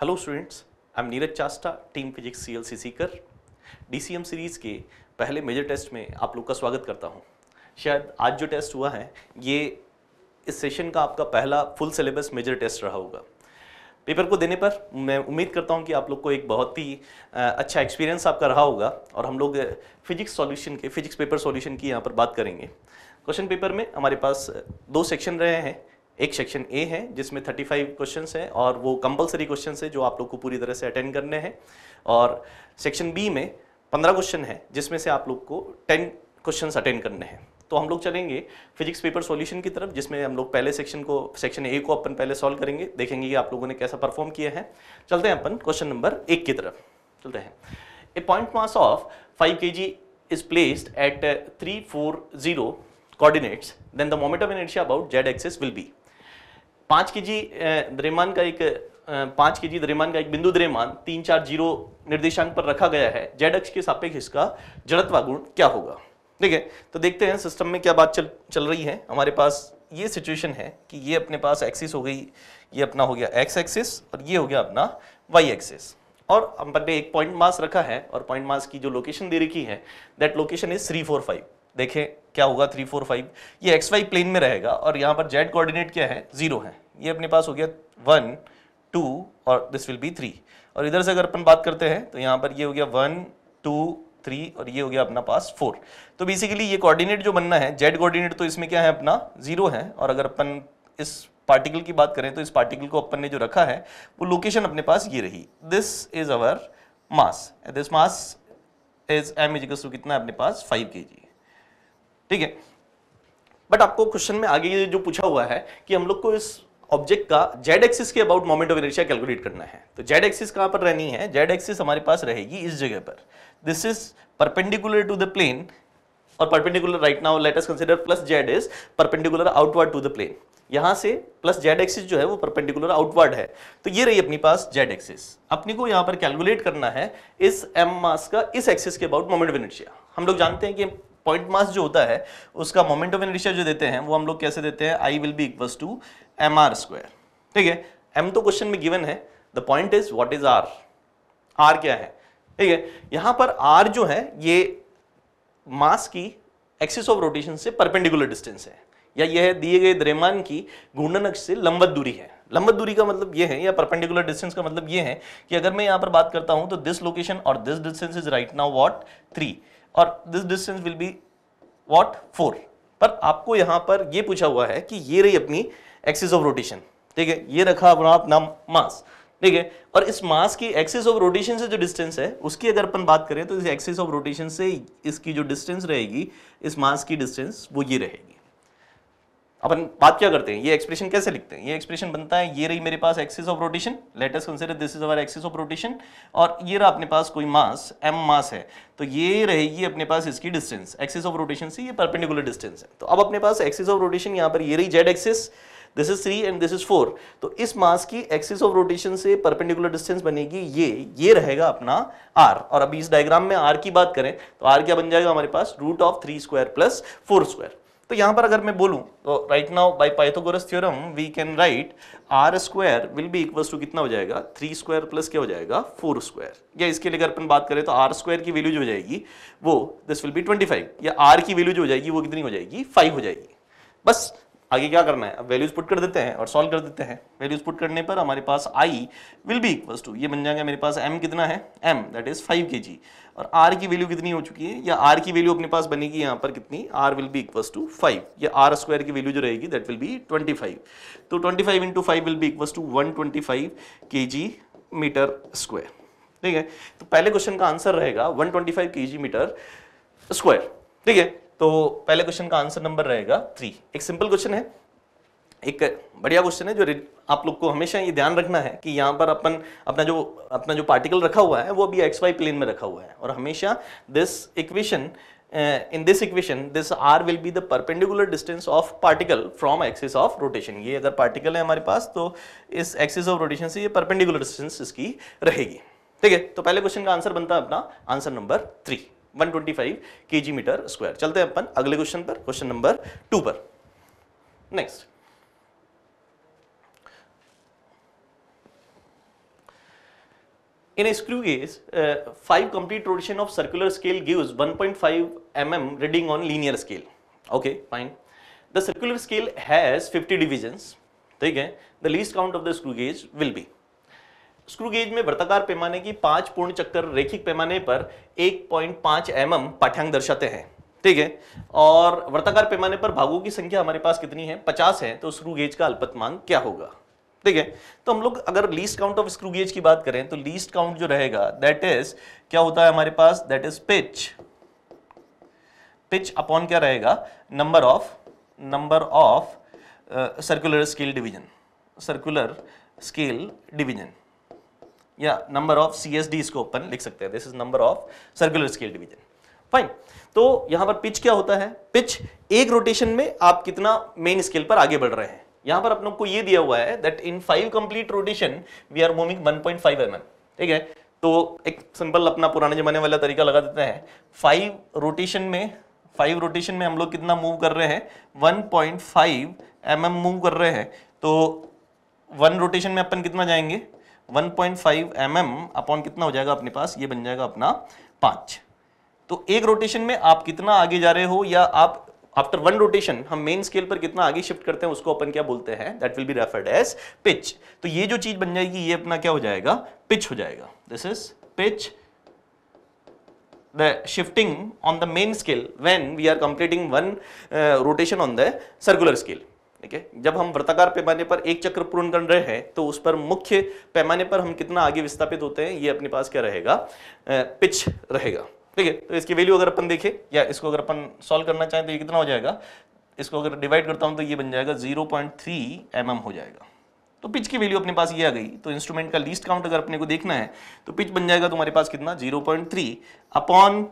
Hello students I am Neeraj Chasta team physics C L C Sikar D C M series के पहले major test में आप लोग का स्वागत करता हूँ शायद आज जो टेस्ट हुआ है ये इस सेशन का आपका पहला फुल सिलेबस मेजर टेस्ट रहा होगा पेपर को देने पर मैं उम्मीद करता हूँ कि आप लोग को एक बहुत ही अच्छा एक्सपीरियंस आपका रहा होगा और हम लोग फिजिक्स सॉल्यूशन के फिजिक्स पेपर सॉल्यूशन की यहाँ पर बात करेंगे क्वेश्चन पेपर में हमारे पास दो सेक्शन रहे हैं एक सेक्शन ए है जिसमें 35 क्वेश्चन हैं और वो कंपलसरी क्वेश्चन है जो आप लोग को पूरी तरह से अटेंड करने हैं और सेक्शन बी में 15 क्वेश्चन है जिसमें से आप लोग को 10 क्वेश्चन अटेंड करने हैं तो हम लोग चलेंगे फिजिक्स पेपर सॉल्यूशन की तरफ जिसमें हम लोग पहले सेक्शन को सेक्शन ए को अपन पहले सॉल्व करेंगे देखेंगे कि आप लोगों ने कैसा परफॉर्म किया है चलते हैं अपन क्वेश्चन नंबर एक की तरफ चलते हैं a point mass of five के G is placed at three four zero coordinates then the moment of energy about Z axis will be पाँच के जी द्रेमान का एक पाँच के जी द्रेमान का एक बिंदु द्रेमान तीन चार जीरो निर्देशांक पर रखा गया है जेड अक्ष के सापेक्ष इसका जड़त्वागुण क्या होगा ठीक है तो देखते हैं सिस्टम में क्या बात चल चल रही है हमारे पास ये सिचुएशन है कि ये अपने पास एक्सिस हो गई ये अपना हो गया एक्स एक्सिस और ये हो गया अपना वाई एक्सिस और पर एक पॉइंट मास रखा है और पॉइंट मास की जो लोकेशन दे रखी है that location is three four five देखें क्या होगा थ्री फोर फाइव ये एक्स वाई प्लेन में रहेगा और यहाँ पर जेड कोऑर्डिनेट क्या है जीरो है ये अपने पास हो गया वन टू और दिस विल बी थ्री और इधर से अगर अपन बात करते हैं तो यहाँ पर ये हो गया वन टू थ्री और ये हो गया अपना पास फोर तो बेसिकली ये कोऑर्डिनेट जो बनना है जेड कोऑर्डिनेट तो इसमें क्या है अपना जीरो है और अगर अपन इस पार्टिकल की बात करें तो इस पार्टिकल को अपन ने जो रखा है वो लोकेशन अपने पास ये रही this is our mass this mass is m equals to कितना अपने पास फाइव के जी ठीक है बट आपको क्वेश्चन में आगे जो पूछा हुआ है कि हम लोग को इस ऑब्जेक्ट का जेड एक्सिस के about moment of inertia calculate करना है तो जेड एक्सिस कहां पर रहनी है जेड एक्सिस हमारे पास रहेगी इस जगह पर this is perpendicular to the plane और perpendicular right now let us consider plus z is perpendicular outward to the plane यहां से प्लस जेड एक्सिस जो है वो परपेंडिकुलर आउटवर्ड है तो ये रही अपने पास जेड एक्सिस अपने को यहां पर कैलकुलेट करना है इस एम मास का इस एक्सिस के अबाउट मोमेंट ऑफ इनर्शिया हम लोग जानते हैं कि पॉइंट मास जो होता है उसका मोमेंट ऑफ इनर्शिया जो देते हैं वो हम लोग कैसे देते हैं I will be equal to m r square ठीक है एम तो क्वेश्चन में गिवन है the point is what is r r क्या है ठीक है यहां पर आर जो है ये मास की एक्सिस ऑफ रोटेशन से परपेंडिकुलर डिस्टेंस है या यह दिए गए द्रेमान की घूर्णन अक्ष से लंबत दूरी है लंबत दूरी का मतलब यह है या परपेंडिकुलर डिस्टेंस का मतलब यह है कि अगर मैं यहां पर बात करता हूं तो दिस लोकेशन और this distance is right now what three और this distance will be what four पर आपको यहाँ पर ये पूछा हुआ है कि ये रही अपनी एक्सिस ऑफ रोटेशन ठीक है ये रखा अपना अपना मास ठीक है और इस मास की एक्सिस ऑफ रोटेशन से जो डिस्टेंस है उसकी अगर अपन बात करें तो इस एक्सिस ऑफ रोटेशन से इसकी जो डिस्टेंस रहेगी इस मास की डिस्टेंस वो ये रहेगी अपन बात क्या करते हैं ये एक्सप्रेशन कैसे लिखते हैं ये एक्सप्रेशन बनता है ये रही मेरे पास axis of rotation let's consider this is our axis of rotation और ये रहा अपने पास कोई मास एम मास है तो ये रहेगी अपने पास इसकी डिस्टेंस एक्सिस ऑफ रोटेशन से ये परपेंडिकुलर डिस्टेंस है तो अब अपने पास एक्सिस ऑफ रोटेशन यहाँ पर ये रही z axis this is three and this is four तो इस मास की एक्सिस ऑफ रोटेशन से परपेंडिकुलर डिस्टेंस बनेगी ये ये रहेगा अपना आर और अभी इस डायग्राम में आर की बात करें तो आर क्या बन जाएगा हमारे पास root of three square plus four square तो यहाँ पर अगर मैं बोलूँ तो right now by Pythagoras theorem we can write r square will be equal to कितना हो जाएगा थ्री स्क्वायर प्लस क्या हो जाएगा फोर स्क्वायर या इसके लिए अगर अपन बात करें तो आर स्क्वायर की वैल्यू जो हो जाएगी वो this will be twenty five या आर की वैल्यू जो हो जाएगी वो कितनी हो जाएगी फाइव हो जाएगी बस आगे क्या करना है अब वैल्यूज पुट कर देते हैं और सॉल्व कर देते हैं वैल्यूज पुट करने पर हमारे पास I will be equal to ये बन जाएगा मेरे पास एम कितना है एम दैट इज फाइव के जी और आर की वैल्यू कितनी हो चुकी है या आर की वैल्यू अपने पास बनेगी यहाँ पर कितनी r will be equal to five या आर स्क्वायर की वैल्यू जो रहेगी that will be twenty five तो twenty five into five will be equal to one twenty five के जी मीटर स्क्वायर ठीक है तो पहले क्वेश्चन का आंसर रहेगा वन ट्वेंटी फाइव के जी मीटर स्क्वायर ठीक है तो पहले क्वेश्चन का आंसर नंबर रहेगा थ्री एक सिंपल क्वेश्चन है एक बढ़िया क्वेश्चन है जो आप लोग को हमेशा ये ध्यान रखना है कि यहाँ पर अपन अपना जो अपना जो पार्टिकल रखा हुआ है वो अभी एक्स वाई प्लेन में रखा हुआ है और हमेशा this equation in this equation this r will be the perpendicular distance of particle from axis of rotation ये अगर पार्टिकल है हमारे पास तो इस एक्सिस ऑफ रोटेशन से ये परपेंडिकुलर डिस्टेंस इसकी रहेगी ठीक है तो पहले क्वेश्चन का आंसर बनता है अपना answer number three 125 kg meter square. चलते हैं अपन अगले क्वेश्चन पर क्वेश्चन नंबर टू पर next in screw gauge five complete rotation of circular scale gives 1.5 mm reading on linear scale okay fine the circular scale has 50 division ठीक है the least count of the screw gauge will be screw gauge में वृत्ताकार पैमाने की पांच पूर्ण चक्कर रेखिक पैमाने पर 1.5 पॉइंट mm पाठ्यांक दर्शाते हैं ठीक है और वृत्ताकार पैमाने पर भागों की संख्या हमारे पास कितनी है 50 है तो स्क्रू गेज का अल्पतमांक क्या होगा ठीक है तो हम लोग अगर least count of screw gauge की बात करें तो लीस्ट काउंट जो रहेगा दैट इज क्या होता है हमारे पास that is pitch pitch upon क्या रहेगा number of number of circular scale division circular scale division या number of c s d इसको ओपन लिख सकते हैं this is number of circular scale division fine तो यहां पर पिच क्या होता है पिच एक रोटेशन में आप कितना मेन स्केल पर आगे बढ़ रहे हैं यहां पर अपन को ये दिया हुआ है that in five complete rotation we are moving 1.5 point ठीक है तो एक सिंपल अपना पुराने जमाने वाला तरीका लगा देते हैं फाइव रोटेशन में फाइव रोटेशन में हम लोग कितना मूव कर रहे हैं 1.5 पॉइंट mm मूव कर रहे हैं तो वन रोटेशन में अपन कितना जाएंगे 1.5 mm अपॉन कितना हो जाएगा अपने पास ये बन जाएगा अपना पांच तो एक रोटेशन में आप कितना आगे जा रहे हो या आप आफ्टर वन रोटेशन हम मेन स्केल पर कितना आगे शिफ्ट करते हैं उसको अपन क्या बोलते हैं that will be referred as pitch तो ये जो चीज बन जाएगी ये अपना क्या हो जाएगा पिच हो जाएगा this is pitch the shifting on the main scale when we are completing one rotation on the circular scale ठीक है जब हम वृत्ताकार पैमाने पर एक चक्र पूर्ण कर रहे हैं तो उस पर मुख्य पैमाने पर हम कितना आगे विस्थापित होते हैं ये अपने पास क्या रहेगा पिच रहेगा ठीक है तो इसकी वैल्यू अगर अपन देखें या इसको अगर अपन सॉल्व करना चाहें तो ये कितना हो जाएगा इसको अगर डिवाइड करता हूँ तो ये बन जाएगा zero point three m m हो जाएगा तो पिच की वैल्यू अपने पास ये आ गई तो इंस्ट्रूमेंट का लीस्ट काउंट अगर अपने को देखना है तो पिच बन जाएगा तुम्हारे पास कितना zero point three upon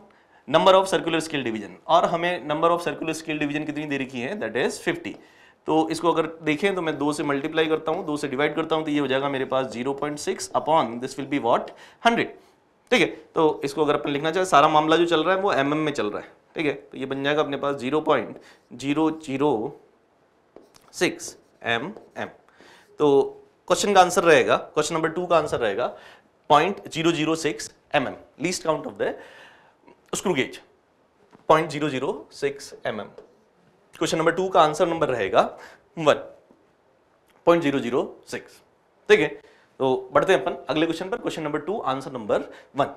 number of circular scale division और हमें number of circular scale division कितनी दे रखी है दैट इज फिफ्टी तो इसको अगर देखें तो मैं दो से मल्टीप्लाई करता हूँ दो से डिवाइड करता हूँ तो ये हो जाएगा मेरे पास zero point six upon this will be what hundred ठीक है तो इसको अगर अपन लिखना चाहे सारा मामला जो चल रहा है वो एम mm में चल रहा है ठीक है तो ये बन जाएगा अपने पास zero point zero zero six m m तो क्वेश्चन का आंसर रहेगा क्वेश्चन नंबर टू का आंसर रहेगा point zero zero six m m least count of the screw gauge point zero zero six m m question number two का answer number रहेगा one point zero zero six ठीक है तो बढ़ते हैं अपन अगले क्वेश्चन पर question number two answer number one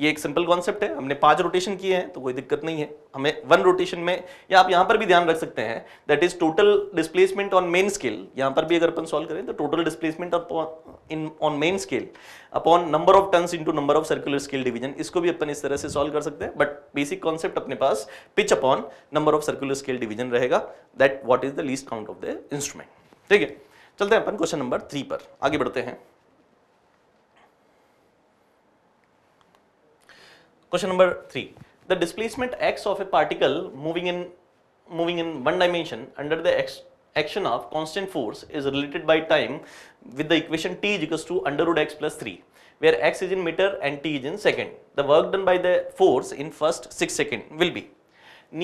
ये एक सिंपल कॉन्सेप्ट है हमने पांच रोटेशन किए हैं तो कोई दिक्कत नहीं है हमें वन रोटेशन में या आप यहां पर भी ध्यान रख सकते हैं that is total displacement on main scale यहां पर भी अगर अपन सॉल्व करें तो total displacement in on main scale upon number of turns into number of circular scale division इसको भी अपन इस तरह से सॉल्व कर सकते हैं बट बेसिक कॉन्सेप्ट अपने पास pitch upon number of circular scale division रहेगा that what is the least count of the instrument ठीक है चलते हैं अपन क्वेश्चन नंबर थ्री पर आगे बढ़ते हैं Question number 3. The displacement x of a particle moving in moving in one dimension under the action of constant force is related by time with the equation t is equals to under root x plus 3 where x is in meter and t is in second. The work done by the force in first 6 second will be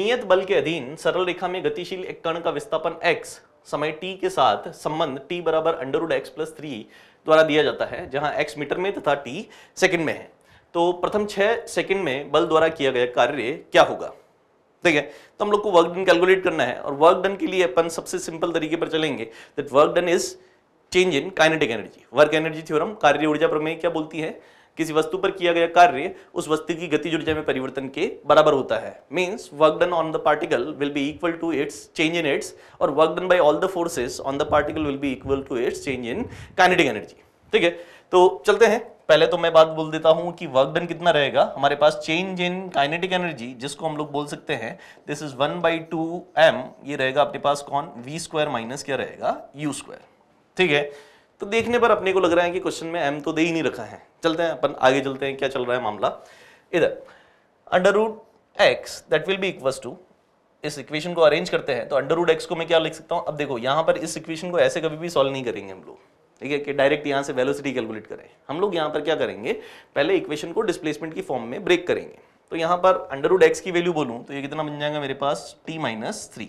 नियत बल के अधीन सरल रेखा में गतिशील एक कण का विस्थापन x समय t के साथ संबंध t बराबर under root x plus three द्वारा दिया जाता है जहां x मीटर में तथा t सेकंड में है तो प्रथम छह सेकंड में बल द्वारा किया गया कार्य क्या होगा ठीक है तो हम लोग को वर्क डन कैलकुलेट करना है और वर्क डन के लिए अपन सबसे सिंपल तरीके पर चलेंगे that work done is change in kinetic energy work energy theorem कार्य ऊर्जा प्रमेय क्या बोलती है किसी वस्तु पर किया गया कार्य उस वस्तु की गति ऊर्जा में परिवर्तन के बराबर होता है means work done on the particle will be equal to its change in its और work done by all the forces on the particle will be equal to its change in kinetic energy ठीक है तो चलते हैं पहले तो मैं बात बोल देता हूं कि वर्क डन कितना रहेगा हमारे पास चेंज इन काइनेटिक एनर्जी जिसको हम लोग बोल सकते हैं this is one by two M ये रहेगा अपने पास कौन वी स्क्वायर माइनस क्या रहेगा यू स्क्वायर ठीक है तो देखने पर अपने को लग रहा है कि क्वेश्चन में एम तो दे ही नहीं रखा है चलते हैं अपन आगे चलते हैं क्या चल रहा है मामला इधर under root x that will be equals to इस इक्वेशन को अरेंज करते हैं तो अंडर रूट एक्स को मैं क्या लिख सकता हूँ अब देखो यहाँ पर इस इक्वेशन को ऐसे कभी भी सॉल्व नहीं करेंगे हम लोग ठीक है कि डायरेक्ट यहाँ से वेलोसिटी कैलकुलेट करें हम लोग यहाँ पर क्या करेंगे पहले इक्वेशन को डिस्प्लेसमेंट की फॉर्म में ब्रेक करेंगे तो यहाँ पर अंडरवुड एक्स की वैल्यू बोलूँ तो ये कितना बन जाएगा मेरे पास टी माइनस थ्री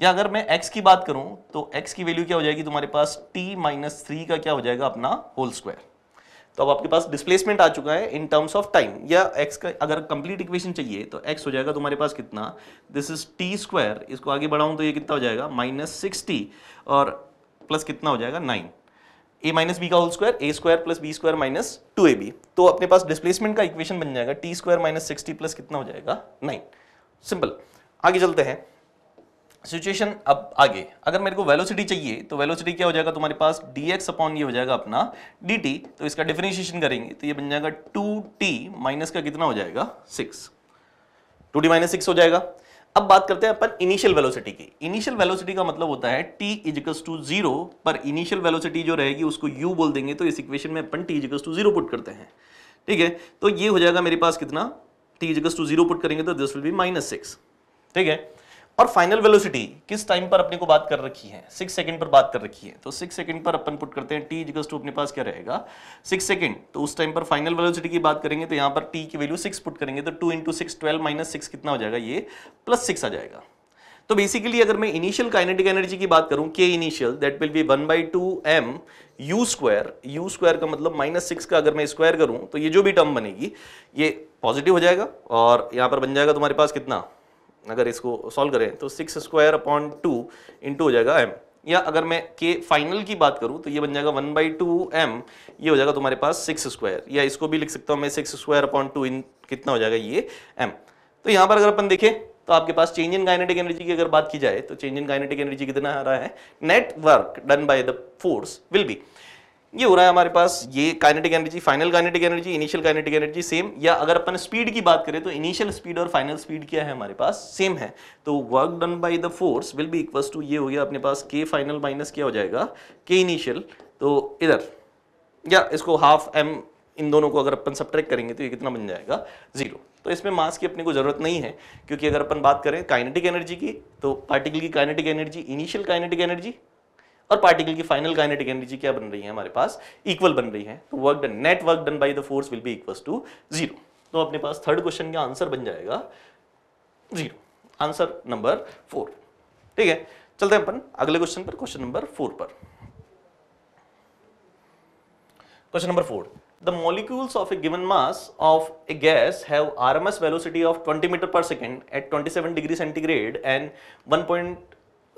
या अगर मैं एक्स की बात करूं तो एक्स की वैल्यू क्या हो जाएगी तुम्हारे पास टी माइनस थ्री का क्या हो जाएगा अपना होल स्क्वायर तो अब आपके पास डिस्प्लेसमेंट आ चुका है इन टर्म्स ऑफ टाइम या एक्स का अगर कंप्लीट इक्वेशन चाहिए तो एक्स हो जाएगा तुम्हारे पास कितना दिस इज टी स्क्वायर इसको आगे बढ़ाऊं तो ये कितना हो जाएगा माइनस सिक्सटी और प्लस कितना हो जाएगा नाइन ए माइनस बी का होल स्क्वायर ए square plus B square minus two ए बी तो अपने पास डिस्प्लेसमेंट का इक्वेशन बन जाएगा t square minus sixty plus कितना हो जाएगा नाइन सिंपल आगे चलते हैं सिचुएशन अब आगे अगर मेरे को वेलोसिटी चाहिए तो वेलोसिटी क्या हो जाएगा तुम्हारे पास डी एक्स अपॉन ये हो जाएगा अपना डी टी तो इसका डिफरेंशिएशन करेंगे तो ये बन जाएगा टू टी माइनस का कितना हो जाएगा six two T minus six हो जाएगा अब बात करते हैं अपन इनिशियल वेलोसिटी की इनिशियल वेलोसिटी का मतलब होता है t इजिकल्स टू जीरो पर इनिशियल वेलोसिटी जो रहेगी उसको u बोल देंगे तो इस इक्वेशन में अपन t equals to zero put करते हैं ठीक है तो ये हो जाएगा मेरे पास कितना t equals to zero put करेंगे तो this will be minus six ठीक है और फाइनल वेलोसिटी किस टाइम पर अपने को बात कर रखी है सिक्स सेकंड पर बात कर रखी है तो सिक्स सेकंड पर अपन पुट करते हैं टी इजिकल्स टू अपने पास क्या रहेगा सिक्स सेकंड तो उस टाइम पर फाइनल वेलोसिटी की बात करेंगे तो यहाँ पर टी की वैल्यू सिक्स पुट करेंगे तो two into six twelve minus six कितना हो जाएगा ये प्लस सिक्स आ जाएगा तो बेसिकली अगर मैं इनिशियल काइनेटिक एनर्जी की बात करूं के initial that will be one by two m u square u square का मतलब माइनस सिक्स का अगर मैं स्क्वायर करूं तो ये जो भी टर्म बनेगी ये पॉजिटिव हो जाएगा और यहाँ पर बन जाएगा तुम्हारे पास कितना अगर इसको सॉल्व करें तो six square upon two into हो जाएगा एम या अगर मैं के फाइनल की बात करूं तो ये बन जाएगा वन बाई टू एम ये हो जाएगा तुम्हारे पास सिक्स स्क्वायर या इसको भी लिख सकता हूं मैं six square upon two in कितना हो जाएगा ये एम तो यहाँ पर अगर अपन देखें तो आपके पास चेंज इन काइनेटिक एनर्जी की अगर बात की जाए तो चेंज इन काइनेटिक एनर्जी कितना आ रहा है net work done by the force will be ये हो रहा है हमारे पास ये kinetic energy final kinetic energy initial kinetic energy same या अगर अपन स्पीड की बात करें तो इनिशियल स्पीड और फाइनल स्पीड क्या है हमारे पास सेम है तो work done by the force will be equals to ये हो गया अपने पास के फाइनल माइनस क्या हो जाएगा के इनिशियल तो इधर या इसको हाफ एम इन दोनों को अगर अपन सब करेंगे तो ये कितना बन जाएगा जीरो तो इसमें मास की अपने को जरूरत नहीं है क्योंकि अगर अपन बात करें काइनेटिक एनर्जी की तो पार्टिकल की kinetic energy initial kinetic energy और पार्टिकल की फाइनल काइनेटिक एनर्जी क्या बन रही है हमारे पास इक्वल बन रही है तो work done net work done by the force will be equal to zero तो अपने पास थर्ड क्वेश्चन का आंसर बन जाएगा जीरो आंसर नंबर फोर ठीक है चलते हैं अपन अगले क्वेश्चन पर क्वेश्चन नंबर फोर पर question number four the molecules of a given mass of a gas have RMS velocity of 20 metre per second at 27 degree centigrade and 1.0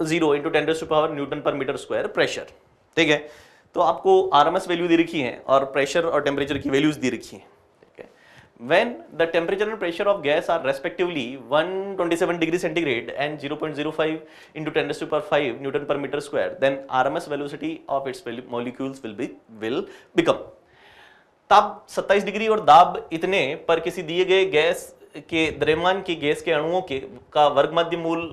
zero into ten to power newton per metre square pressure ठीक है तो आपको RMS value दे रखी है और pressure और temperature की वैल्यूज दी रखी है ठीक है when the temperature and pressure of gas are respectively 127 degree centigrade and 0.05 into 10 to the power 5 newton per meter square then rms velocity of its molecules will be will become ताप 27 degree और दाब इतने पर किसी दिए गए gas के द्रव्यमान की गैस के अणुओं के का वर्ग माध्य मूल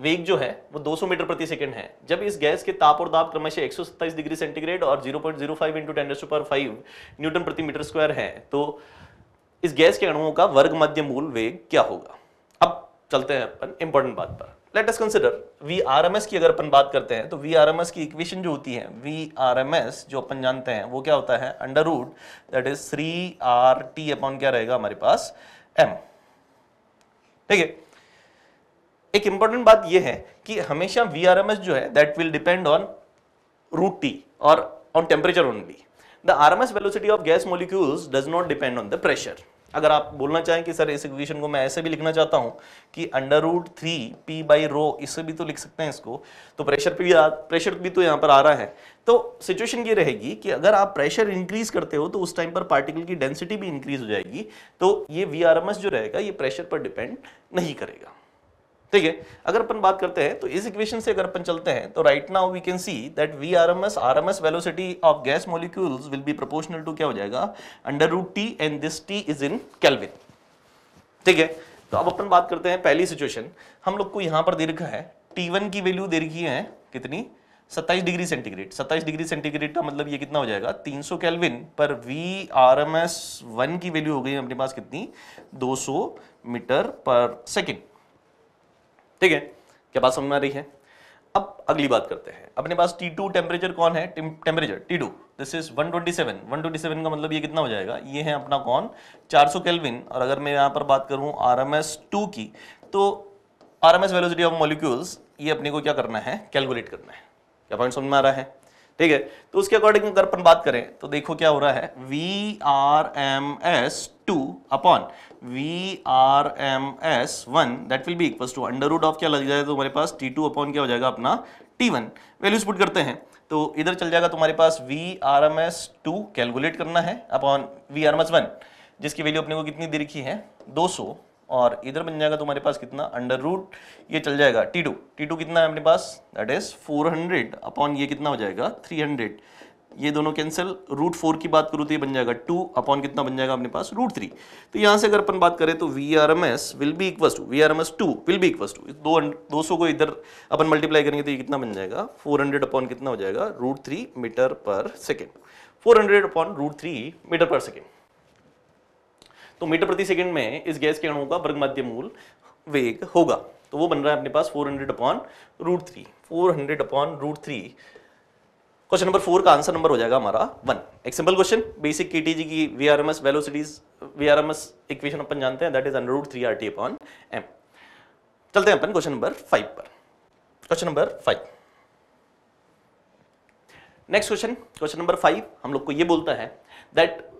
वेग जो है वो 200 मीटर प्रति सेकंड है जब इस गैस के ताप और दाब क्रमशः 127 डिग्री सेंटीग्रेड और 0.05 point zero five into ten पर फाइव न्यूटन प्रति मीटर स्क्वायर है तो इस गैस के अणुओं का वर्ग मध्य मूल वेग क्या होगा अब चलते हैं अपन इंपॉर्टेंट बात पर let us consider V R M S की अगर अपन बात करते हैं तो वी आर एम एस की इक्वेशन जो होती है वी आर एम एस जो अपन जानते हैं वो क्या होता है under root that is three R T upon क्या रहेगा हमारे पास एम ठीक है एक इंपॉर्टेंट बात यह है कि हमेशा वी आर एम एस जो है that will depend on root T और on temperature only the R M S velocity of gas molecules does not depend on the pressure अगर आप बोलना चाहें कि सर इस इक्वेशन को मैं ऐसे भी लिखना चाहता हूं कि under root three P by rho इससे भी तो लिख सकते हैं इसको तो प्रेशर पे भी आ, प्रेशर भी तो यहाँ पर आ रहा है तो सिचुएशन ये रहेगी कि अगर आप प्रेशर इंक्रीज करते हो तो उस टाइम पर पार्टिकल की डेंसिटी भी इंक्रीज हो जाएगी तो ये वी आर एम एस जो रहेगा ये प्रेशर पर डिपेंड नहीं करेगा ठीक है अगर अपन बात करते हैं तो इस इक्वेशन से अगर अपन चलते हैं तो right now we can see that V R M S R M S velocity of gas molecule will be proportional to क्या हो जाएगा under root T and this T is in kelvin ठीक है तो अब अपन बात करते हैं पहली सिचुएशन हम लोग को यहाँ पर दीर्घा है टी वन की वैल्यू दीर्घी है कितनी 27 डिग्री सेंटीग्रेड 27 डिग्री सेंटीग्रेड का मतलब ये कितना हो जाएगा 300 सौ कैलविन पर V R M S one की वैल्यू हो गई अपने पास कितनी 200 मीटर पर सेकेंड ठीक है क्या बात समझ में आ रही है अब अगली बात करते हैं अपने पास T2 टेम्परेचर कौन है टेम्परेचर T2 दिस इज 127 127 का मतलब ये कितना हो जाएगा ये है अपना कौन 400 केल्विन और अगर मैं यहाँ पर बात करूँ टू की तो R M S velocity of molecules ये अपने को क्या करना है कैलकुलेट करना है क्या पॉइंट समझ में आ रहा है ठीक है तो उसके अकॉर्डिंग अगर अपन बात करें तो देखो क्या हो रहा है V R M S two upon V R M S one that will be equal to under root of क्या लग जाएगा तो हमारे पास टी टू अपॉन क्या हो जाएगा अपना टी वन वैल्यूज पुट करते हैं तो इधर चल जाएगा तुम्हारे पास V R M S two calculate करना है upon V R M S one जिसकी वैल्यू अपने को कितनी दे रखी है दो सौ और इधर बन जाएगा तुम्हारे पास कितना अंडर रूट ये चल जाएगा टी टू टी टू कितना है अपने पास that is four hundred upon ये कितना हो जाएगा थ्री हंड्रेड ये दोनों कैंसिल रूट फोर की बात करूँ तो ये बन जाएगा टू अपॉन कितना बन जाएगा अपने पास रूट थ्री तो यहाँ से अगर अपन बात करें तो V R M S will be equals to V R M S two will be equals to दो दो सौ को इधर अपन मल्टीप्लाई करेंगे तो ये कितना बन जाएगा फोर हंड्रेड अपॉन कितना हो जाएगा root three metre per second four hundred upon root three metre per second तो मीटर प्रति सेकंड में इस गैस के अणुओं का वर्गमाध्य मूल वेग होगा तो वो बन रहा है अपने पास 400 hundred upon root three four hundred upon root three question number four का आंसर नंबर हो जाएगा हमारा वन एक simple question basic K T G की V R M S velocities V R M S equation अपन जानते हैं that is under root three R T upon M चलते हैं अपन क्वेश्चन नंबर फाइव पर question number five next question question number five हम लोग को ये बोलता है that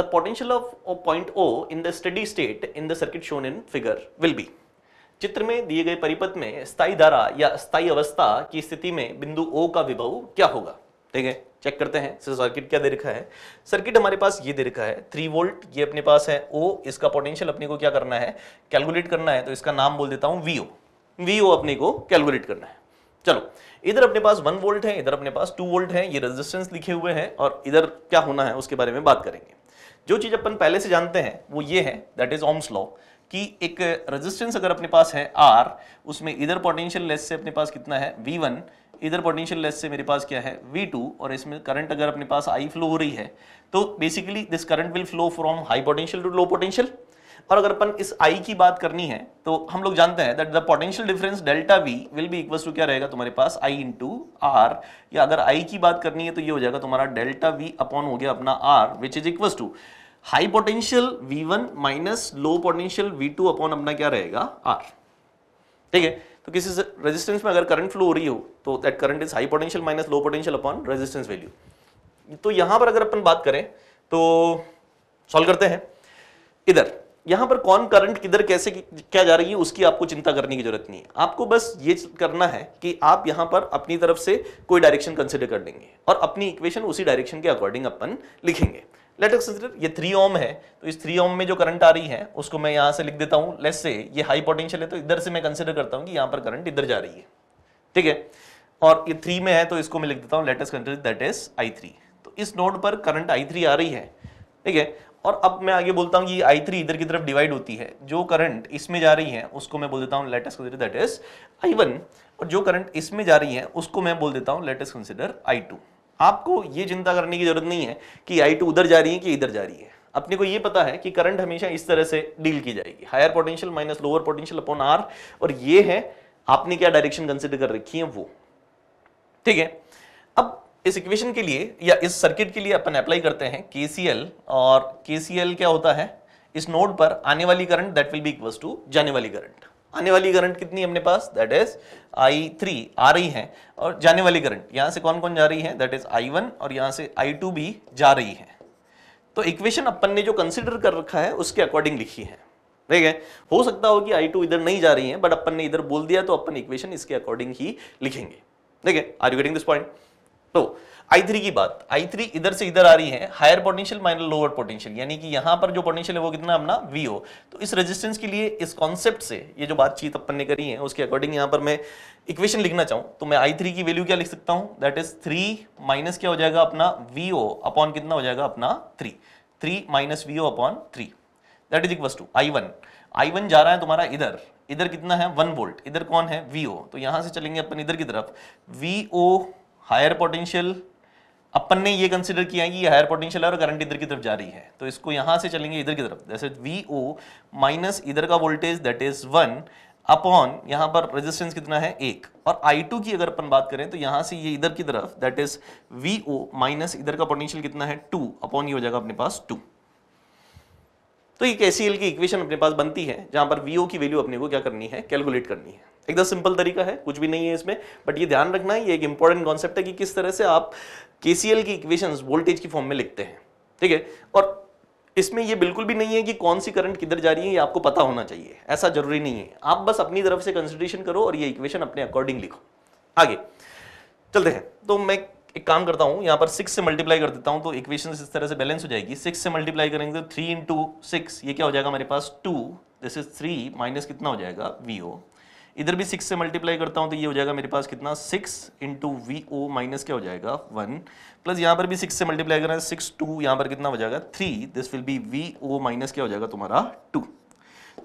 the potential of a point O in the steady state in the circuit shown in figure will be चित्र में दिए गए परिपथ में स्थाई धारा या स्थाई अवस्था की स्थिति में बिंदु O का विभव क्या होगा ठीक है चेक करते हैं सर्किट क्या दे रखा है सर्किट हमारे पास ये दे रखा है थ्री वोल्ट ये अपने पास है O इसका पोटेंशियल अपने को क्या करना है कैलकुलेट करना है तो इसका नाम बोल देता हूं वीओ वीओ अपने को कैलकुलेट करना है चलो इधर अपने पास वन वोल्ट है इधर अपने पास टू वोल्ट है ये रेजिस्टेंस लिखे हुए हैं और इधर क्या होना है उसके बारे में बात करेंगे जो चीज़ अपन पहले से जानते हैं वो ये है दैट इज ऑम्स लॉ कि एक रेजिस्टेंस अगर अपने पास है आर उसमें इधर पोटेंशियल लेस से अपने पास कितना है वी वन इधर पोटेंशियल लेस से मेरे पास क्या है वी टू और इसमें करंट अगर अपने पास आई फ्लो हो रही है तो basically this current will flow from high potential to low potential और अगर अपन इस आई की बात करनी है तो हम लोग जानते हैं that the potential difference delta V will be equal to क्या रहेगा तुम्हारे पास आई इंटू आर या अगर आई की बात करनी है तो ये हो जाएगा तुम्हारा डेल्टा वी अपॉन हो गया अपना R which is equal to high potential V one minus low potential V two upon अपना क्या रहेगा आर ठीक है तो किसी रेजिस्टेंस में अगर करंट फ्लो हो रही हो तो that current is high potential minus low potential upon resistance value तो यहां पर अगर अपन बात करें तो सॉल्व करते हैं इधर यहां पर कौन करंट किधर कैसे क्या जा रही है उसकी आपको चिंता करने की जरूरत नहीं है आपको बस ये करना है कि आप यहां पर अपनी तरफ से कोई डायरेक्शन कंसिडर कर देंगे और अपनी इक्वेशन उसी डायरेक्शन के अकॉर्डिंग अपन लिखेंगे लेट अस कंसिडर ये थ्री ओम है तो इस थ्री ओम में जो करंट आ रही है उसको मैं यहाँ से लिख देता हूँ लेस से ये हाई पोटेंशियल है तो इधर से मैं कंसिडर करता हूँ कि यहाँ पर करंट इधर जा रही है ठीक है और ये थ्री में है तो इसको मैं लिख देता हूँ let us consider that is I three तो इस नोड पर करंट आई थ्री आ रही है ठीक है और अब मैं आगे बोलता हूँ ये आई थ्री इधर की तरफ डिवाइड होती है जो करंट इसमें जा रही है उसको मैं बोल देता हूँ let us consider that is I one और जो करंट इसमें जा रही है उसको मैं बोल देता हूँ लेटेस्ट कंसिडर आई टू आपको ये चिंता करने की जरूरत नहीं है कि आई टू उधर जा रही है कि इधर जा रही है अपने को ये पता है कि करंट हमेशा इस तरह से डील की जाएगी higher potential minus lower potential upon R और ये है आपने क्या डायरेक्शन कंसिडर कर रखी है वो ठीक है इस इक्वेशन के लिए या इस सर्किट के लिए अपन अप्लाई करते हैं के और के क्या होता है इस नोड पर आने वाली current that will be equal to जाने वाली करंट आने वाली करंट कितनी हमने पास दैट इज आई थ्री आ रही है और जाने वाली करंट यहाँ से कौन कौन जा रही है दैट इज आई वन और यहाँ से आई टू भी जा रही है तो इक्वेशन अपन ने जो कंसिडर कर रखा है उसके अकॉर्डिंग लिखी है ठीक है हो सकता हो कि आई टू इधर नहीं जा रही है बट अपन ने इधर बोल दिया तो अपन इक्वेशन इसके अकॉर्डिंग ही लिखेंगे ठीक है are you getting this point तो I3 की बात I3 इधर से इधर आ रही है higher potential minor lower potential यानी कि यहां पर जो पोटेंशियल है वो कितना अपना V हो तो इस रेजिस्टेंस के लिए इस कॉन्सेप्ट से ये जो बातचीत अपन ने करी है उसके अकॉर्डिंग यहां पर मैं इक्वेशन लिखना चाहूं तो मैं I3 की वैल्यू क्या लिख सकता हूं दैट इज थ्री माइनस क्या हो जाएगा अपना वी ओ अपॉन कितना हो जाएगा अपना three three minus V O upon three that is equals to I one I one जा रहा है तुम्हारा इधर इधर कितना है वन वोल्ट इधर कौन है वी ओ तो यहां से चलेंगे अपन इधर की तरफ वी ओ हायर पोटेंशियल अपन ने ये कंसिडर किया है कि ये हायर पोटेंशियल है और करंट इधर की तरफ जा रही है तो इसको यहाँ से चलेंगे इधर की तरफ जैसे वी ओ माइनस इधर का voltage that is one upon यहाँ पर रेजिस्टेंस कितना है एक और आई टू की अगर अपन बात करें तो यहाँ से ये इधर की तरफ that is V O minus इधर का पोटेंशियल कितना है टू अपॉन ये हो जाएगा अपने पास टू तो एक एसीएल e की इक्वेशन अपने पास बनती है जहां पर वीओ की वैल्यू अपने को क्या करनी है कैलकुलेट करनी है एकदम सिंपल तरीका है कुछ भी नहीं है इसमें बट ये ध्यान रखना है ये एक इंपॉर्टेंट कॉन्सेप्ट है कि किस तरह से आप के की इक्वेशन वोल्टेज की फॉर्म में लिखते हैं ठीक है और इसमें ये बिल्कुल भी नहीं है कि कौन सी करंट किधर जा रही है ये आपको पता होना चाहिए ऐसा जरूरी नहीं है आप बस अपनी तरफ से कंसिडरेशन करो और ये इक्वेशन अपने अकॉर्डिंग लिखो आगे चलते हैं तो मैं एक काम करता हूँ यहाँ पर सिक्स से मल्टीप्लाई कर देता हूँ तो इक्वेशन इस तरह से बैलेंस हो जाएगी सिक्स से मल्टीप्लाई करेंगे तो थ्री इंटू सिक्स ये क्या हो जाएगा मेरे पास two this is three minus कितना हो जाएगा वी ओ इधर भी सिक्स से मल्टीप्लाई करता हूं तो ये हो जाएगा मेरे पास कितना six into V O minus क्या हो जाएगा वन प्लस यहाँ पर भी सिक्स से मल्टीप्लाई करना है सिक्स टू यहां पर कितना हो जाएगा three this will be V O minus क्या हो जाएगा तुम्हारा टू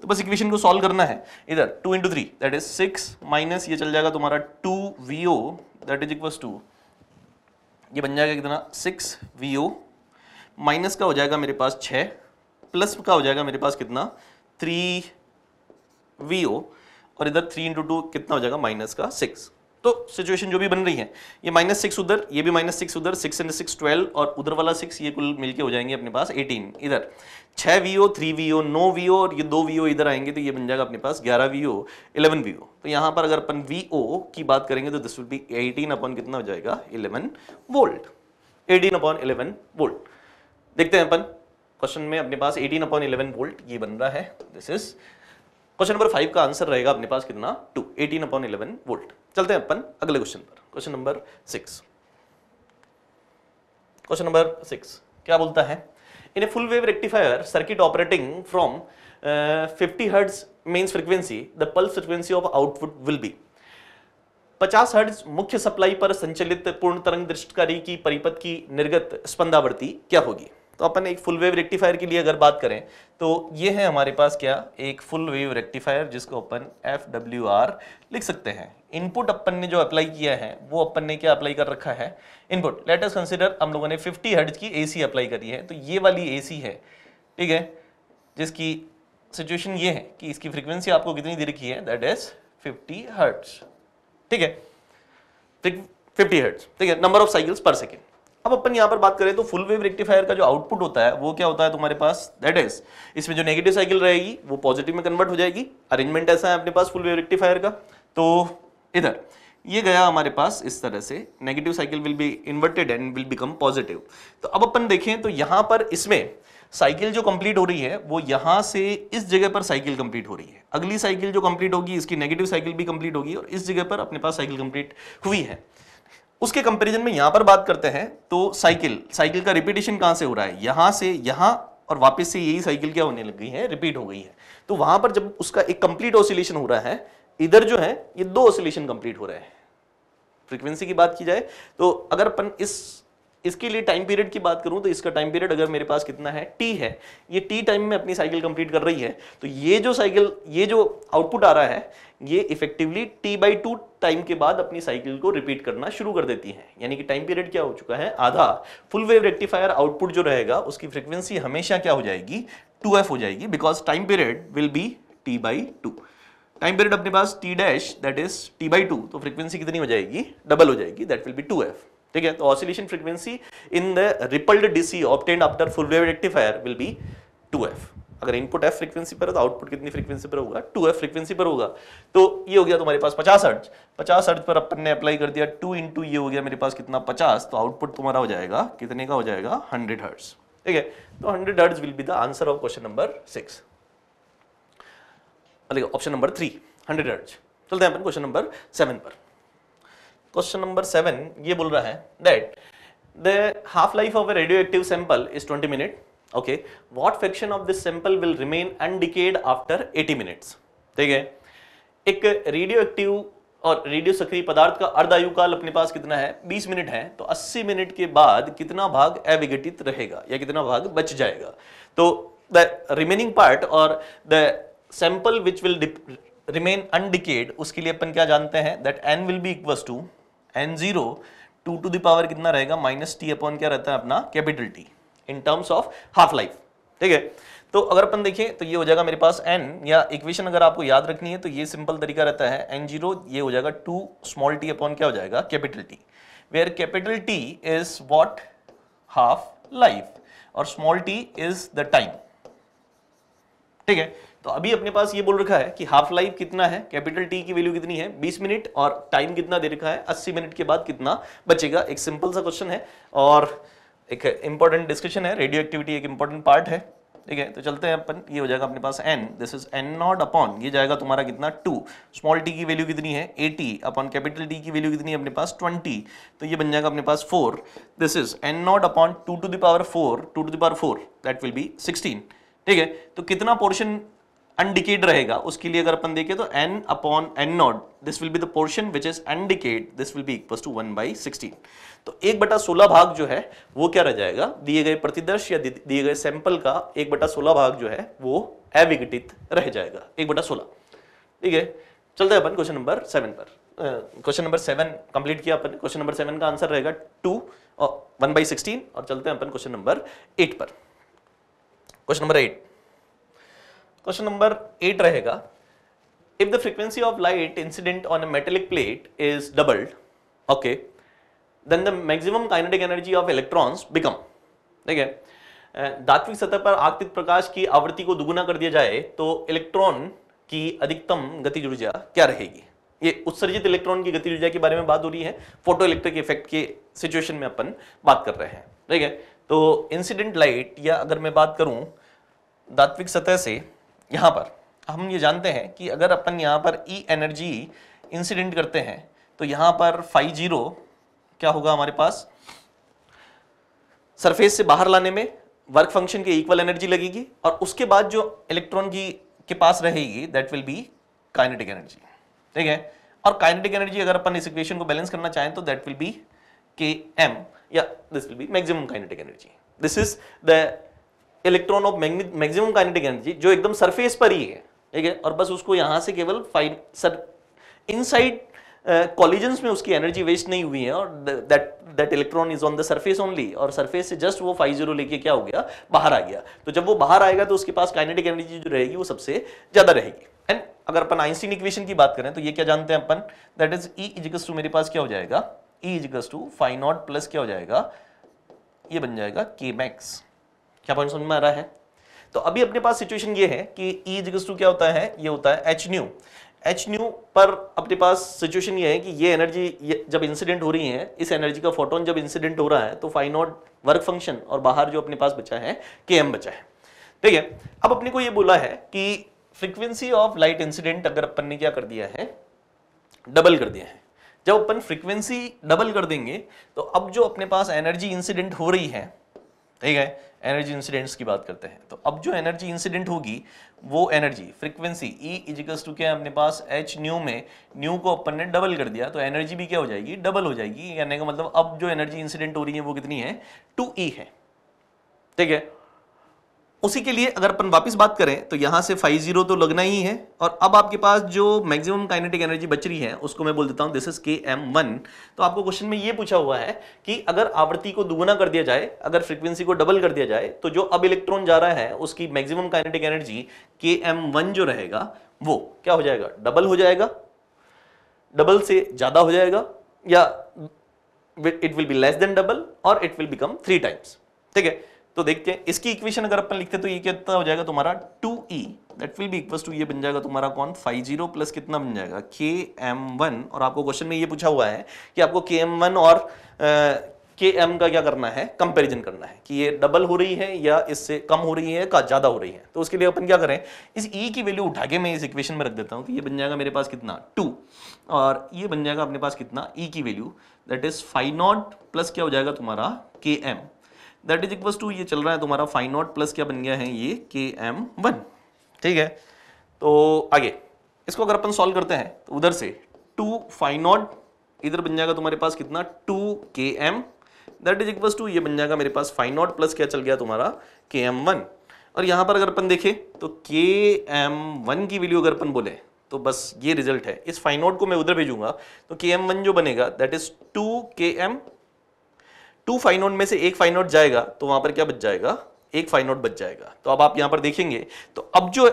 तो बस इक्वेशन को सॉल्व करना है इधर two into three that is six minus ये चल जाएगा तुम्हारा two V O that is equal to ये बन जाएगा कितना सिक्स वी ओ माइनस का हो जाएगा मेरे पास छः प्लस का हो जाएगा मेरे पास कितना थ्री वी ओ और इधर थ्री इंटू टू कितना हो जाएगा माइनस का सिक्स तो सिचुएशन जो भी बन रही है ये माइनस सिक्स उधर ये भी माइनस सिक्स उधर सिक्स एंड सिक्स ट्वेल्व और उधर वाला सिक्स ये कुल मिलके हो जाएंगे अपने पास एटीन इधर छह V O three V O no V O और ये दो वी ओ इधर आएंगे तो ये बन जाएगा अपने पास ग्यारह V O eleven V O तो यहां पर अगर अपन वी ओ की बात करेंगे तो this will be eighteen upon कितना हो जाएगा eleven volt eighteen upon eleven volt देखते हैं अपन क्वेश्चन में अपने पास एटीन अपॉन इलेवन वोल्ट ये बन रहा है this is question number five का आंसर रहेगा अपने पास कितना two eighteen upon eleven volt चलते हैं अपन अगले क्वेश्चन पर question number six question number six क्या बोलता है in a full wave rectifier circuit operating from fifty hertz mains frequency the pulse frequency of output will be 50 hertz मुख्य supply पर संचलित पूर्ण तरंग दृष्टकारी की परिपथ की निर्गत स्पंदावर्ती क्या होगी तो अपन एक फुल वेव रेक्टिफायर के लिए अगर बात करें तो ये है हमारे पास क्या एक फुल वेव रेक्टिफायर जिसको अपन एफ डब्ल्यू आर लिख सकते हैं इनपुट अपन ने जो अप्लाई किया है वो अपन ने क्या अप्लाई कर रखा है इनपुट लेटेस्ट कंसिडर हम लोगों ने 50 हर्ट्ज की एसी अप्लाई करी है तो ये वाली ए है ठीक है जिसकी सिचुएशन ये है कि इसकी फ्रीक्वेंसी आपको कितनी दे रखी है दैट इज फिफ्टी हर्ट्स ठीक है फिफ्टी हर्ट्स ठीक है number of cycles per second अब अपन यहां पर बात करें तो फुल वेव रेक्टिफायर का जो आउटपुट होता है वो क्या होता है तुम्हारे पास दैट इज इसमें जो नेगेटिव साइकिल रहेगी वो पॉजिटिव में कन्वर्ट हो जाएगी अरेंजमेंट ऐसा है अपने पास फुल वेव रेक्टिफायर का तो इधर ये गया हमारे पास इस तरह से negative cycle will be inverted and will become positive तो अब अपन देखें तो यहां पर इसमें साइकिल जो कंप्लीट हो रही है वो यहां से इस जगह पर साइकिल कंप्लीट हो रही है अगली साइकिल जो कंप्लीट होगी इसकी नेगेटिव साइकिल भी कंप्लीट होगी और इस जगह पर अपने पास साइकिल कंप्लीट हुई है उसके कंपैरिजन में यहां पर बात करते हैं तो साइकिल साइकिल का रिपीटेशन कहां से हो रहा है यहां से यहां और वापस से यही साइकिल क्या होने लग गई है रिपीट हो गई है तो वहां पर जब उसका एक कंप्लीट ऑसिलेशन हो रहा है इधर जो है ये दो ऑसिलेशन कंप्लीट हो रहे हैं फ्रीक्वेंसी की बात की जाए तो अगर अपन इस इसके लिए टाइम पीरियड की बात करूं तो इसका टाइम पीरियड अगर मेरे पास कितना है टी है ये टी टाइम में अपनी साइकिल कंप्लीट कर रही है तो ये जो साइकिल ये जो आउटपुट आ रहा है ये effectively T by two time के बाद अपनी साइकिल को रिपीट करना शुरू कर देती है यानी कि टाइम पीरियड क्या हो चुका है आधा फुल वेव रेक्टिफायर आउटपुट जो रहेगा उसकी फ्रिक्वेंसी हमेशा क्या हो जाएगी टू एफ हो जाएगी because time period will be T by two time period अपने पास T dash that is T by two तो फ्रिक्वेंसी कितनी हो जाएगी डबल हो जाएगी that will be two F ठीक है तो oscillation frequency in the rippled DC obtained after full wave rectifier will be two F अगर इनपुट एफ फ्रीक्वेंसी पर है तो आउटपुट कितनी फ्रीक्वेंसी पर होगा टू एफ फ्रीक्वेंसी पर होगा तो ये हो गया तुम्हारे पास पचास अर्ज पचास अर्ज पर अपन ने अप्लाई कर दिया टू इंटू ये हो गया मेरे पास कितना पचास तो आउटपुट तुम्हारा हो जाएगा कितने का हो जाएगा हंड्रेड हर्ट्स ठीक है तो hundred hertz will be the answer of question number six option number three hundred hertz चलते हैं अपन क्वेश्चन नंबर सेवन पर क्वेश्चन नंबर सेवन ये बोल रहा है that the half life of a radioactive sample is twenty minute okay what fraction of this sample will remain undecayed after 80 minutes ठीक है एक रेडियो एक्टिव और radio सक्रिय पदार्थ का अर्ध आयु काल अपने पास कितना है 20 मिनट है तो 80 मिनट के बाद कितना भाग अविघटित रहेगा या कितना भाग बच जाएगा तो द रिमेनिंग पार्ट और the sample which will remain undecayed उसके लिए अपन क्या जानते हैं that N will be equal to N zero two to the power कितना रहेगा माइनस टी अपॉन क्या रहता है अपना capital T in terms of half life ठीक है तो अगर अपन देखें तो ये हो जाएगा मेरे पास एन या इक्वेशन अगर आपको याद रखनी है तो ये सिंपल तरीका रहता है एन जीरो ये हो जाएगा टू स्मॉल टी अपॉन क्या हो जाएगा capital T where capital T is what half life और small T is the time ठीक है तो अभी अपने पास ये बोल रखा है कि हाफ लाइफ कितना है कैपिटल टी की वैल्यू कितनी है 20 मिनट और टाइम कितना दे रखा है 80 मिनट के बाद कितना बचेगा एक सिंपल सा क्वेश्चन है और एक इंपॉर्टेंट डिस्कशन है रेडियो एक्टिविटी एक इंपॉर्टेंट पार्ट है ठीक है तो चलते हैं अपन ये हो जाएगा अपने पास N this is N nought upon ये जाएगा तुम्हारा कितना टू स्मॉल टी की वैल्यू कितनी है एटी अपॉन कैपिटल टी की वैल्यू कितनी है अपने पास ट्वेंटी तो ये बन जाएगा अपने पास four this is N nought upon two to the power four two to the power four that will be sixteen ठीक है तो कितना पोर्शन अनडिकेड रहेगा उसके लिए अगर अपन देखें तो N upon N nought this will be the portion which is undecayed this will be equal to one by sixteen तो एक बटा सोलह भाग जो है वो क्या रह जाएगा दिए गए प्रतिदर्श या दिए गए सैंपल का एक बटा सोलह भाग जो है वो अविघटित रह जाएगा एक बटा सोलह ठीक है चलते हैं अपन क्वेश्चन नंबर सेवन पर क्वेश्चन नंबर सेवन कंप्लीट किया अपन क्वेश्चन नंबर सेवन का आंसर रहेगा टू और वन बाई सिक्सटीन और चलते हैं अपन क्वेश्चन नंबर एट पर question number eight question number eight रहेगा if the frequency of light incident on a metallic plate is doubled okay then the maximum kinetic energy of electrons become ठीक है धात्विक सतह पर आर्थिक प्रकाश की आवृत्ति को दुगुना कर दिया जाए तो इलेक्ट्रॉन की अधिकतम गतिज ऊर्जा क्या रहेगी ये उत्सर्जित इलेक्ट्रॉन की गतिज ऊर्जा के बारे में बात हो रही है फोटो इलेक्ट्रिक इफेक्ट के सिचुएशन में अपन बात कर रहे हैं ठीक है तो इंसिडेंट लाइट या अगर मैं बात करूं धात्विक सतह से यहाँ पर हम ये जानते हैं कि अगर अपन यहाँ पर ई एनर्जी इंसिडेंट करते हैं तो यहाँ पर फाइव जीरो क्या होगा हमारे पास सरफेस से बाहर लाने में वर्क फंक्शन के इक्वल एनर्जी लगेगी और उसके बाद जो इलेक्ट्रॉन की के पास रहेगी that will be kinetic energy ठीक है और काइनेटिक एनर्जी अगर अपन इस इक्वेशन को बैलेंस करना चाहें तो that will be K M या this will be maximum kinetic energy this is the electron of maximum kinetic energy जो एकदम सरफेस पर ही है ठीक है और बस उसको यहां से केवल फाइन सर इनसाइड कॉलिजन्स में उसकी एनर्जी वेस्ट नहीं हुई है और that that electron is on the surface only और सरफेस से जस्ट वो फाइव जीरो लेके क्या हो गया बाहर आ गया तो जब वो बाहर आएगा तो उसके पास काइनेटिक एनर्जी जो रहेगी वो सबसे ज्यादा रहेगी एंड अगर अपन आइंस्टीन इक्वेशन की बात करें तो ये क्या जानते हैं अपन that is E equals to मेरे पास क्या हो जाएगा E equals to five naught plus क्या हो जाएगा ये बन जाएगा के मैक्स क्या पॉइंट समझ में आ रहा है तो अभी अपने पास सिचुएशन ये है कि ई e इजिकल्स टू क्या होता है ये होता है एच न्यू एच न्यू पर अपने पास सिचुएशन ये है कि ये एनर्जी जब इंसिडेंट हो रही है इस एनर्जी का फोटोन जब इंसिडेंट हो रहा है तो फाइन आउट वर्क फंक्शन और बाहर जो अपने पास बचा है के एम बचा है ठीक है अब अपने को ये बोला है कि फ्रीक्वेंसी ऑफ लाइट इंसिडेंट अगर अपन ने क्या कर दिया है डबल कर दिया है जब अपन फ्रीक्वेंसी डबल कर देंगे तो अब जो अपने पास एनर्जी इंसिडेंट हो रही है ठीक है एनर्जी इंसिडेंट्स की बात करते हैं तो अब जो एनर्जी इंसिडेंट होगी वो energy frequency E equals to क्या अपने पास एच न्यू में न्यू को अपन ने डबल कर दिया तो एनर्जी भी क्या हो जाएगी डबल हो जाएगी कहने का मतलब अब जो एनर्जी इंसिडेंट हो रही है वो कितनी है टू ई e है ठीक है उसी के लिए अगर अपन वापस बात करें तो यहाँ से फाइव जीरो तो लगना ही है और अब आपके पास जो मैक्सिमम काइनेटिक एनर्जी बच रही है उसको मैं बोल देता हूँ this is K M one तो आपको क्वेश्चन में ये पूछा हुआ है कि अगर आवृत्ति को दुगुना कर दिया जाए अगर फ्रीक्वेंसी को डबल कर दिया जाए तो जो अब इलेक्ट्रॉन जा रहा है उसकी maximum kinetic energy K M one जो रहेगा वो क्या हो जाएगा डबल हो जाएगा डबल से ज़्यादा हो जाएगा या it will be less than double और it will become three times ठीक है तो देखते हैं इसकी इक्वेशन अगर अपन लिखते तो ये कितना हो जाएगा तुम्हारा two E that will be equal to ये बन जाएगा तुम्हारा कौन फाइव जीरो प्लस कितना बन जाएगा के एम वन और आपको क्वेश्चन में ये पूछा हुआ है कि आपको के एम वन और के एम का क्या करना है कंपैरिजन करना है कि ये डबल हो रही है या इससे कम हो रही है का ज़्यादा हो रही है तो उसके लिए अपन क्या करें इस ई e की वैल्यू उठा के मैं इस इक्वेशन में रख देता हूँ कि ये बन जाएगा मेरे पास कितना टू और ये बन जाएगा अपने पास कितना ई e की value that is five naught plus क्या हो जाएगा तुम्हारा K M that is equal to ये चल रहा है तुम्हारा फाइव नॉट प्लस क्या बन गया है ये के एम वन ठीक है तो आगे इसको अगर अपन सॉल्व करते हैं तो उधर से टू फाइन नॉट इधर बन जाएगा तुम्हारे पास कितना two K M that is equal to ये बन जाएगा मेरे पास फाइन नॉट प्लस क्या चल गया तुम्हारा के एम वन और यहाँ पर अगर अपन देखें तो के एम वन की वैल्यू अगर अपन बोले तो बस ये रिजल्ट है इस फाइन को मैं उधर भेजूंगा तो के एम वन जो बनेगा that is two K M two phi naught में से एक फाइनोट जाएगा तो वहां पर क्या बच जाएगा एक फाइनोट बच जाएगा तो अब आप यहां पर देखेंगे तो अब जो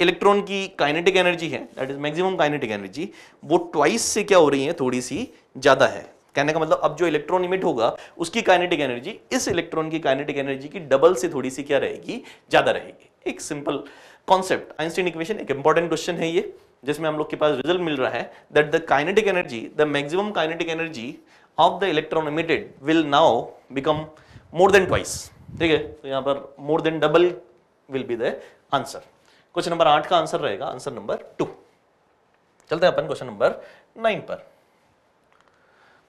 इलेक्ट्रॉन की काइनेटिक एनर्जी है that is maximum kinetic energy वो ट्वाइस से क्या हो रही है थोड़ी सी ज्यादा है कहने का मतलब अब जो इलेक्ट्रॉन इमिट होगा उसकी काइनेटिक एनर्जी इस इलेक्ट्रॉन की काइनेटिक एनर्जी की डबल से थोड़ी सी क्या रहेगी ज्यादा रहेगी एक सिंपल कॉन्सेप्ट आइंस्टीन इक्वेशन एक इंपॉर्टेंट क्वेश्चन है ये जिसमें हम लोग के पास रिजल्ट मिल रहा है that the kinetic energy the maximum kinetic energy of the electron emitted will now become more than twice ठीक है तो यहां पर more than double will be the answer question number आठ का आंसर रहेगा आंसर नंबर टू चलते हैं अपन क्वेश्चन नंबर नाइन पर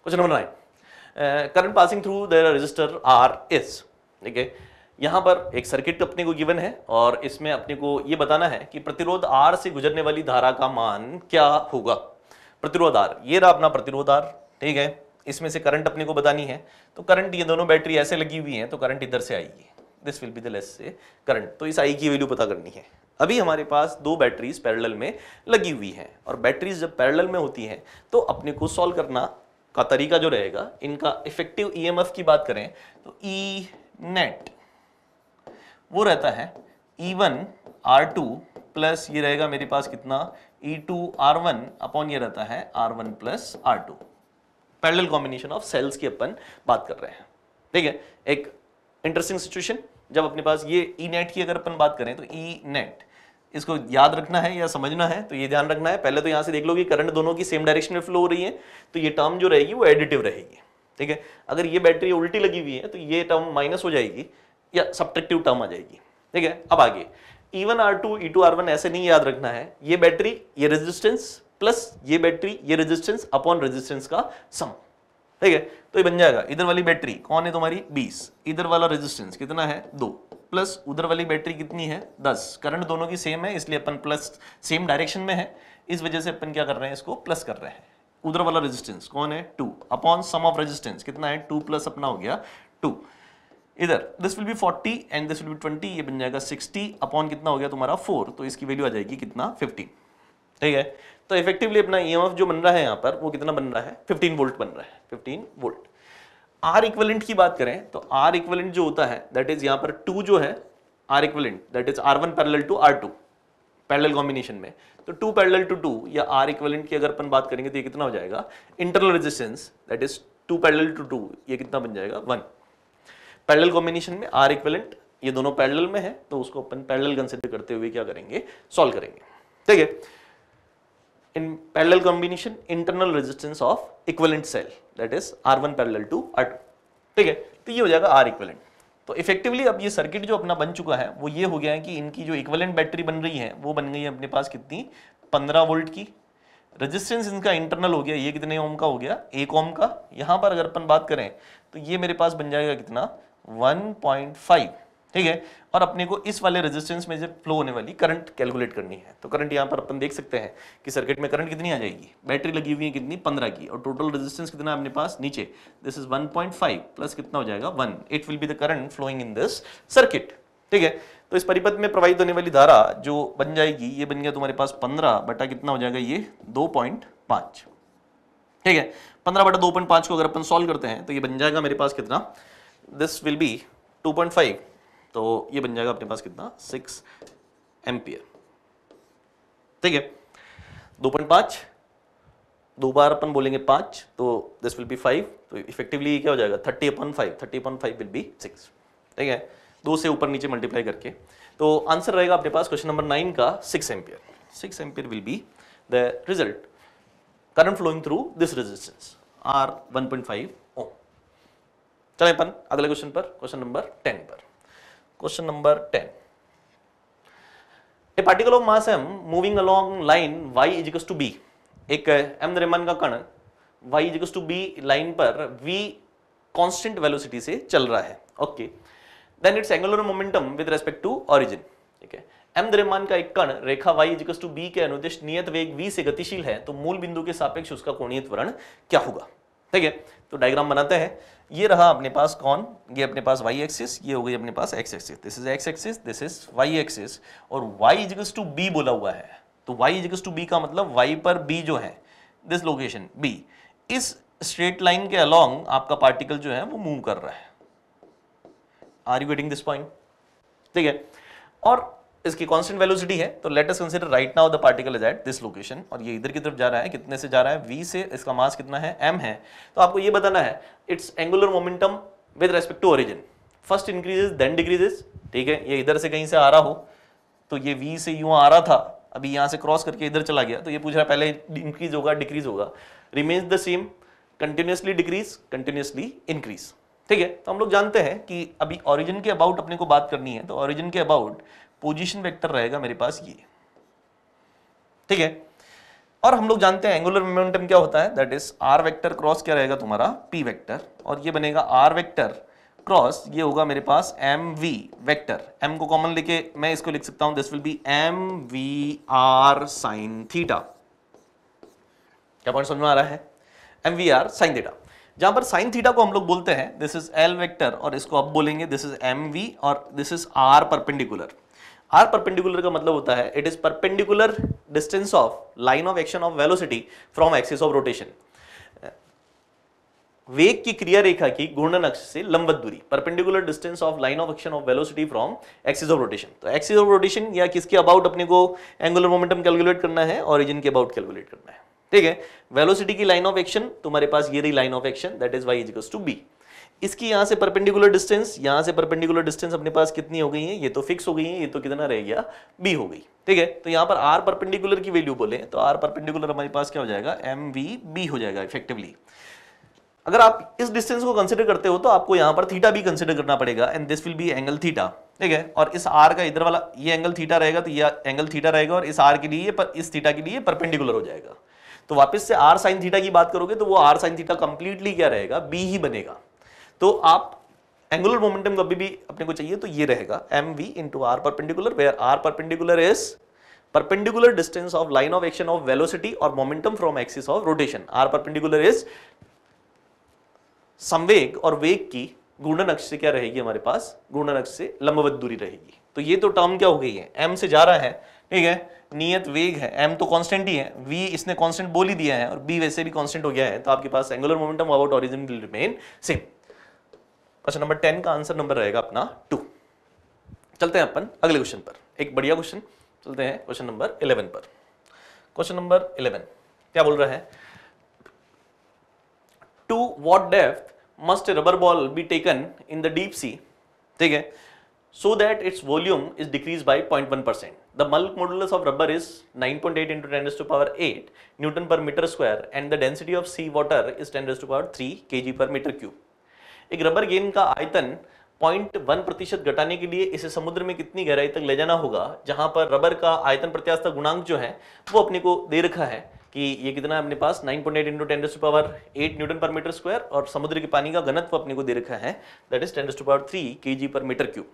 question number nine current passing through the resistor R is ठीक है यहां पर एक सर्किट अपने को गिवन है और इसमें अपने को ये बताना है कि प्रतिरोध आर से गुजरने वाली धारा का मान क्या होगा प्रतिरोध आर ये रहा अपना प्रतिरोध आर ठीक है इसमें से करंट अपने को बतानी है तो करंट ये दोनों बैटरी ऐसे लगी हुई हैं तो करंट इधर से आएगी this will be the less से करंट तो इस आई की वैल्यू पता करनी है अभी हमारे पास दो बैटरीज पैरेलल में लगी हुई हैं और बैटरीज जब पैरेलल में होती हैं तो अपने को सॉल्व करना का तरीका जो रहेगा इनका इफेक्टिव ईएमएफ e की बात करें तो ई e नेट वो रहता है E one R two plus ये रहेगा मेरे पास कितना E two are one upon ये रहता है R one plus R two parallel combination of cells की अपन बात कर रहे हैं ठीक है एक इंटरेस्टिंग सिचुएशन जब अपने पास ये ई e नेट की अगर अपन बात करें तो ई e नेट इसको याद रखना है या समझना है तो ये ध्यान रखना है पहले तो यहाँ से देख लो कि करंट दोनों की सेम डायरेक्शन में फ्लो हो रही है तो ये टर्म जो रहेगी वो एडिटिव रहेगी ठीक है अगर ये बैटरी उल्टी लगी हुई है तो ये टर्म माइनस हो जाएगी या सब्ट्रेक्टिव टर्म आ जाएगी ठीक है अब आगे E one R two E two are one ऐसे नहीं याद रखना है ये बैटरी ये रेजिस्टेंस प्लस ये बैटरी ये रेजिस्टेंस अपॉन रेजिस्टेंस का सम ठीक है तो ये बन जाएगा इधर वाली बैटरी कौन है तुम्हारी 20 इधर वाला रेजिस्टेंस कितना है दो प्लस उधर वाली बैटरी कितनी है 10 करंट दोनों की सेम है इसलिए अपन प्लस सेम डायरेक्शन में है इस वजह से अपन क्या कर रहे हैं इसको प्लस कर रहे हैं उधर वाला रेजिस्टेंस कौन है two upon sum of resistance कितना है टू प्लस अपना हो गया टू इधर this will be 40 and this will be 20 ये बन जाएगा 60 अपॉन कितना हो गया तुम्हारा 4 तो इसकी वैल्यू आ जाएगी कितना 15 ठीक है तो इफेक्टिवली अपना ई e जो बन रहा है यहाँ पर वो कितना बन रहा है फिफ्टीन वोल्ट बन रहा है फिफ्टीन वोल्ट आर इक्वलेंट की बात करें तो आर इक्वलेंट जो होता है दैट इज यहाँ पर टू जो है R equivalent that is R one parallel to R two parallel combination में तो टू पैरल टू टू या आर इक्वलेंट की अगर अपन बात करेंगे तो ये कितना हो जाएगा internal resistance that is two parallel two two ये कितना बन जाएगा वन पैरल कॉम्बिनेशन में आर इक्वलेंट ये दोनों पैरल में है तो उसको अपन पैरल कंसिडर करते हुए क्या करेंगे सॉल्व करेंगे ठीक है in parallel combination internal resistance of equivalent cell that is R1 parallel to R2 ठीक है तो ये हो जाएगा R equivalent तो इफेक्टिवली अब ये सर्किट जो अपना बन चुका है वो ये हो गया है कि इनकी जो इक्वलेंट बैटरी बन रही है वो बन गई है अपने पास कितनी 15 वोल्ट की रेजिस्टेंस इनका इंटरनल हो गया ये कितने ओम का हो गया एक ओम का यहाँ पर अगर अपन बात करें तो ये मेरे पास बन जाएगा कितना 1.5 ठीक है और अपने को इस वाले रेजिस्टेंस में जब फ्लो होने वाली करंट कैलकुलेट करनी है तो करंट यहाँ पर अपन देख सकते हैं कि सर्किट में करंट कितनी आ जाएगी बैटरी लगी हुई है कितनी पंद्रह की और टोटल रेजिस्टेंस कितना अपने पास नीचे दिस इज वन प्लस कितना हो जाएगा one it will be the current flowing in this circuit ठीक है तो इस परिपथ में प्रवाहित होने वाली धारा जो बन जाएगी ये बन गया तुम्हारे पास पंद्रह बटा कितना हो जाएगा ये दो पॉइंट पांच ठीक है पंद्रह बटा दो पॉइंट पांच को अगर अपन सॉल्व करते हैं तो ये बन जाएगा मेरे पास कितना this will be two point five तो ये बन जाएगा अपने पास कितना सिक्स एम्पियर ठीक है दो पॉइंट पांच दो बार अपन बोलेंगे पांच तो दिस विल बी फाइव तो इफेक्टिवली क्या हो जाएगा thirty upon five thirty upon five will be six ठीक है दो से ऊपर नीचे मल्टीप्लाई करके तो आंसर रहेगा अपने पास क्वेश्चन नंबर नाइन का six ampere six ampere will be the result current flowing through this resistance R one point five ohm. चले अपन अगले क्वेश्चन पर क्वेश्चन नंबर टेन पर question number ten a particle of mass M moving along line y equals to b एक M द्रव्यमान का कण y equals to b line पर v कांस्टेंट वेलोसिटी से चल रहा है okay then its angular momentum with respect to origin ठीक है एम द्रव्यमान का एक कण रेखा y इजिकल्स टू b के अनुदिश नियत वेग v से गतिशील है तो मूल बिंदु के सापेक्ष उसका कोणीय त्वरण क्या होगा ठीक है तो डायग्राम बनाते हैं ये रहा अपने पास कौन ये अपने पास वाई एक्सिस ये हो गई अपने पास X axis this is X axis this is Y axis और वाई इजिकल्स टू बी बोला हुआ है तो वाई इजिकल्स टू बी का मतलब वाई पर बी जो है दिस लोकेशन बी इस स्ट्रेट लाइन के अलोंग आपका पार्टिकल जो है वो मूव कर रहा है are you getting this point ठीक है और इसकी कॉन्स्टेंट वेलोसिटी है तो let us consider right now the particle is at this location और ये इधर की तरफ जा रहा है कितने से जा रहा है वी से इसका मास कितना है एम है तो आपको ये बताना है its angular momentum with respect to origin first increases then decreases ठीक है ये इधर से कहीं से आ रहा हो तो ये वी से यू आ रहा था अभी यहाँ से क्रॉस करके इधर चला गया तो ये पूछ रहा है पहले इंक्रीज होगा डिक्रीज होगा remains the same continuously decrease continuously increase ठीक है तो हम लोग जानते हैं कि अभी ओरिजिन के अबाउट अपने को बात करनी है तो ओरिजिन के अबाउट पोजीशन वेक्टर रहेगा मेरे पास ये ठीक है और हम लोग जानते हैं एंगुलर मोमेंटम क्या होता है that is R vector cross क्या रहेगा तुम्हारा पी वेक्टर और ये बनेगा आर वेक्टर क्रॉस ये होगा मेरे पास एम वी वैक्टर एम को कॉमन लेके मैं इसको लिख सकता हूं this will be M V R sine theta क्या पॉइंट समझ में आ रहा है M V R sine theta जहां पर साइन थीटा को हम लोग बोलते हैं दिस इज एल वेक्टर और इसको अब बोलेंगे दिस इज एम वी और this is R perpendicular R perpendicular का मतलब होता है it is perpendicular distance of line of action of velocity from axis of rotation वेग की क्रिया रेखा की घूर्णन अक्ष से लंबत दूरी perpendicular distance of line of action of velocity from axis of rotation तो एक्सिस ऑफ रोटेशन या किसके अबाउट अपने को एंगुलर मोमेंटम कैलकुलेट करना है ऑरिजिन के अबाउट कैलकुलेट करना है ठीक है वेलोसिटी की लाइन ऑफ एक्शन तुम्हारे पास ये रही line of action that is Y equals to B इसकी यहां से परपेंडिकुलर डिस्टेंस यहाँ से परपेंडिकुलर डिस्टेंस अपने पास कितनी हो गई है ये तो फिक्स हो गई है ये तो कितना रह गया बी हो गई ठीक है तो यहां पर आर परपेंडिकुलर की वैल्यू बोले तो आर परपेंडिकुलर हमारे पास क्या हो जाएगा एम वी बी हो जाएगा इफेक्टिवली अगर आप इस डिस्टेंस को कंसिडर करते हो तो आपको यहां पर थीटा भी कंसिडर करना पड़ेगा and this will be angle theta ठीक है और इस आर का इधर वाला ये एंगल थीटा रहेगा तो ये एंगल थीटा रहेगा और इस आर के लिए पर इस थीटा के लिए परपेंडिकुलर हो जाएगा तो वापस से आर साइन थीटा की बात करोगे तो वो आर साइन थीटा कंप्लीटली क्या रहेगा बी ही बनेगा तो आप एंगुलर मोमेंटम कभी भी अपने को चाहिए तो ये रहेगा M V into R perpendicular where R perpendicular is perpendicular distance of line of action of velocity और momentum from axis of rotation R perpendicular is संवेग और वेग की गुणन अक्ष से क्या रहेगी हमारे पास गुणन अक्ष से लंबवत दूरी रहेगी तो ये तो टर्म क्या हो गई है एम से जा रहा है ठीक है नियत वेग है एम तो कांस्टेंट ही है वी इसने कांस्टेंट बोल ही दिया है और बी वैसे भी कांस्टेंट हो गया है तो आपके पास angular momentum about origin will remain same अच्छा नंबर टेन का आंसर नंबर रहेगा अपना टू चलते हैं अपन अगले क्वेश्चन पर एक बढ़िया क्वेश्चन चलते हैं क्वेश्चन नंबर इलेवन पर क्वेश्चन नंबर इलेवन क्या बोल रहा है to what depth must rubber ball be taken in the deep sea ठीक है so that its volume is decrease by point one percent the bulk modulus of rubber is nine point eight into ten raise to power eight newton per metre square and the density of sea water is ten raise to power three K G पर metre cube एक rubber गेंद का आयतन point one प्रतिशत घटाने के लिए इसे समुद्र में कितनी गहराई तक ले जाना होगा जहां पर रबर का आयतन प्रत्यास्था गुणांक जो है वो अपने को दे रखा है कि ये कितना है अपने पास 9.8 point eight into ten to power eight newton per metre square और समुद्र के पानी का घनत्व अपने को दे रखा है that is ten to power three K G पर मीटर क्यूब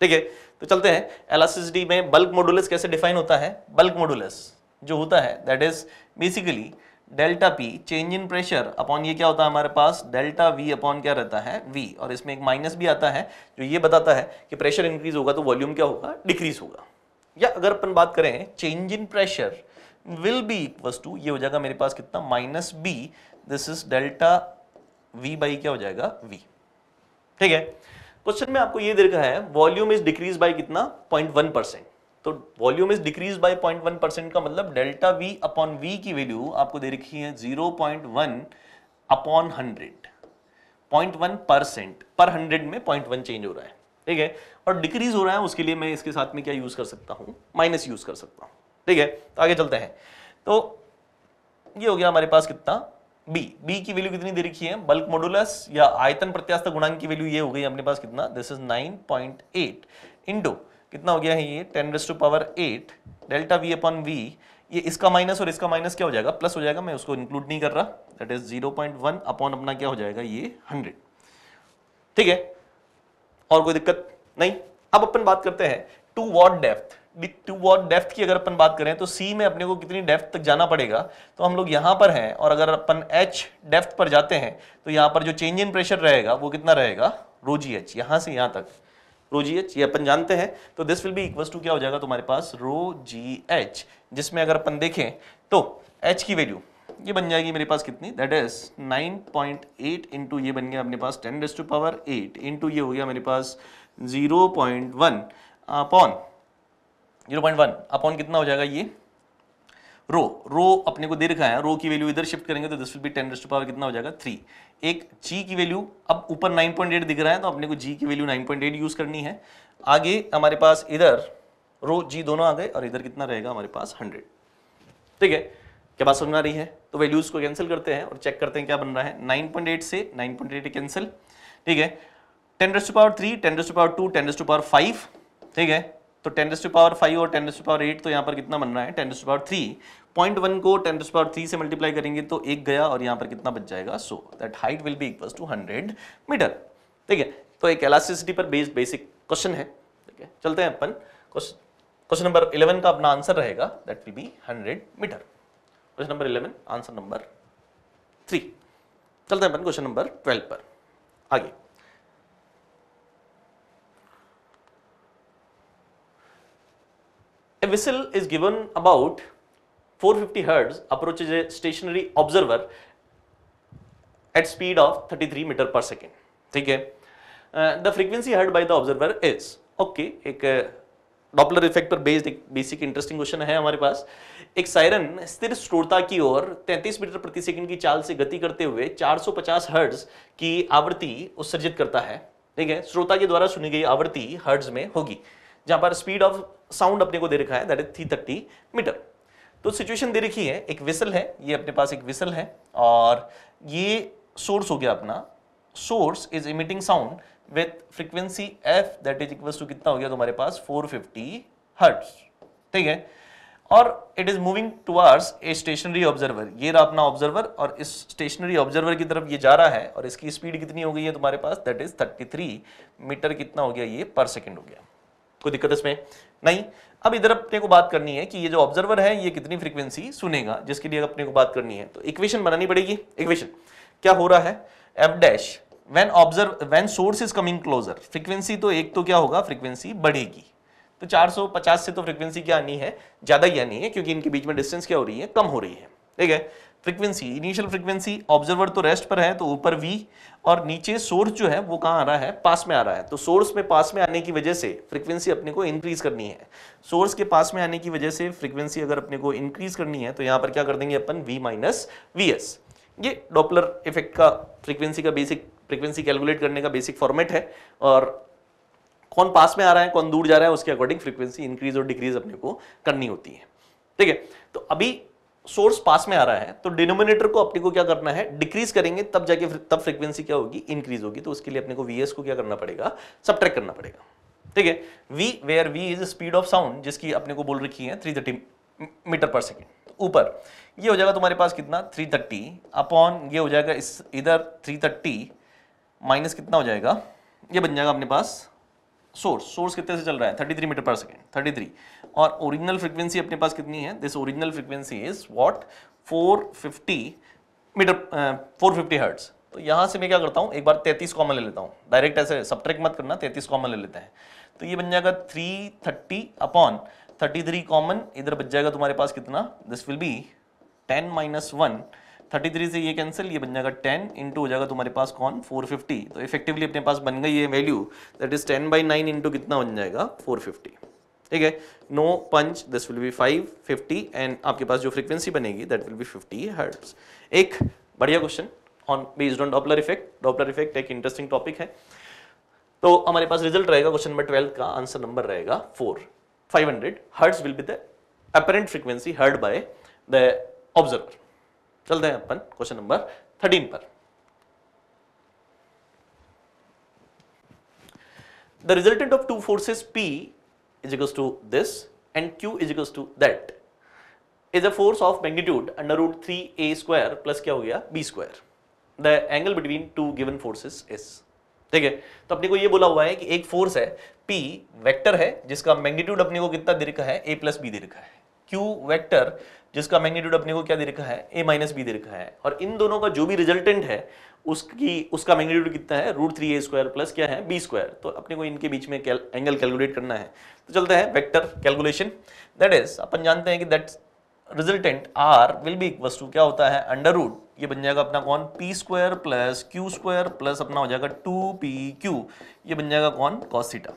ठीक है तो चलते हैं एलास्टिसिटी में बल्क मॉडुलस कैसे डिफाइन होता है बल्क मॉडुलस जो होता है that is basically delta P change in pressure upon ये क्या होता है हमारे पास डेल्टा वी अपॉन क्या रहता है वी और इसमें एक माइनस भी आता है जो ये बताता है कि प्रेशर इंक्रीज होगा तो वॉल्यूम क्या होगा डिक्रीज होगा या अगर अपन बात करें change in pressure will be equals to ये हो जाएगा मेरे पास कितना minus B this is delta V by क्या हो जाएगा वी ठीक है क्वेश्चन में आपको ये दे रखा है वॉल्यूम इज डिक्रीज बाई कितना पॉइंट वन परसेंट तो volume is decrease by 0.1 percent का मतलब डेल्टा वी अपॉन वी की वैल्यू आपको दे रखी है 0.1 अपॉन हंड्रेड पॉइंट परसेंट पर हंड्रेड में पॉइंट वन चेंज हो रहा है ठीक है और डिक्रीज हो रहा है उसके लिए मैं इसके साथ में क्या यूज कर सकता हूँ माइनस यूज कर सकता हूँ ठीक है तो आगे चलते हैं तो ये हो गया हमारे पास कितना बी बी की वैल्यू कितनी दे रखी है बल्क मोडुलस या आयतन प्रत्यास्थ गुणांक की वैल्यू ये हो गई अपने पास कितना this is nine point eight into कितना हो गया है ये ten raise to power eight delta V upon V ये इसका माइनस और इसका माइनस क्या हो जाएगा प्लस हो जाएगा मैं उसको इंक्लूड नहीं कर रहा that is zero point one upon अपना क्या हो जाएगा ये हंड्रेड ठीक है और कोई दिक्कत नहीं अब अपन बात करते हैं to what depth to what depth की अगर अपन बात करें तो सी में अपने को कितनी डेप्थ तक जाना पड़ेगा तो हम लोग यहाँ पर हैं और अगर अपन एच डेप्थ पर जाते हैं तो यहाँ पर जो चेंज इन प्रेशर रहेगा वो कितना रहेगा रोजी एच यहाँ से यहां तक रो जी एच ये अपन जानते हैं तो this will be equal to क्या हो जाएगा तुम्हारे पास रो जी एच जिसमें अगर अपन देखें तो एच की वैल्यू ये बन जाएगी मेरे पास कितनी दैट इज 9.8 पॉइंट इंटू ये बन गया अपने पास 10 डेज टू पावर 8 इंटू ये हो गया मेरे पास 0.1 अपॉन वन अपॉन कितना हो जाएगा ये रो रो अपने को दे रखा है रो की वैल्यू इधर शिफ्ट करेंगे तो this will be ten raised power कितना हो जाएगा थ्री एक जी की वैल्यू अब ऊपर 9.8 दिख रहा है तो अपने को जी की वैल्यू 9.8 यूज करनी है आगे हमारे पास इधर रो जी दोनों आ गए और इधर कितना रहेगा हमारे पास हंड्रेड ठीक है क्या बात समझ आ रही है तो वैल्यूज को कैंसिल करते हैं और चेक करते हैं क्या बन रहा है 9.8 से 9.8 कैंसिल ठीक है ten raised power three ten raised power two ten raised power five ठीक है तो टेन रेस्ट पावर फाइव और टेन रेस्ट पावर एट तो यहाँ पर कितना बन रहा है ten raised power three point one को टेन रेस्ट पावर थ्री से मल्टीप्लाई करेंगे तो एक गया और यहाँ पर कितना बच जाएगा so that height will be equal to hundred metre ठीक है तो एक एलास्टिसिटी पर बेस्ड बेसिक क्वेश्चन है ठीक है चलते हैं अपन क्वेश्चन नंबर इलेवन का अपना आंसर रहेगा that will be hundred metre question number eleven answer number three चलते हैं अपन क्वेश्चन नंबर ट्वेल्व पर आगे A whistle is given about 450 hertz approaches a stationary observer at speed of 33 meter per second theek hai the frequency heard by the observer is okay एक Doppler uh, effect पर based एक basic interesting question है हमारे पास एक siren स्थिर स्ट्रोता की ओर 33 metre प्रति second की चाल से गति करते हुए 450 हर्ड्स की आवृत्ति उत्सर्जित करता है ठीक है श्रोता के द्वारा सुनी गई आवृत्ति हर्ड्स में होगी जहां पर स्पीड ऑफ साउंड अपने को दे रखा है that is three thirty metre तो सिचुएशन दे रखी है एक विसल है ये अपने पास एक विसल है और ये सोर्स हो गया अपना source is emitting sound with frequency F that is equal to कितना हो गया तुम्हारे पास 450 फिफ्टी हर्ट्स ठीक है और it is moving towards a stationary observer ये रहा अपना ऑब्जर्वर और इस स्टेशनरी ऑब्जर्वर की तरफ ये जा रहा है और इसकी स्पीड कितनी हो गई है तुम्हारे पास दैट इज 33 मीटर कितना हो गया ये पर सेकेंड हो गया कोई दिक्कत इसमें नहीं अब इधर अपने को बात करनी है कि ये जो ऑब्जर्वर है ये कितनी फ्रीक्वेंसी सुनेगा जिसके लिए अपने को बात करनी है तो इक्वेशन बनानी पड़ेगी इक्वेशन क्या हो रहा है F dash when observe when source is coming closer frequency तो एक तो क्या होगा फ्रीक्वेंसी बढ़ेगी तो 450 से तो फ्रीक्वेंसी क्या आनी है ज़्यादा ही आनी है क्योंकि इनके बीच में डिस्टेंस क्या हो रही है कम हो रही है ठीक है फ्रीक्वेंसी इनिशियल फ्रीक्वेंसी ऑब्जर्वर तो रेस्ट पर है तो ऊपर वी और नीचे सोर्स जो है वो कहाँ आ रहा है पास में आ रहा है तो सोर्स में पास में आने की वजह से फ्रीक्वेंसी अपने को इंक्रीज करनी है सोर्स के पास में आने की वजह से फ्रीक्वेंसी अगर अपने को इंक्रीज करनी है तो यहाँ पर क्या कर देंगे अपन वी माइनस वी एस ये डॉपलर इफेक्ट का फ्रीक्वेंसी का बेसिक फ्रीक्वेंसी कैलकुलेट करने का बेसिक फॉर्मेट है और कौन पास में आ रहा है कौन दूर जा रहा है उसके अकॉर्डिंग फ्रीक्वेंसी इंक्रीज और डिक्रीज अपने को करनी होती है ठीक है तो अभी सोर्स पास में आ रहा है तो डिनोमिनेटर को अपने को क्या करना है डिक्रीज करेंगे तब जाके तब फ्रीक्वेंसी क्या होगी इंक्रीज होगी तो उसके लिए अपने को वी को क्या करना पड़ेगा सब करना पड़ेगा ठीक है V where V is speed of sound जिसकी अपने को बोल रखी है three thirty metre per second ऊपर ये हो जाएगा तुम्हारे पास कितना 330 अपॉन ये हो जाएगा इस इधर 330 माइनस कितना हो जाएगा ये बन जाएगा अपने पास सोर्स सोर्स कितने से चल रहा है 33 मीटर पर सेकेंड थ्री और ओरिजिनल फ्रीक्वेंसी अपने पास कितनी है this original frequency is what 450 metre four fifty hertz तो यहाँ से मैं क्या करता हूँ एक बार 33 कॉमन ले लेता हूँ डायरेक्ट ऐसे सब्ट्रैक मत करना 33 कॉमन ले लेते हैं तो ये बन जाएगा 330 अपॉन 33 कॉमन इधर बच जाएगा तुम्हारे पास कितना this will be 10 minus one thirty से ये कैंसिल ये बन जाएगा 10 इंटू हो जाएगा तुम्हारे पास कौन 450 तो इफेक्टिवली अपने पास बन गई ये value that is 10 by nine into कितना बन जाएगा 450 ठीक है नो पंच this will be five fifty and आपके पास जो फ्रीक्वेंसी बनेगी that will be fifty hertz एक बढ़िया question on based on Doppler effect Doppler effect एक इंटरेस्टिंग टॉपिक है तो हमारे पास रिजल्ट रहेगा क्वेश्चन नंबर ट्वेल्थ का आंसर नंबर रहेगा four five hundred hertz will be the apparent frequency heard by the observer चलते हैं अपन क्वेश्चन नंबर थर्टीन पर the resultant of two forces P is equals to this and q is equals to that is a force of magnitude under root 3a square plus kya ho gaya b square the angle between two given forces is ठीक है तो अपने को ये बोला हुआ है कि एक फोर्स है p वेक्टर है जिसका मैग्नीट्यूड अपने को कितना दीर्घ है a प्लस बी दीर्घ है क्यू वेक्टर जिसका मैग्नीट्यूड अपने को क्या दे रखा है ए माइनस बी दे रखा है और इन दोनों का जो भी रिजल्टेंट है उसकी उसका मैग्नीट्यूड कितना है root three A square plus क्या है बी स्क्वायर तो अपने को इनके बीच में कैल, एंगल कैलकुलेट करना है तो चलते हैं वेक्टर कैलकुलेशन दैट इज अपन जानते हैं कि that resultant R will be वस्तु क्या होता है अंडर रूट ये बन जाएगा अपना कौन P square plus Q square plus अपना हो जाएगा टू पी क्यू ये बन जाएगा कौन कॉसिटा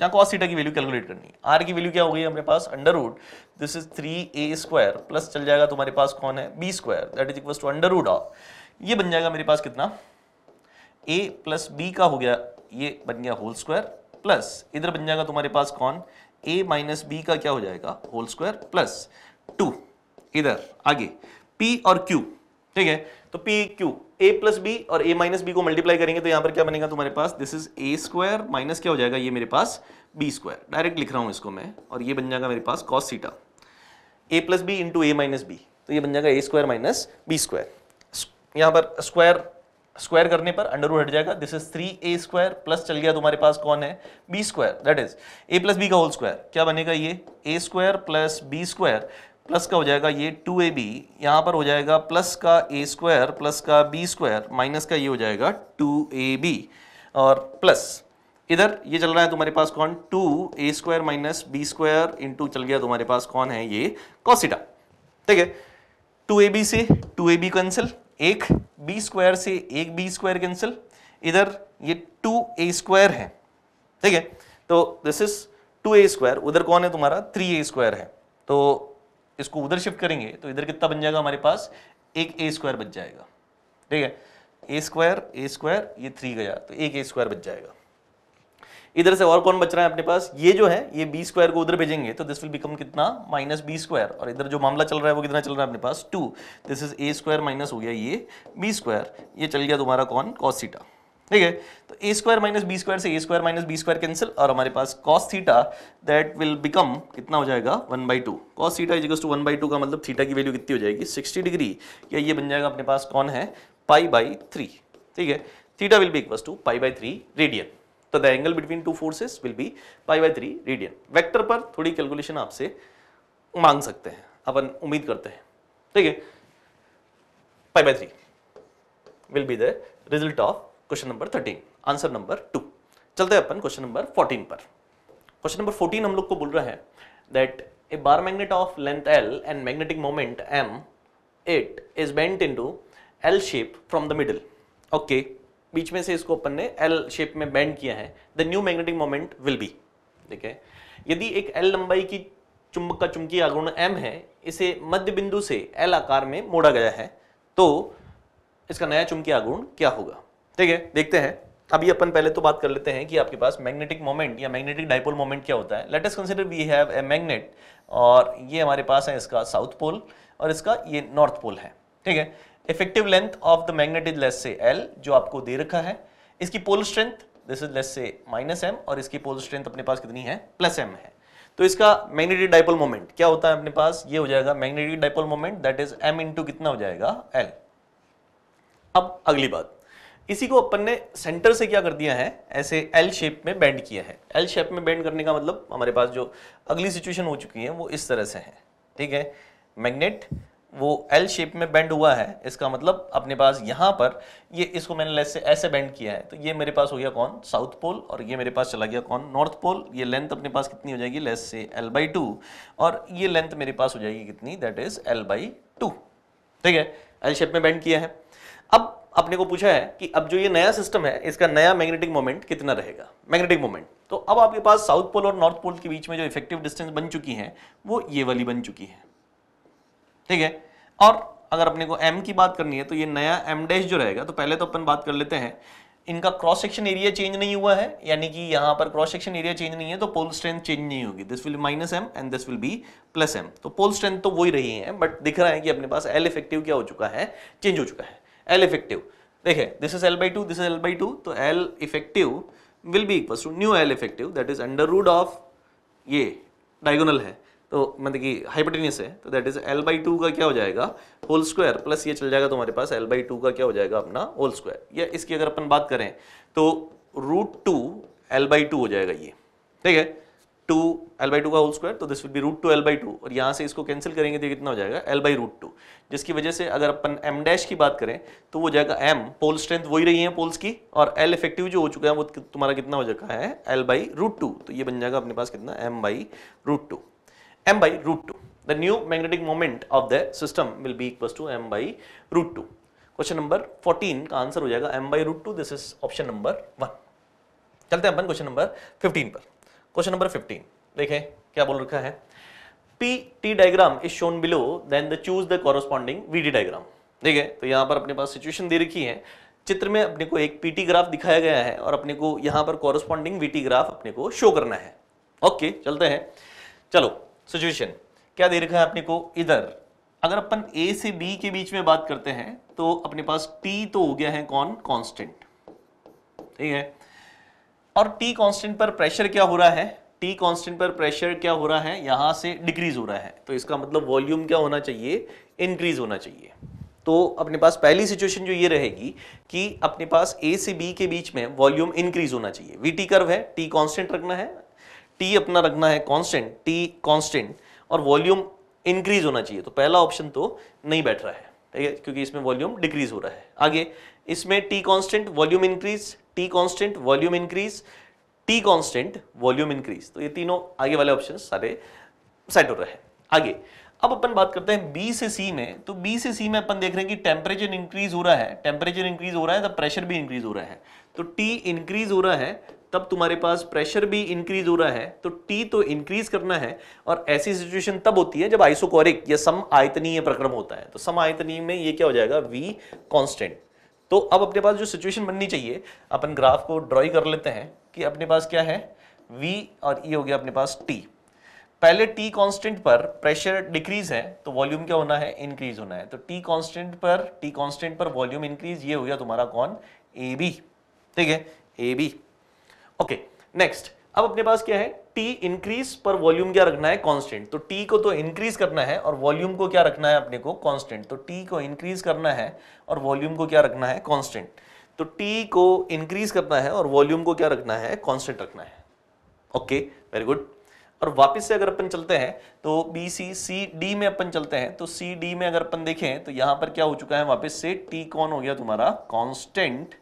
यहाँ कॉस थीटा की वैल्यू कैलकुलेट करनी है आर की वैल्यू क्या हो गई हमारे पास under root this is three A square plus चल जाएगा तुम्हारे पास कौन है B square that is equal to under root of ये बन जाएगा मेरे पास कितना ए प्लस बी का हो गया ये बन गया होल स्क्वायर प्लस इधर बन जाएगा तुम्हारे पास कौन ए माइनस बी का क्या हो जाएगा होल स्क्वायर प्लस टू इधर आगे पी और क्यू ठीक है तो P Q A plus B और ए माइनस बी को मल्टीप्लाई करेंगे तो यहां पर क्या बनेगा तुम्हारे पास this is A square minus क्या हो जाएगा ये मेरे पास बी स्क्वायर डायरेक्ट लिख रहा हूं इसको मैं और ये बन जाएगा मेरे पास cos theta A plus B into A minus B तो ये बन जाएगा A square minus B square यहां पर स्क्वायर स्क्वायर करने पर अंडर हट जाएगा this is three A square plus चल गया तुम्हारे पास कौन है B square that is A plus B का होल स्क्वायर क्या बनेगा ये A square plus B square plus का हो जाएगा ये टू ए बी यहाँ पर हो जाएगा प्लस का ए स्क्वायर प्लस का बी स्क्वायर माइनस का ये हो जाएगा टू ए बी और प्लस इधर ये चल रहा है तुम्हारे पास कौन two A square minus B square into चल गया तुम्हारे पास कौन है ये कॉसिटा ठीक है टू ए बी से टू ए बी कैंसिल एक बी स्क्वायर से एक बी स्क्वायर कैंसिल इधर ये टू ए स्क्वायर है ठीक है तो this is two A square उधर कौन है तुम्हारा थ्री ए स्क्वायर है तो इसको उधर शिफ्ट करेंगे तो इधर कितना बन जाएगा हमारे पास एक ए स्क्वायर बच जाएगा ठीक है ए स्क्वायर ए स्क्वायर ये थ्री गया तो एक ए स्क्वायर बच जाएगा इधर से और कौन बच रहा है अपने पास ये जो है ये बी स्क्वायर को उधर भेजेंगे तो दिस विल बिकम कितना माइनस बी स्क्वायर और इधर जो मामला चल रहा है वो कितना चल रहा है अपने पास two this is A square minus हो गया ये बी स्क्वायर ये चल गया तुम्हारा कौन कॉसिटा ठीक है तो A square minus B square से A square minus B square cancel और हमारे पास cos theta that will become कितना हो जाएगा one by two cos theta equals to one by two का मतलब थीटा की वैल्यू कितनी हो जाएगी सिक्सटी डिग्री या ये बन जाएगा अपने पास कौन है पाई बाई थ्री ठीक है theta will be equals to pi by three radian तो the angle between two forces will be pi by three radian vector पर थोड़ी कैलकुलेशन आपसे मांग सकते हैं अपन उम्मीद करते हैं ठीक है pi by three will be the result of question number thirteen answer number two चलते हैं अपन क्वेश्चन नंबर फोर्टीन पर क्वेश्चन नंबर फोर्टीन हम लोग को बोल रहा है that a bar magnet of length L and magnetic moment M it is bent into L shape from the middle okay बीच में से इसको अपन ने एल शेप में बेंड किया है the new magnetic moment will be ठीक है यदि एक एल लंबाई की चुंबक का चुंबकीय आगुण एम है इसे मध्य बिंदु से एल आकार में मोड़ा गया है तो इसका नया चुंबकीय आगुण क्या होगा ठीक है देखते हैं अभी अपन पहले तो बात कर लेते हैं कि आपके पास मैग्नेटिक मोमेंट या मैग्नेटिक डाइपोल मोमेंट क्या होता है let us consider we have a magnet और ये हमारे पास है इसका साउथ पोल और इसका ये नॉर्थ पोल है ठीक है effective length of the magnet is less से एल जो आपको दे रखा है इसकी pole strength this is less से माइनस एम और इसकी पोल स्ट्रेंथ अपने पास कितनी है प्लस एम है तो इसका मैग्नेटिक डायपोल मोमेंट क्या होता है अपने पास ये हो जाएगा magnetic dipole moment that is M into कितना हो जाएगा एल अब अगली बात इसी को अपन ने सेंटर से क्या कर दिया है ऐसे एल शेप में बैंड किया है एल शेप में बैंड करने का मतलब हमारे पास जो अगली सिचुएशन हो चुकी है वो इस तरह से है ठीक है मैग्नेट वो एल शेप में बैंड हुआ है इसका मतलब अपने पास यहाँ पर ये इसको मैंने लेस से ऐसे बैंड किया है तो ये मेरे पास हो गया कौन साउथ पोल और ये मेरे पास चला गया कौन नॉर्थ पोल ये लेंथ अपने पास कितनी हो जाएगी लेस से एल बाई टू और ये लेंथ मेरे पास हो जाएगी कितनी that is L by two ठीक है एल शेप में बैंड किया है अब अपने को पूछा है कि अब जो ये नया सिस्टम है इसका नया मैग्नेटिक मोमेंट कितना रहेगा मैग्नेटिक मोमेंट तो अब आपके पास साउथ पोल और नॉर्थ पोल के बीच में जो इफेक्टिव डिस्टेंस बन चुकी है वो ये वाली बन चुकी है ठीक है और अगर अपने को एम की बात करनी है तो ये नया एम डैश जो रहेगा तो पहले तो अपन बात कर लेते हैं इनका क्रॉस सेक्शन एरिया चेंज नहीं हुआ है यानी कि यहाँ पर क्रॉस सेक्शन एरिया चेंज नहीं है तो पोल स्ट्रेंथ चेंज नहीं होगी this will minus M and this will be plus M तो पोल स्ट्रेंथ तो वही रही है बट दिख रहा है कि अपने पास एल इफेक्टिव क्या हो चुका है चेंज हो चुका है एल इफेक्टिव देखे this is L by two this is L by two तो L effective will be equal to new L effective that is under root of ये डायगोनल है तो मतलब कि हाइपोटेनियस है तो that is L by two का क्या हो जाएगा होल स्क्वायर प्लस ये चल जाएगा तुम्हारे पास एल बाई टू का क्या हो जाएगा अपना होल स्क्वायर या इसकी अगर अपन बात करें तो root two L by two हो जाएगा ये ठीक है टू एल बाई टू का होल स्क्वायर तो this will be root two L by two और यहाँ से इसको कैंसिल करेंगे तो कितना हो जाएगा एल बाई रूट टू जिसकी वजह से अगर अपन एम डैश की बात करें तो वो जाएगा एम पोल स्ट्रेंथ वही रही है पोल्स की और एल इफेक्टिव जो हो चुका है वो तुम्हारा कितना हो चुका है एल बाई रूट टू तो ये बन जाएगा अपने पास कितना M by root two M by root two the new magnetic moment of the system will be equal to M by root two question number fourteen का आंसर हो जाएगा M by root two this is option number one चलते हैं अपन question number fifteen पर question number 15 देखें क्या बोल रखा है P T diagram is shown below then the choose the corresponding we D diagram ठीक है तो यहाँ पर अपने पास सिचुएशन दे रखी है चित्र में अपने को एक पीटी ग्राफ दिखाया गया है और अपने को यहाँ पर कॉरस्पॉन्डिंग वीटी ग्राफ अपने को शो करना है ओके चलते हैं चलो सिचुएशन क्या दे रखा है अपने को इधर अगर अपन ए से बी के बीच में बात करते हैं तो अपने पास टी तो हो गया है कौन कॉन्स्टेंट ठीक है और टी कांस्टेंट पर प्रेशर क्या हो रहा है टी कांस्टेंट पर प्रेशर क्या हो रहा है यहाँ से डिक्रीज हो रहा है तो इसका मतलब वॉल्यूम क्या होना चाहिए इंक्रीज होना चाहिए तो अपने पास पहली सिचुएशन जो ये रहेगी कि अपने पास ए से बी के बीच में वॉल्यूम इंक्रीज होना चाहिए वी टी कर्व है टी कांस्टेंट रखना है टी अपना रखना है कांस्टेंट टी कांस्टेंट और वॉल्यूम इंक्रीज होना चाहिए तो पहला ऑप्शन तो नहीं बैठ रहा है ठीक है क्योंकि इसमें वॉल्यूम डिक्रीज हो रहा है आगे इसमें T constant volume increase T constant volume increase T constant volume increase तो ये तीनों आगे वाले ऑप्शन सारे सेट हो रहे हैं आगे अब अपन बात करते हैं बी से सी में तो बी से सी में अपन देख रहे हैं कि टेम्परेचर इंक्रीज हो रहा है टेम्परेचर इंक्रीज हो रहा है तो प्रेशर भी इंक्रीज हो रहा है तो टी इंक्रीज हो रहा है तब तुम्हारे पास प्रेशर भी इंक्रीज हो रहा है तो टी तो इंक्रीज करना है और ऐसी सिचुएशन तब होती है जब आइसोकोरिक या सम आयतनीय प्रक्रम होता है तो सम आयतनीय में ये क्या हो जाएगा वी कॉन्स्टेंट तो अब अपने पास जो सिचुएशन बननी चाहिए अपन ग्राफ को ड्रॉ कर लेते हैं कि अपने पास क्या है वी और ई e हो गया अपने पास टी पहले टी कांस्टेंट पर प्रेशर डिक्रीज है तो वॉल्यूम क्या होना है इंक्रीज होना है तो टी कांस्टेंट पर टी कांस्टेंट पर वॉल्यूम इंक्रीज ये हो गया तुम्हारा कौन ए बी ठीक है ए बी ओके नेक्स्ट अब अपने पास क्या है टी इंक्रीज पर वॉल्यूम क्या रखना है कांस्टेंट तो टी को तो इंक्रीज करना है और वॉल्यूम को क्या रखना है अपने को कांस्टेंट तो टी को इंक्रीज करना है और वॉल्यूम को क्या रखना है कांस्टेंट तो टी को इंक्रीज करना है और वॉल्यूम को क्या रखना है कांस्टेंट रखना है ओके वेरी गुड और वापस से अगर अपन चलते हैं तो बी सी सी डी में अपन चलते हैं तो सी डी में अगर अपन देखें तो यहां पर क्या हो चुका है वापस से टी कौन हो गया तुम्हारा कॉन्स्टेंट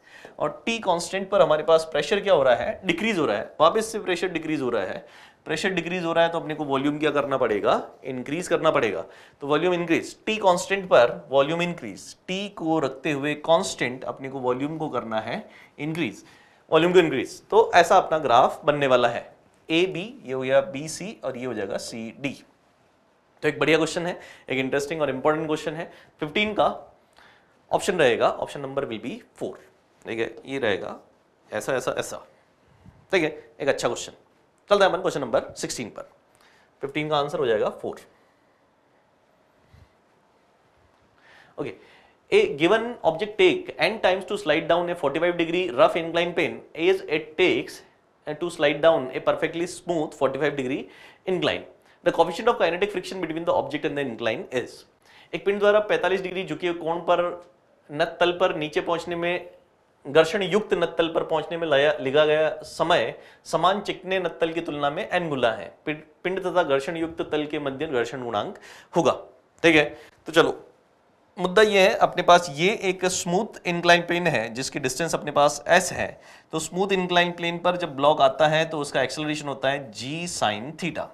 और टी कांस्टेंट पर हमारे पास प्रेशर क्या हो रहा है डिक्रीज हो रहा है वापस से प्रेशर डिक्रीज हो रहा है प्रेशर डिक्रीज हो रहा है तो अपने को वॉल्यूम क्या करना पड़ेगा इंक्रीज करना पड़ेगा तो वॉल्यूम इंक्रीज टी कांस्टेंट पर वॉल्यूम इंक्रीज टी को रखते हुए कांस्टेंट अपने को वॉल्यूम को करना है इंक्रीज वॉल्यूम को इंक्रीज तो ऐसा अपना ग्राफ बनने वाला है ए बी ये हो गया बी सी और ये हो जाएगा सी डी तो एक बढ़िया क्वेश्चन है एक इंटरेस्टिंग और इंपॉर्टेंट क्वेश्चन है फिफ्टीन का ऑप्शन रहेगा option number will be four ठीक है ये रहेगा ऐसा ऐसा ऐसा ठीक है एक अच्छा क्वेश्चन चलता है मन क्वेश्चन नंबर सिक्सटीन पर फिफ्टीन का आंसर हो जाएगा four okay a given object take n times to slide down a 45 degree rough incline plane as it takes to slide down a perfectly smooth 45 degree incline. The coefficient of kinetic friction between the object and the incline is एक पिंड द्वारा 45 degree झुके कोण पर नत तल पर नीचे पहुंचने में घर्षण युक्त नत्तल पर पहुंचने में लया लिखा गया समय समान चिकने नत्तल की तुलना में एनगुला है पिंड तथा घर्षण युक्त तल के मध्य घर्षण गुणांक होगा ठीक है तो चलो मुद्दा यह है अपने पास ये एक स्मूथ इंक्लाइन प्लेन है जिसकी डिस्टेंस अपने पास एस है तो स्मूथ इंक्लाइन प्लेन पर जब ब्लॉक आता है तो उसका एक्सेलरेशन होता है जी साइन थीटा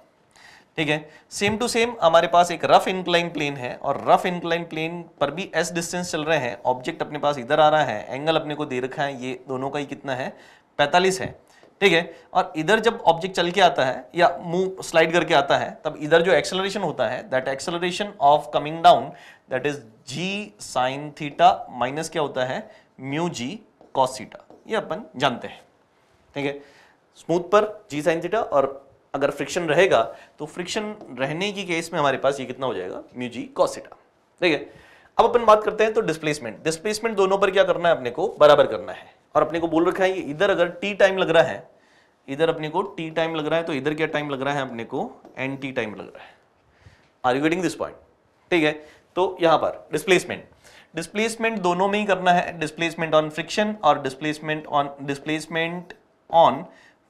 ठीक है सेम टू सेम हमारे पास एक रफ इंक्लाइन प्लेन है और रफ इंक्लाइन प्लेन पर भी एस डिस्टेंस चल रहे हैं ऑब्जेक्ट अपने पास इधर आ रहा है एंगल अपने को दे रखा है ये दोनों का ही कितना है पैंतालीस है ठीक है और इधर जब ऑब्जेक्ट चल के आता है या मूव स्लाइड करके आता है तब इधर जो एक्सेलरेशन होता है that acceleration of coming down that is g sine theta minus क्या होता है म्यू जी कॉस थीटा ये अपन जानते हैं ठीक है स्मूथ पर जी साइन थीटा और अगर फ्रिक्शन रहेगा तो फ्रिक्शन रहने की केस में हमारे पास ये कितना हो जाएगा म्यूजी कॉसिटा ठीक है अब अपन बात करते हैं तो डिस्प्लेसमेंट डिस्प्लेसमेंट दोनों पर क्या करना है अपने को बराबर करना है और अपने को बोल रखा है इधर अगर टी टाइम लग रहा है इधर अपने को टी टाइम लग रहा है तो इधर क्या टाइम लग रहा है अपने को एन टी टाइम लग रहा है are you getting this point ठीक है तो यहां पर डिस्प्लेसमेंट डिस्प्लेसमेंट दोनों में ही करना है डिस्प्लेसमेंट ऑन फ्रिक्शन और displacement on displacement on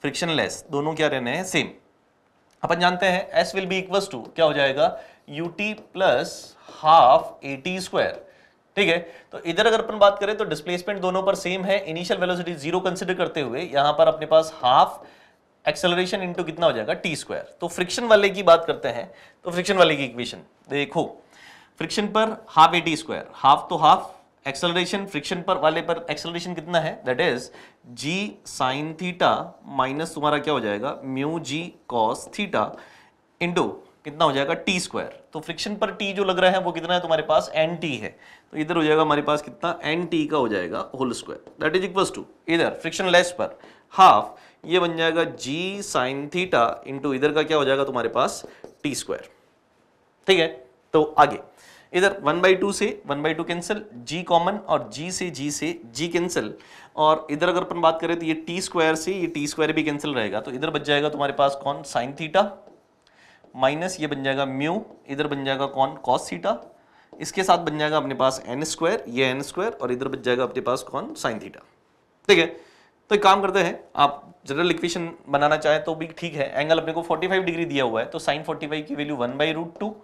frictionless दोनों क्या रहने हैं सेम अपन जानते हैं s will be equal to क्या हो जाएगा u t plus half a t square ठीक है तो इधर अगर अपन बात करें तो डिस्प्लेसमेंट दोनों पर सेम है इनिशियल वेलोसिटी जीरो कंसिडर करते हुए यहां पर अपने पास हाफ एक्सेलरेशन इनटू कितना हो जाएगा टी स्क्वायर तो फ्रिक्शन वाले की बात करते हैं तो फ्रिक्शन वाले की इक्वेशन देखो फ्रिक्शन पर half a t square half तो हाफ एक्सेलरेशन फ्रिक्शन पर वाले पर एक्सेलरेशन कितना है that is g sine theta minus तुम्हारा क्या हो जाएगा म्यू जी कॉस थीटा इंडो कितना हो जाएगा टी स्क्वायर तो फ्रिक्शन पर टी जो लग रहा है वो कितना है तुम्हारे पास एन टी है तो इधर हो जाएगा हमारे पास कितना एन टी का हो जाएगा whole square that is equal to इधर फ्रिक्शन लेस पर हाफ ये बन जाएगा जी साइन थीटा इंटू इधर का क्या हो जाएगा तुम्हारे पास टी स्क्वायर ठीक है तो आगे इधर वन बाई टू से one by two cancel g common और जी से जी से जी कैंसिल और इधर अगर अपन बात करें तो ये टी स्क्वायर से ये टी स्क्वायर भी कैंसिल रहेगा तो इधर बच जाएगा तुम्हारे पास कौन साइन थीटा माइनस ये बन जाएगा म्यू इधर बन जाएगा कौन कॉस थीटा इसके साथ बन जाएगा अपने पास एन स्क्वायर ये एन स्क्वायर और इधर बच जाएगा अपने पास कौन साइन थीटा ठीक है तो एक काम करते हैं आप जनरल इक्वेशन बनाना चाहें तो भी ठीक है एंगल अपने को 45 डिग्री दिया हुआ है तो साइन 45 की value one by root two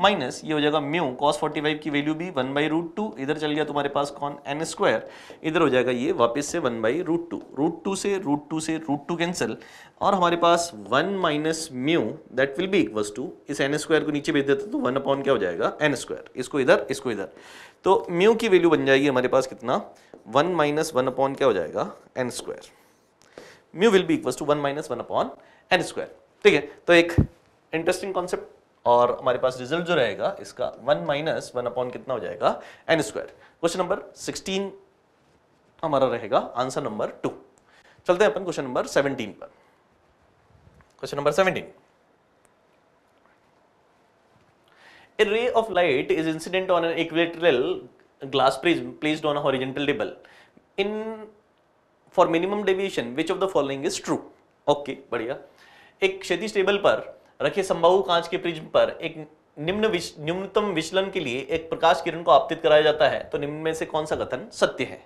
minus ये हो जाएगा म्यू कॉस 45 की वैल्यू भी वन बाई रूट टू इधर चल गया तुम्हारे पास कौन एन स्क्वायर इधर हो जाएगा ये वापस से one by root two root two से रूट टू से रूट टू कैंसिल और हमारे पास one minus mu that will be equals to इस एन स्क्वायर को नीचे भेज देते तो वन अपॉन क्या हो जाएगा एन स्क्वायर इसको इधर इसको इधर तो म्यू की वैल्यू बन जाएगी हमारे पास कितना वन माइनस वन अपॉन क्या हो जाएगा n square mu will be equals to one minus one upon n square ठीक है तो एक इंटरेस्टिंग कॉन्सेप्ट और हमारे पास रिजल्ट जो रहेगा इसका वन माइनस वन अपॉन कितना हो जाएगा n square question number sixteen हमारा रहेगा आंसर नंबर टू चलते हैं अपन क्वेश्चन नंबर सेवनटीन पर question number seventeen A ray of light is incident on an equilateral glass prism placed on a horizontal table. In for minimum deviation, which of the following is true? Okay, बढ़िया. एक क्षैतिज table पर रखे संभावु कांच के prism पर एक निम्न विश, निम्नतम विचलन के लिए एक प्रकाश किरण को आपतित कराया जाता है तो निम्न में से कौन सा कथन सत्य है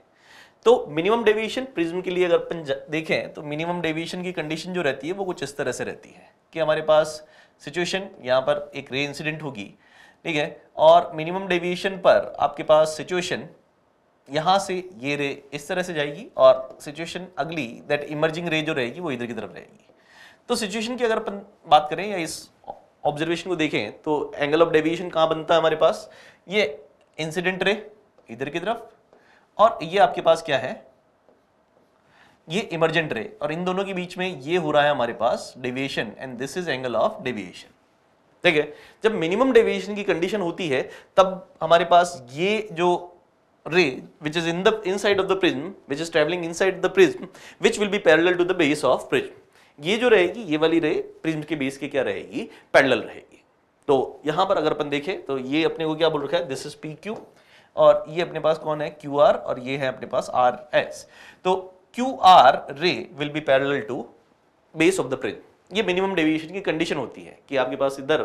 तो मिनिमम डेविएशन प्रिज्म के लिए अगर अपन देखें तो मिनिमम डेविएशन की कंडीशन जो रहती है वो कुछ इस तरह से रहती है कि हमारे पास सिचुएशन यहाँ पर एक रे इंसिडेंट होगी ठीक है और मिनिमम डेविएशन पर आपके पास सिचुएशन यहाँ से ये रे इस तरह से जाएगी और सिचुएशन अगली दैट इमर्जिंग रे जो रहेगी वो इधर की तरफ रहेगी तो सिचुएशन की अगर अपन बात करें या इस ऑब्जर्वेशन को देखें तो एंगल ऑफ डेविएशन कहाँ बनता है हमारे पास ये इंसिडेंट रे इधर की तरफ और ये आपके पास क्या है ये इमर्जेंट रे और इन दोनों के बीच में ये हो रहा है हमारे पास deviation and this is angle of deviation ठीक है जब मिनिमम डेविएशन की कंडीशन होती है तब हमारे पास ये जो ray which is in the inside of the prism which is travelling inside the prism which will be parallel to the base of prism ये जो रहेगी ये वाली रे प्रिज्म के बेस के क्या रहेगी पैंडल रहेगी तो यहां पर अगर अपन देखें तो ये अपने को क्या बोल रखा है दिस इज पी क्यू और ये अपने पास कौन है क्यू आर और ये है अपने पास आर एस तो Q R ray will be parallel to base of the prism ये मिनिमम डेविएशन की कंडीशन होती है कि आपके पास इधर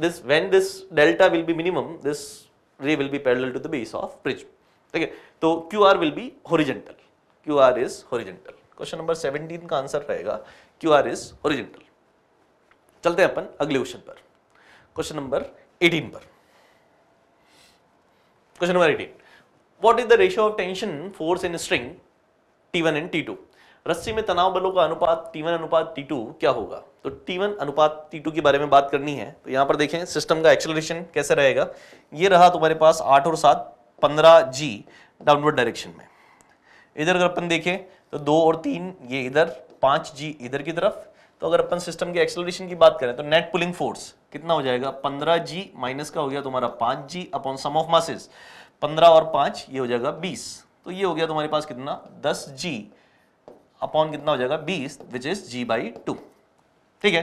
this when this delta will be minimum this be parallel to the base of prism ठीक है तो Q R will be horizontal Q R is horizontal question number 17 का आंसर रहेगा क्यू आर इज ओरिजिनल चलते हैं अपन अगले question पर क्वेश्चन नंबर 18 पर question number 18 what is the ratio of tension force in string T one and T रस्सी में तनाव बलों का अनुपात T1 अनुपात T2 क्या होगा तो T1 अनुपात T2 के बारे में बात करनी है तो यहाँ पर देखें सिस्टम का एक्सेलरेशन कैसे रहेगा ये रहा तुम्हारे पास आठ और सात पंद्रह जी डाउनवर्ड डायरेक्शन में इधर अगर अपन देखें तो दो और तीन ये इधर पांच जी इधर की तरफ तो अगर अपन सिस्टम के एक्सेलरेशन की बात करें तो नेट पुलिंग फोर्स कितना हो जाएगा पंद्रह जी माइनस का हो गया तुम्हारा पांच g upon sum of masses पंद्रह और पांच ये हो जाएगा बीस तो ये हो गया तुम्हारे पास कितना दस जी अपॉन कितना हो जाएगा बीस which is g by two ठीक है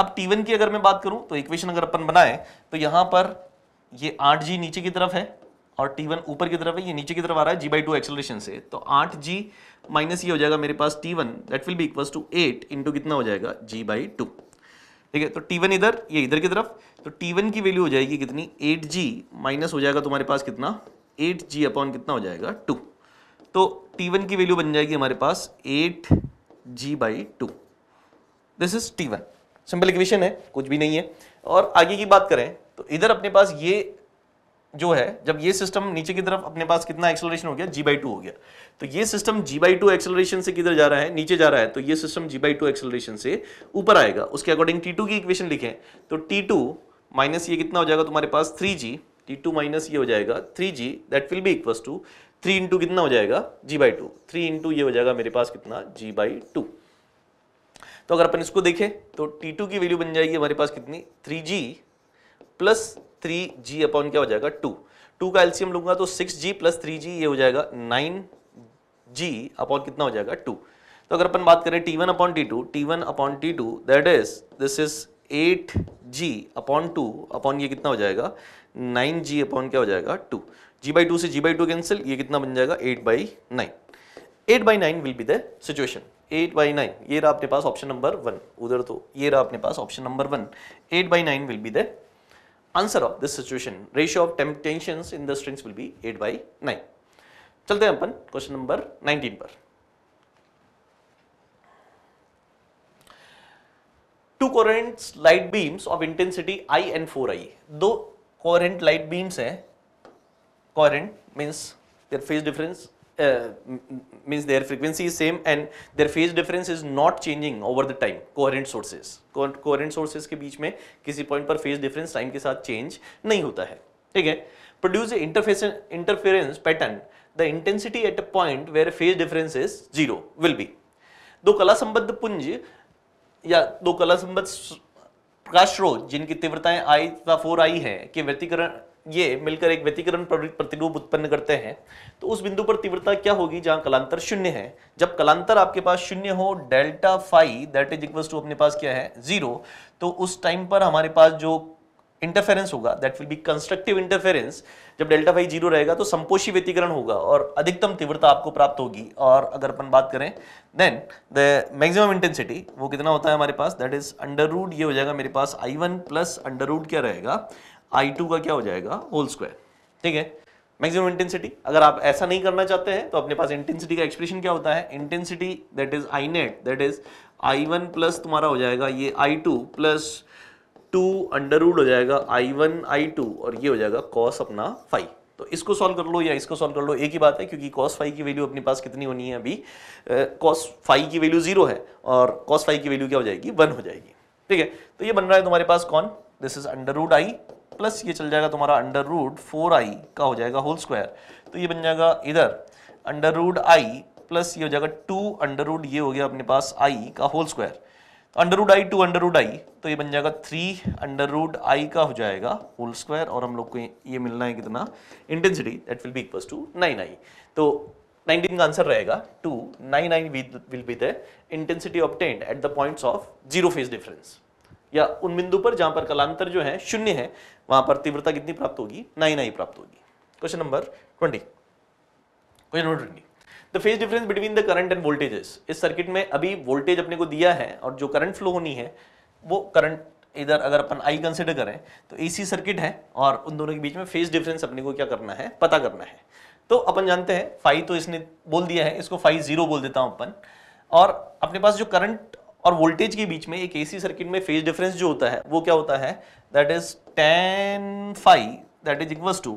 अब T1 की अगर मैं बात करूं तो इक्वेशन अगर अपन बनाए तो यहां पर ये जी नीचे की तरफ है और टी वन ऊपर की तरफ है ये नीचे की तरफ आ रहा है जी बाई टू एक्सलेशन से तो आठ जी माइनस ये हो जाएगा मेरे पास T one that will be equal to eight into कितना हो जाएगा जी बाई टू ठीक है तो टी वन इधर ये इधर की तरफ तो टी वन की वैल्यू हो जाएगी कितनी एट जी माइनस हो जाएगा तुम्हारे पास कितना एट जी अपॉन कितना हो जाएगा टू तो टी वन की वैल्यू बन जाएगी हमारे पास eight g by two this is T one simple equation है कुछ भी नहीं है और आगे की बात करें तो इधर अपने पास ये जो है जब ये सिस्टम नीचे की तरफ अपने पास कितना एक्सेलरेशन हो गया जी बाई टू हो गया तो ये system g by two acceleration से किधर जा रहा है नीचे जा रहा है तो ये system g by two acceleration से ऊपर आएगा उसके अकॉर्डिंग टी टू की इक्वेशन लिखें तो टी टू माइनस ये कितना हो जाएगा तुम्हारे पास three g T two minus ये हो जाएगा three g that will be equal to three into कितना हो जाएगा g by two three into ये हो जाएगा मेरे पास कितना जी बाई टू तो अगर अपन इसको देखें तो टी टू की वैल्यू बन जाएगी हमारे पास कितनी three g plus three g upon क्या हो जाएगा टू टू का एल्सियम लूंगा तो six g plus three g ये हो जाएगा नाइन जी अपॉन कितना हो जाएगा टू तो अगर अपन बात करें T one upon T two T one upon T two that is this is eight g upon two upon ये कितना हो जाएगा नाइन जी अपॉन क्या हो जाएगा टू जी बाई टू से जी बाई टू कैंसिल ये कितना बन जाएगा eight by nine eight by nine will be the situation eight by nine ये रहा अपने पास ऑप्शन नंबर वन उधर तो ये रहा अपने पास option number one eight by nine will be the answer of this situation ratio of temptation in the strings will be eight by nine चलते हैं अपन क्वेश्चन नंबर नाइनटीन पर two coherent light beams of intensity I and four I दो coherent light beams हैं coherent means their phase difference uh, means their frequency is same and their phase difference is not changing over the time coherent sources coherent sources ke beech mein kisi point par phase difference time ke sath change nahi hota hai theek hai produce interference interference pattern the intensity at a point where phase difference is zero will be do kala sambandh punj ya do kala sambandh प्रकाश स्रोत जिनकी तीव्रताएं आई तथा four आई है कि व्यतीकरण ये मिलकर एक व्यतिकरण प्रतिरूप उत्पन्न करते हैं तो उस बिंदु पर तीव्रता क्या होगी जहां कलांतर शून्य है जब कलांतर आपके पास शून्य हो delta phi that is equal to अपने पास क्या है जीरो तो उस टाइम पर हमारे पास जो इंटरफेरेंस होगा that will be constructive interference जब डेल्टा फाइव जीरो रहेगा तो संपोषी व्यतिकरण होगा और अधिकतम तीव्रता आपको प्राप्त होगी और अगर अपन बात करें देन द मैक्सिमम इंटेंसिटी वो कितना होता है हमारे पास दैट इज अंडर रूट ये हो जाएगा मेरे पास I one plus under root क्या रहेगा I2 का क्या हो जाएगा होल स्क्वायर ठीक है मैक्सिमम इंटेंसिटी अगर आप ऐसा नहीं करना चाहते हैं तो अपने पास इंटेंसिटी का एक्सप्रेशन क्या होता है intensity that is I net that is I one plus तुम्हारा हो जाएगा ये I two plus two under root हो जाएगा आई वन आई टू और ये हो जाएगा कॉस अपना फाइव तो इसको सॉल्व कर लो या इसको सॉल्व कर लो एक ही बात है क्योंकि कॉस फाइव की वैल्यू अपने पास कितनी होनी है अभी कॉस फाइव की वैल्यू जीरो है और कॉस फाइव की वैल्यू क्या हो जाएगी वन हो जाएगी ठीक है तो ये बन रहा है तुम्हारे पास कौन this is under root I plus ये चल जाएगा तुम्हारा अंडर रूट फोर आई का हो जाएगा होल स्क्वायर तो ये बन जाएगा इधर अंडर रूट आई प्लस ये हो जाएगा टू अंडर रूट ये हो गया अपने पास आई का होल स्क्वायर तो under root I two under root I तो ये बन जाएगा थ्री अंडर रूट आई का हो जाएगा होल स्क्वायर और हम लोग को ये मिलना है कितना intensity that will be equal to nine I तो 19 का आंसर रहेगा two nine nine will be the intensity obtained at the points of zero phase difference या उन बिंदु पर जहां पर कलांतर जो है शून्य है वहां पर तीव्रता कितनी प्राप्त होगी नाइन आई प्राप्त होगी question number twenty question number twenty the phase difference between the current and voltages इस सर्किट में अभी वोल्टेज अपने को दिया है और जो करंट फ्लो होनी है वो करंट इधर अगर अपन आई कंसिडर करें तो एसी सर्किट है और उन दोनों के बीच में फेज डिफरेंस अपने को क्या करना है पता करना है तो अपन जानते हैं फाइव तो इसने बोल दिया है इसको फाइव जीरो बोल देता हूं अपन और अपने पास जो करंट और वोल्टेज के बीच में एक एसी सर्किट में फेज डिफरेंस जो होता है वो क्या होता है that is tan phi that is equal to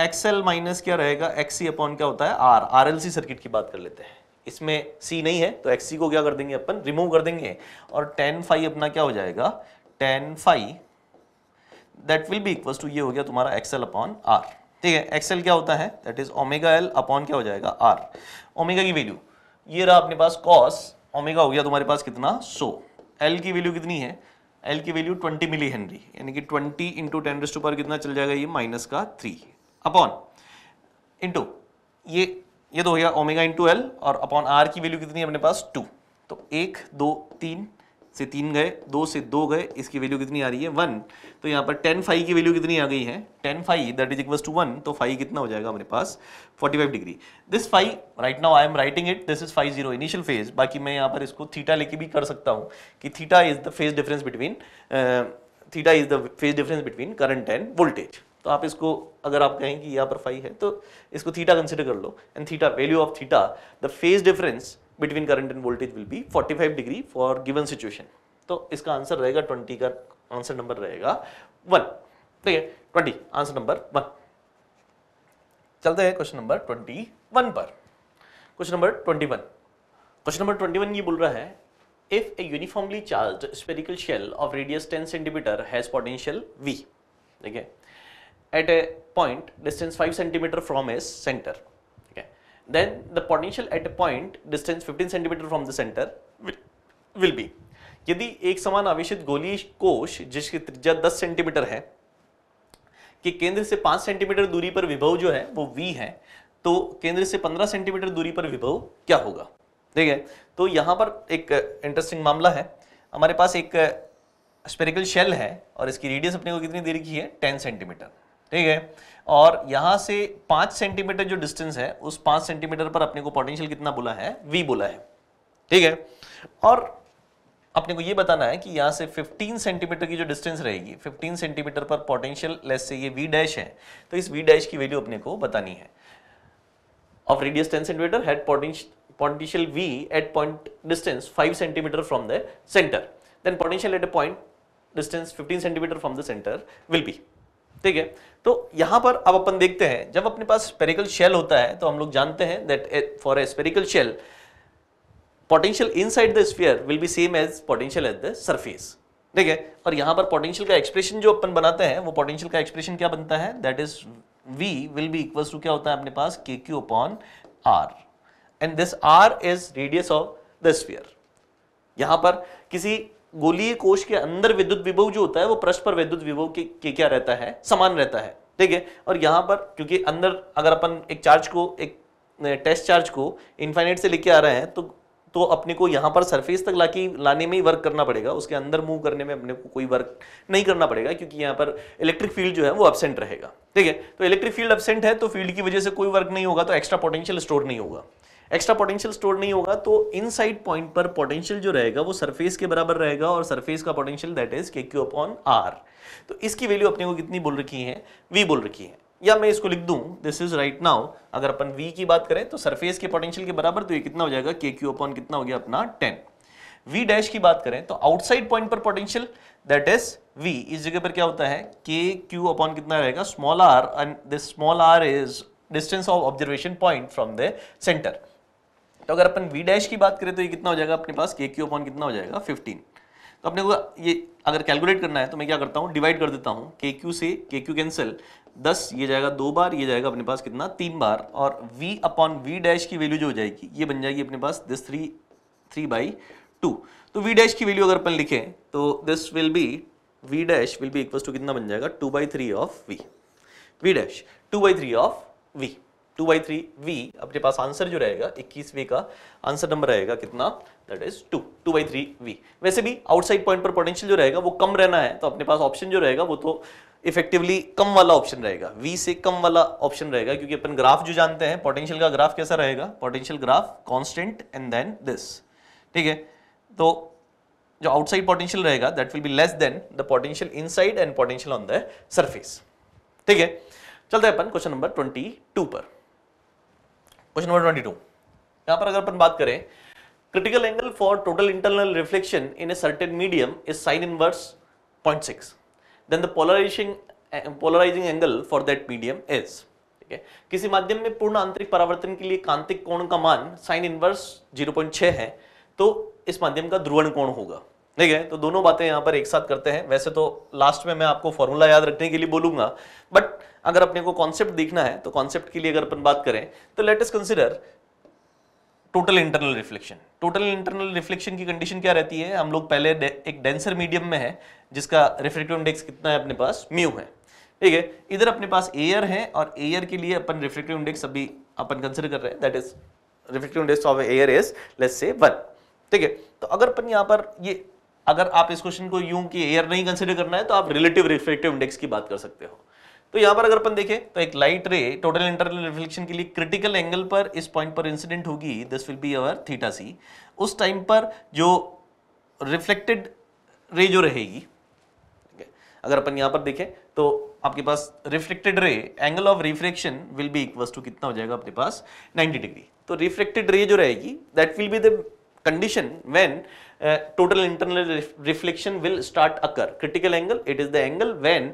XL minus क्या रहेगा एक्ससी अपॉन क्या होता है आर सी सर्किट की बात कर लेते हैं इसमें सी नहीं है तो एक्ससी को क्या कर देंगे अपन रिमूव कर देंगे और टेन फाइव अपना क्या हो जाएगा tan phi that will be equal to ये हो गया तुम्हारा एक्सएल अपॉन आर ठीक है एक्सएल क्या होता है that is omega L upon क्या हो जाएगा आर ओमेगा की वैल्यू ये रहा अपने पास कॉस ओमेगा हो गया तुम्हारे पास कितना सो एल की वैल्यू कितनी है एल की वैल्यू 20 मिली हेनरी यानी कि 20 इंटू टेन टू पर कितना चल जाएगा ये माइनस का थ्री अपॉन इंटू ये ये तो हो गया ओमेगा इंटू एल और अपॉन आर की वैल्यू कितनी है अपने पास टू तो एक दो तीन से तीन गए दो से दो गए इसकी वैल्यू कितनी आ रही है वन तो यहाँ पर टेन फाइव की वैल्यू कितनी आ गई है tan phi that is equal to one तो फाइव कितना हो जाएगा हमारे पास forty five degree this phi right now I am writing it this is phi zero initial phase बाकी मैं यहाँ पर इसको थीटा लेके भी कर सकता हूँ कि theta is the phase difference between theta is the phase difference between current and voltage तो आप इसको अगर आप कहें कि यहाँ पर फाइव है तो इसको थीटा कंसिडर कर लो and theta value of theta the phase difference between current and voltage will be 45 degree for given situation तो इसका आंसर रहेगा 20 का आंसर नंबर रहेगा वन ठीक है ट्वेंटी आंसर नंबर वन चलते हैं क्वेश्चन नंबर ट्वेंटी वन पर question number twenty one question number twenty one ये बोल रहा है if a uniformly charge spherical shell of radius ten centimetre has potential V ठीक है at a point distance five centimetre from its centre then the potential at a point distance 15 cm from the center will, will be. यदि एक समान आवेशित गोली कोश जिसकी त्रिज्या 10 सेंटीमीटर है कि केंद्र से 5 सेंटीमीटर दूरी पर विभव जो है वो v है तो केंद्र से 15 सेंटीमीटर दूरी पर विभव क्या होगा ठीक है तो यहां पर एक इंटरेस्टिंग मामला है हमारे पास एक स्पेरिकल शेल है और इसकी रेडियस अपने को कितनी दे रखी है 10 सेंटीमीटर ठीक है और यहां से पांच सेंटीमीटर जो डिस्टेंस है उस पांच सेंटीमीटर पर अपने को पोटेंशियल कितना बोला है वी बोला है ठीक है और अपने को ये बताना है कि यहां से 15 सेंटीमीटर की जो डिस्टेंस रहेगी 15 सेंटीमीटर पर पोटेंशियल लेस से ये वी डैश है तो इस वी डैश की वैल्यू अपने को बतानी है of radius 10 centimetre had potential V at point distance 5 centimetre from the centre then potential at a point distance 15 centimetre from the centre will be ठीक है तो यहां पर अब अपन देखते हैं जब अपने पास स्पेरिकल शेल होता है तो हम लोग जानते हैं that for a spherical shell potential inside the sphere will be same as potential at the surface ठीक है और यहां पर पोटेंशियल का एक्सप्रेशन जो अपन बनाते हैं वो पोटेंशियल का एक्सप्रेशन क्या बनता है that is v will be equals to क्या होता है अपने पास k q upon R and this R is radius of the sphere यहां पर किसी गोलीय कोश के अंदर विद्युत विभव जो होता है वो परस्पर विद्युत विभव के, के क्या रहता है समान रहता है ठीक है और यहाँ पर क्योंकि अंदर अगर अपन एक चार्ज को एक टेस्ट चार्ज को इन्फाइनेट से लेके आ रहे हैं तो तो अपने को यहाँ पर सरफेस तक लाके लाने में ही वर्क करना पड़ेगा उसके अंदर मूव करने में अपने को कोई वर्क नहीं करना पड़ेगा क्योंकि यहाँ पर इलेक्ट्रिक फील्ड जो है वो एबसेंट रहेगा ठीक है तो इलेक्ट्रिक फील्ड एबसेंट है तो फील्ड की वजह से कोई वर्क नहीं होगा तो एक्स्ट्रा पोटेंशियल स्टोर नहीं होगा एक्स्ट्रा पोटेंशियल स्टोर नहीं होगा तो इन पॉइंट पर पोटेंशियल जो रहेगा वो सरफेस के बराबर रहेगा और सरफेस का potential that is k q upon R तो इसकी वैल्यू अपने को कितनी बोल रखी है वी बोल रखी है या मैं इसको लिख दूं दिस इज राइट नाउ अगर अपन वी की बात करें तो सरफेस के पोटेंशियल के बराबर तो ये कितना हो जाएगा के क्यू अपॉन कितना हो गया अपना टेन वी डैश की बात करें तो आउटसाइड पॉइंट पर पोटेंशियल दैट इज वी इस जगह पर क्या होता है के क्यू अपॉन कितना रहेगा small r and this small are is distance of observation point from the center तो अगर अपन वी डैश की बात करें तो ये कितना हो जाएगा अपने पास के क्यू अपॉन कितना हो जाएगा फिफ्टीन तो अपने को ये अगर कैलकुलेट करना है तो मैं क्या करता हूँ डिवाइड कर देता हूँ के क्यू से के क्यू कैंसिल दस ये जाएगा दो बार ये जाएगा अपने पास कितना तीन बार और वी अपॉन वी डैश की वैल्यू जो हो जाएगी ये बन जाएगी अपने पास this three three by two तो वी डैश की वैल्यू अगर अपन लिखें तो this will be V dash will be equal to कितना बन जाएगा two by three of V V dash two by three of V two by three V अपने पास आंसर जो रहेगा इक्कीस वी का आंसर नंबर रहेगा कितना that is to two by three V वैसे भी आउटसाइड पॉइंट पर पोटेंशियल जो रहेगा वो कम रहना है तो अपने पास ऑप्शन जो रहेगा वो तो इफेक्टिवली कम वाला ऑप्शन रहेगा वी से कम वाला ऑप्शन रहेगा क्योंकि अपन ग्राफ जो जानते हैं पोटेंशियल का ग्राफ कैसा रहेगा potential graph constant and then this ठीक है तो जो आउटसाइड पोटेंशियल रहेगा that will be less than the potential inside and potential on the surface ठीक है चलते हैं अपन क्वेश्चन नंबर ट्वेंटी टू पर क्वेश्चन नंबर ट्वेंटी टू यहाँ पर अगर अपन बात करें critical angle for total internal reflection in a certain medium is sine inverse point six then polarising polarising angle for that medium is ठीक है किसी माध्यम में पूर्ण आंतरिक परावर्तन के लिए कांतिक कोण का मान साइन इनवर्स 0.6 है तो इस माध्यम का ध्रुवण कोण होगा ठीक है तो दोनों बातें यहां पर एक साथ करते हैं वैसे तो लास्ट में मैं आपको फॉर्मूला याद रखने के लिए बोलूंगा बट अगर अपने को कॉन्सेप्ट देखना है तो कॉन्सेप्ट के लिए अगर अपन बात करें तो let consider total internal reflection total internal reflection की कंडीशन क्या रहती है हम लोग पहले एक डेंसर मीडियम में है जिसका रिफ्रेक्टिव इंडेक्स कितना है अपने पास म्यू है ठीक है इधर अपने पास एयर है और एयर के लिए अपन रिफ्रेक्टिव इंडेक्स अभी अपन कंसिडर कर रहे हैं that is refractive index of air is less से वन ठीक है तो अगर अपन यहाँ पर ये अगर आप इस क्वेश्चन को यूं कि एयर नहीं कंसिडर करना है तो आप रिलेटिव रिफ्रेक्टिव इंडेक्स की बात कर सकते हो तो यहाँ पर अगर अपन देखें तो एक लाइट रे टोटल इंटरनल रिफ्लेक्शन के लिए क्रिटिकल एंगल पर इस पॉइंट पर इंसिडेंट होगी this will be our theta C उस टाइम पर जो रिफ्लेक्टेड रे जो रहेगी ठीक है अगर अपन यहाँ पर देखें तो आपके पास reflected ray angle of reflection will be equal to कितना हो जाएगा अपने पास 90 डिग्री तो रिफ्लेक्टेड रे जो रहेगी that will be the condition when total internal reflection will start occur critical angle it is the angle when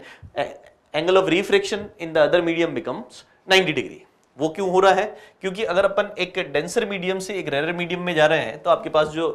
angle of refraction in the other medium becomes 90 degree वो क्यों हो रहा है क्योंकि अगर अपन एक डेंसर मीडियम से एक रेयर मीडियम में जा रहे हैं तो आपके पास जो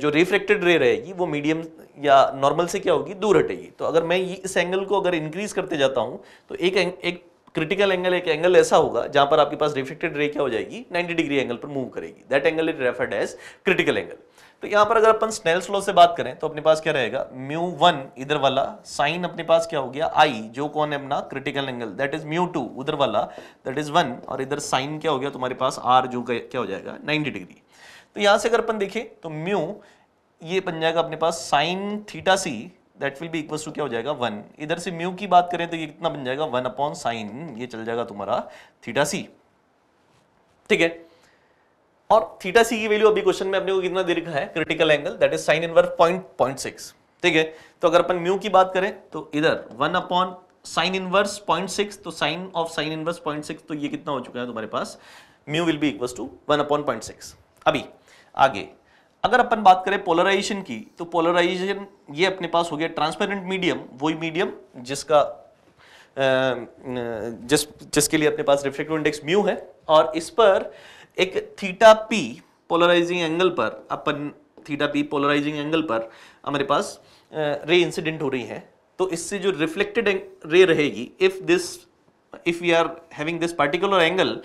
जो रिफ्रेक्टेड रे रहेगी वो मीडियम या नॉर्मल से क्या होगी दूर हटेगी तो अगर मैं इस एंगल को अगर इंक्रीज करते जाता हूँ तो एक एक क्रिटिकल एंगल एक एंगल ऐसा होगा जहां पर आपके पास रिफ्लेक्टेड रे क्या हो जाएगी 90 डिग्री एंगल पर मूव करेगी that angle is referred as critical angle तो यहां पर अगर अपन स्नेल्स लॉ से बात करें तो अपने पास क्या रहेगा म्यू वन इधर वाला साइन अपने पास क्या हो गया आई जो कौन है अपना critical angle that is mu two उधर वाला दैट इज वन और इधर साइन क्या हो गया तुम्हारे पास आर जो क्या हो जाएगा नाइन्टी डिग्री तो यहां से अगर अपन देखें तो म्यू ये बन जाएगा अपने पास sine theta C that will भी इक्वल टू क्या हो जाएगा वन इधर से म्यू की बात करें तो ये कितना बन जाएगा वन अपॉन साइन ये चल जाएगा तुम्हारा थीटा सी ठीक है और थीटा सी की वैल्यू अभी क्वेश्चन में अपने को कितना दीर्घ है critical angle that is sine inverse point point six ठीक है तो अगर अपन म्यू की बात करें तो इधर one upon sine inverse point six तो sine of sine inverse point six तो ये कितना हो चुका है तुम्हारे पास mu will be equal to one upon point six अभी आगे अगर अपन बात करें पोलराइजेशन की तो पोलराइजेशन ये अपने पास हो गया ट्रांसपेरेंट मीडियम वही मीडियम जिसका जिस जिसके लिए अपने पास रिफ्लेक्टिव इंडेक्स म्यू है और इस पर एक थीटा पी पोलराइजिंग एंगल पर अपन थीटा पी पोलराइजिंग एंगल पर हमारे पास रे इंसिडेंट हो रही है तो इससे जो रिफ्लेक्टेड रे रहेगी if this if we are having this particular angle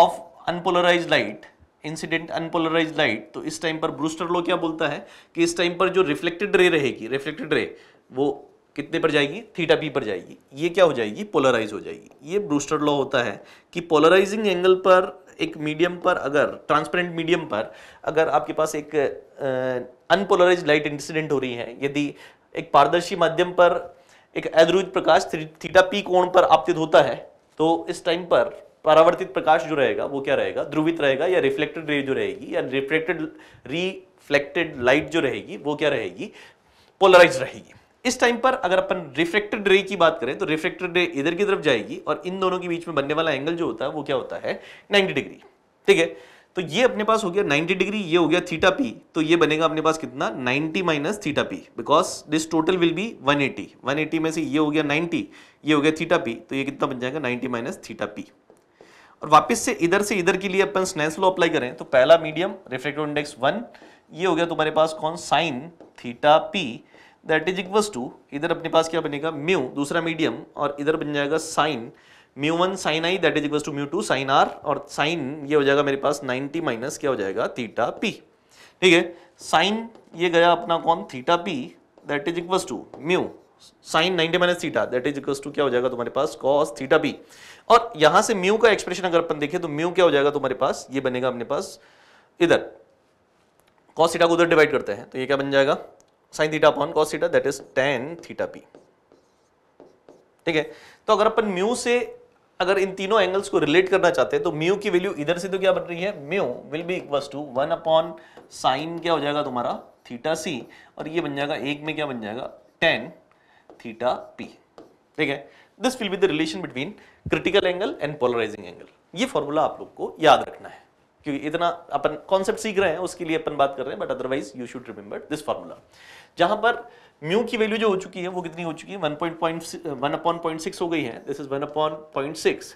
of unpolarise light incident unpolarise light तो इस टाइम पर ब्रूस्टर लॉ क्या बोलता है कि इस टाइम पर जो रिफ्लेक्टेड रे रहेगी रिफ्लेक्टेड रे वो कितने पर जाएगी थीटा पी पर जाएगी ये क्या हो जाएगी पोलराइज हो जाएगी ये ब्रूस्टर लॉ होता है कि पोलराइजिंग एंगल पर एक मीडियम पर अगर ट्रांसपेरेंट मीडियम पर अगर आपके पास एक अनपोलराइज लाइट इंसिडेंट हो रही है यदि एक पारदर्शी माध्यम पर एक अद्रुज प्रकाश थीटा पी कोण पर आपतित होता है तो इस टाइम पर परावर्तित प्रकाश जो रहेगा वो क्या रहेगा ध्रुवित रहेगा या रिफ्लेक्टेड रे जो रहेगी या रिफ्लेक्टेड रिफ्लेक्टेड लाइट जो रहेगी वो क्या रहेगी पोलराइज रहेगी इस टाइम पर अगर अपन रिफ्रेक्टेड रे की बात करें तो रिफ्रेक्टेड रे इधर की तरफ जाएगी और इन दोनों के बीच में बनने वाला एंगल जो होता है वो क्या होता है नाइन्टी डिग्री ठीक है तो ये अपने पास हो गया 90 डिग्री ये हो गया थीटा पी तो ये बनेगा अपने पास कितना 90 minus theta P because this total will be 180 180 में से ये हो गया 90 ये हो गया थीटा पी तो ये कितना बन जाएगा 90 माइनस थीटा पी और वापस से इधर से इधर के लिए अपन स्नेस लॉ अप्लाई करें तो पहला मीडियम रिफ्रेक्टिव इंडेक्स वन ये हो गया तुम्हारे पास कौन sine theta P that is equals to इधर अपने पास क्या बनेगा म्यू दूसरा मीडियम और इधर बन जाएगा sine mu one sine I that is equals to mu two sine R और साइन ये हो जाएगा मेरे पास 90 माइनस क्या हो जाएगा थीटा पी ठीक है साइन ये गया अपना कौन theta P that is equals to mu sine 90 minus theta that is equals to क्या हो जाएगा तुम्हारे पास कॉस थीटा पी और यहां से म्यू का एक्सप्रेशन अगर अपन देखें तो म्यू क्या हो जाएगा तुम्हारे पास ये बनेगा अपने पास इधर कॉस थीटा को उधर डिवाइड करते हैं तो ये क्या बन जाएगा sine theta upon cos theta that is tan theta P ठीक है तो अगर अपन म्यू से अगर इन तीनों एंगल्स को रिलेट करना चाहते हैं तो म्यू की वैल्यू इधर से तो क्या बन रही है mu will be equal to one upon sine क्या हो जाएगा तुम्हारा थीटा सी और ये बन जाएगा एक में क्या बन जाएगा टेन थीटा पी ठीक है this will be the relation between critical angle and polarising angle ये फॉर्मूला आप लोग को याद रखना है क्योंकि इतना अपन कॉन्सेप्ट सीख रहे हैं उसके लिए अपन बात कर रहे हैं but otherwise you should remember this formula जहां पर म्यू की वैल्यू जो हो चुकी है वो कितनी हो चुकी है one point point one upon हो गई है this is one upon point six